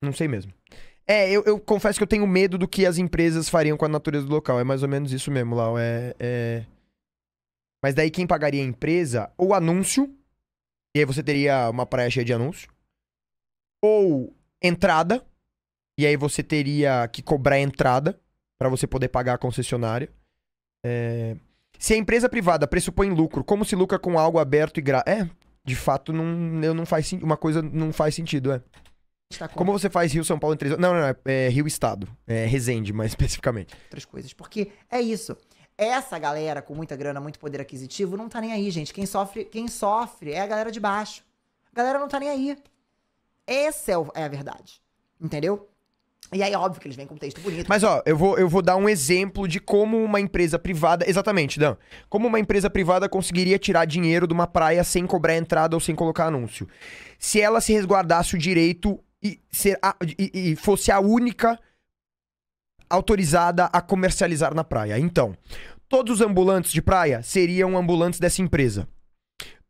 Não sei mesmo. É, eu, eu, confesso que eu tenho medo do que as empresas fariam com a natureza do local. É mais ou menos isso mesmo, Lau. É, é... Mas daí quem pagaria a empresa? Ou anúncio. E aí você teria uma praia cheia de anúncio. Ou entrada. E aí você teria que cobrar entrada para você poder pagar a concessionária. É... Se a empresa privada pressupõe lucro, como se lucra com algo aberto e gra... É, de fato, não, eu não faz, uma coisa não faz sentido, é. Tá com... Como você faz Rio São Paulo em três Não, não, não. É, é Rio Estado. É Resende, mais especificamente. Outras coisas. Porque é isso. Essa galera com muita grana, muito poder aquisitivo, não tá nem aí, gente. Quem sofre, quem sofre é a galera de baixo. A galera não tá nem aí. Essa é, o... é a verdade. Entendeu? E aí, óbvio que eles vêm com um texto bonito. Mas, ó, eu vou, eu vou dar um exemplo de como uma empresa privada. Exatamente, Dan. Como uma empresa privada conseguiria tirar dinheiro de uma praia sem cobrar entrada ou sem colocar anúncio. Se ela se resguardasse o direito e, ser a, e, e fosse a única autorizada a comercializar na praia. Então, todos os ambulantes de praia seriam ambulantes dessa empresa.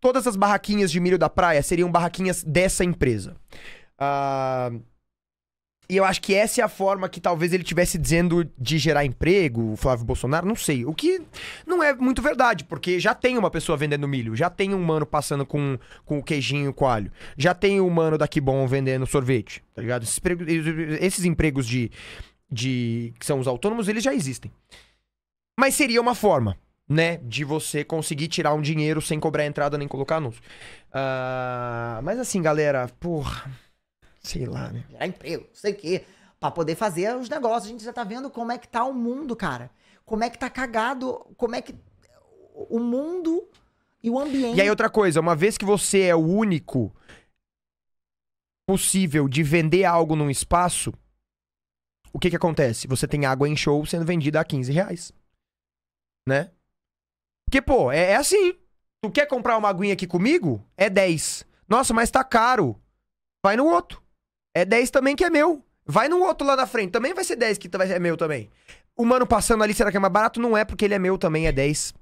Todas as barraquinhas de milho da praia seriam barraquinhas dessa empresa. Ah. Uh... E eu acho que essa é a forma que talvez ele tivesse dizendo de gerar emprego, o Flávio Bolsonaro, não sei. O que não é muito verdade, porque já tem uma pessoa vendendo milho, já tem um mano passando com, com o queijinho com alho, já tem um mano daqui bom vendendo sorvete, tá ligado? Esses, esses empregos de, de. que são os autônomos, eles já existem. Mas seria uma forma, né? De você conseguir tirar um dinheiro sem cobrar entrada nem colocar anúncio. Uh, mas assim, galera, porra sei lá, né? Gerar emprego, não sei o quê. Pra poder fazer os negócios. A gente já tá vendo como é que tá o mundo, cara. Como é que tá cagado, como é que. O mundo e o ambiente. E aí, outra coisa, uma vez que você é o único possível de vender algo num espaço, o que que acontece? Você tem água em show sendo vendida a 15 reais. Né? Porque, pô, é, é assim. Tu quer comprar uma aguinha aqui comigo? É 10. Nossa, mas tá caro. Vai no outro é 10 também que é meu. Vai no outro lá na frente, também vai ser 10 que vai ser meu também. O mano passando ali, será que é mais barato? Não é, porque ele é meu também, é 10.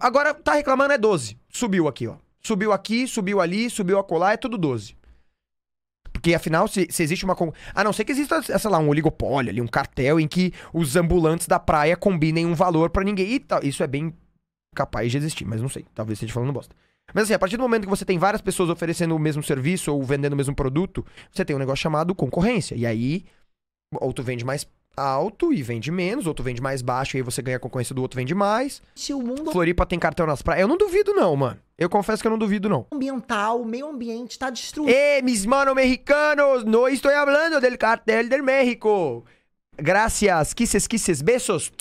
Agora tá reclamando é 12. Subiu aqui, ó. Subiu aqui, subiu ali, subiu a colar, é tudo 12. Porque afinal, se, se existe uma. A não ser que exista, sei lá, um oligopólio ali, um cartel em que os ambulantes da praia combinem um valor para ninguém. E isso é bem capaz de existir, mas não sei. Talvez esteja falando bosta. Mas assim, a partir do momento que você tem várias pessoas oferecendo o mesmo serviço ou vendendo o mesmo produto, você tem um negócio chamado concorrência. E aí, ou tu vende mais alto e vende menos, outro vende mais baixo e aí você ganha a concorrência do outro vende mais. Se o mundo Floripa tem cartão nas praias. Eu não duvido não, mano. Eu confesso que eu não duvido não. ambiental, meio ambiente tá destruído. Ê, mis manos não estou falando hablando del cartel del México. Gracias, kisses, kisses, besos.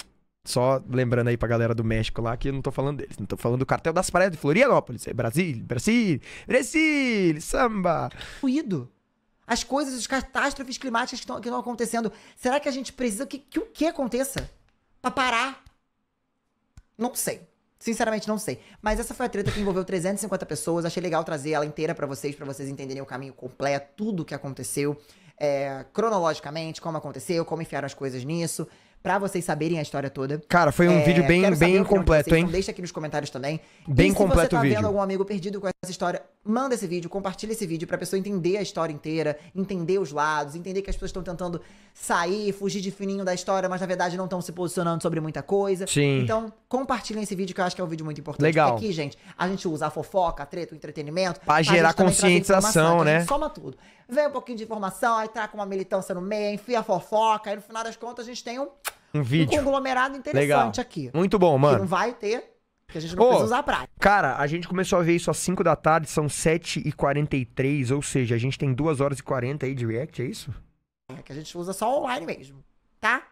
Só lembrando aí pra galera do México lá que eu não tô falando deles, não tô falando do cartel das praias de Florianópolis. É Brasil, Brasil, Brasil, samba. Ruído. As coisas, as catástrofes climáticas que estão acontecendo. Será que a gente precisa que, que o que aconteça? Pra parar? Não sei. Sinceramente, não sei. Mas essa foi a treta que envolveu 350 pessoas. Achei legal trazer ela inteira para vocês, para vocês entenderem o caminho completo, tudo o que aconteceu, é, cronologicamente, como aconteceu, como enfiaram as coisas nisso para vocês saberem a história toda. Cara, foi um é, vídeo bem, bem completo, vocês, então hein? Então deixa aqui nos comentários também. Bem e completo o vídeo. Se você tá vídeo. vendo algum amigo perdido com essa história, manda esse vídeo, compartilha esse vídeo pra pessoa entender a história inteira, entender os lados, entender que as pessoas estão tentando sair, fugir de fininho da história, mas na verdade não estão se posicionando sobre muita coisa. Sim. Então, compartilhem esse vídeo que eu acho que é um vídeo muito importante. Legal. Porque aqui, gente, a gente usa a fofoca, a treta, o entretenimento. Pra, gerar conscientização, né? soma tudo. Vem um pouquinho de informação, aí traga uma militância no meio, enfia a fofoca, aí no final das contas a gente tem um um, vídeo. um conglomerado interessante Legal. aqui. Muito bom, mano. Que não vai ter, que a gente não Ô, precisa usar prática. Cara, a gente começou a ver isso às 5 da tarde, são 7h43, ou seja, a gente tem 2 horas e 40 aí de react, é isso? É, que a gente usa só online mesmo, tá?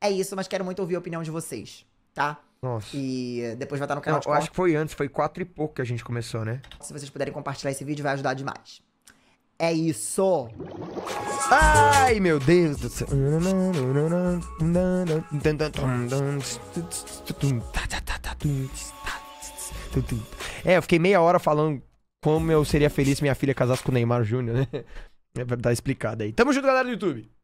É isso, mas quero muito ouvir a opinião de vocês, tá? Nossa. E depois vai estar no canal não, Eu corte. acho que foi antes, foi quatro e pouco que a gente começou, né? Se vocês puderem compartilhar esse vídeo, vai ajudar demais. É isso! Ai, meu Deus do céu! É, eu fiquei meia hora falando como eu seria feliz se minha filha casasse com o Neymar Júnior, né? É pra dar explicado aí. Tamo junto, galera do YouTube!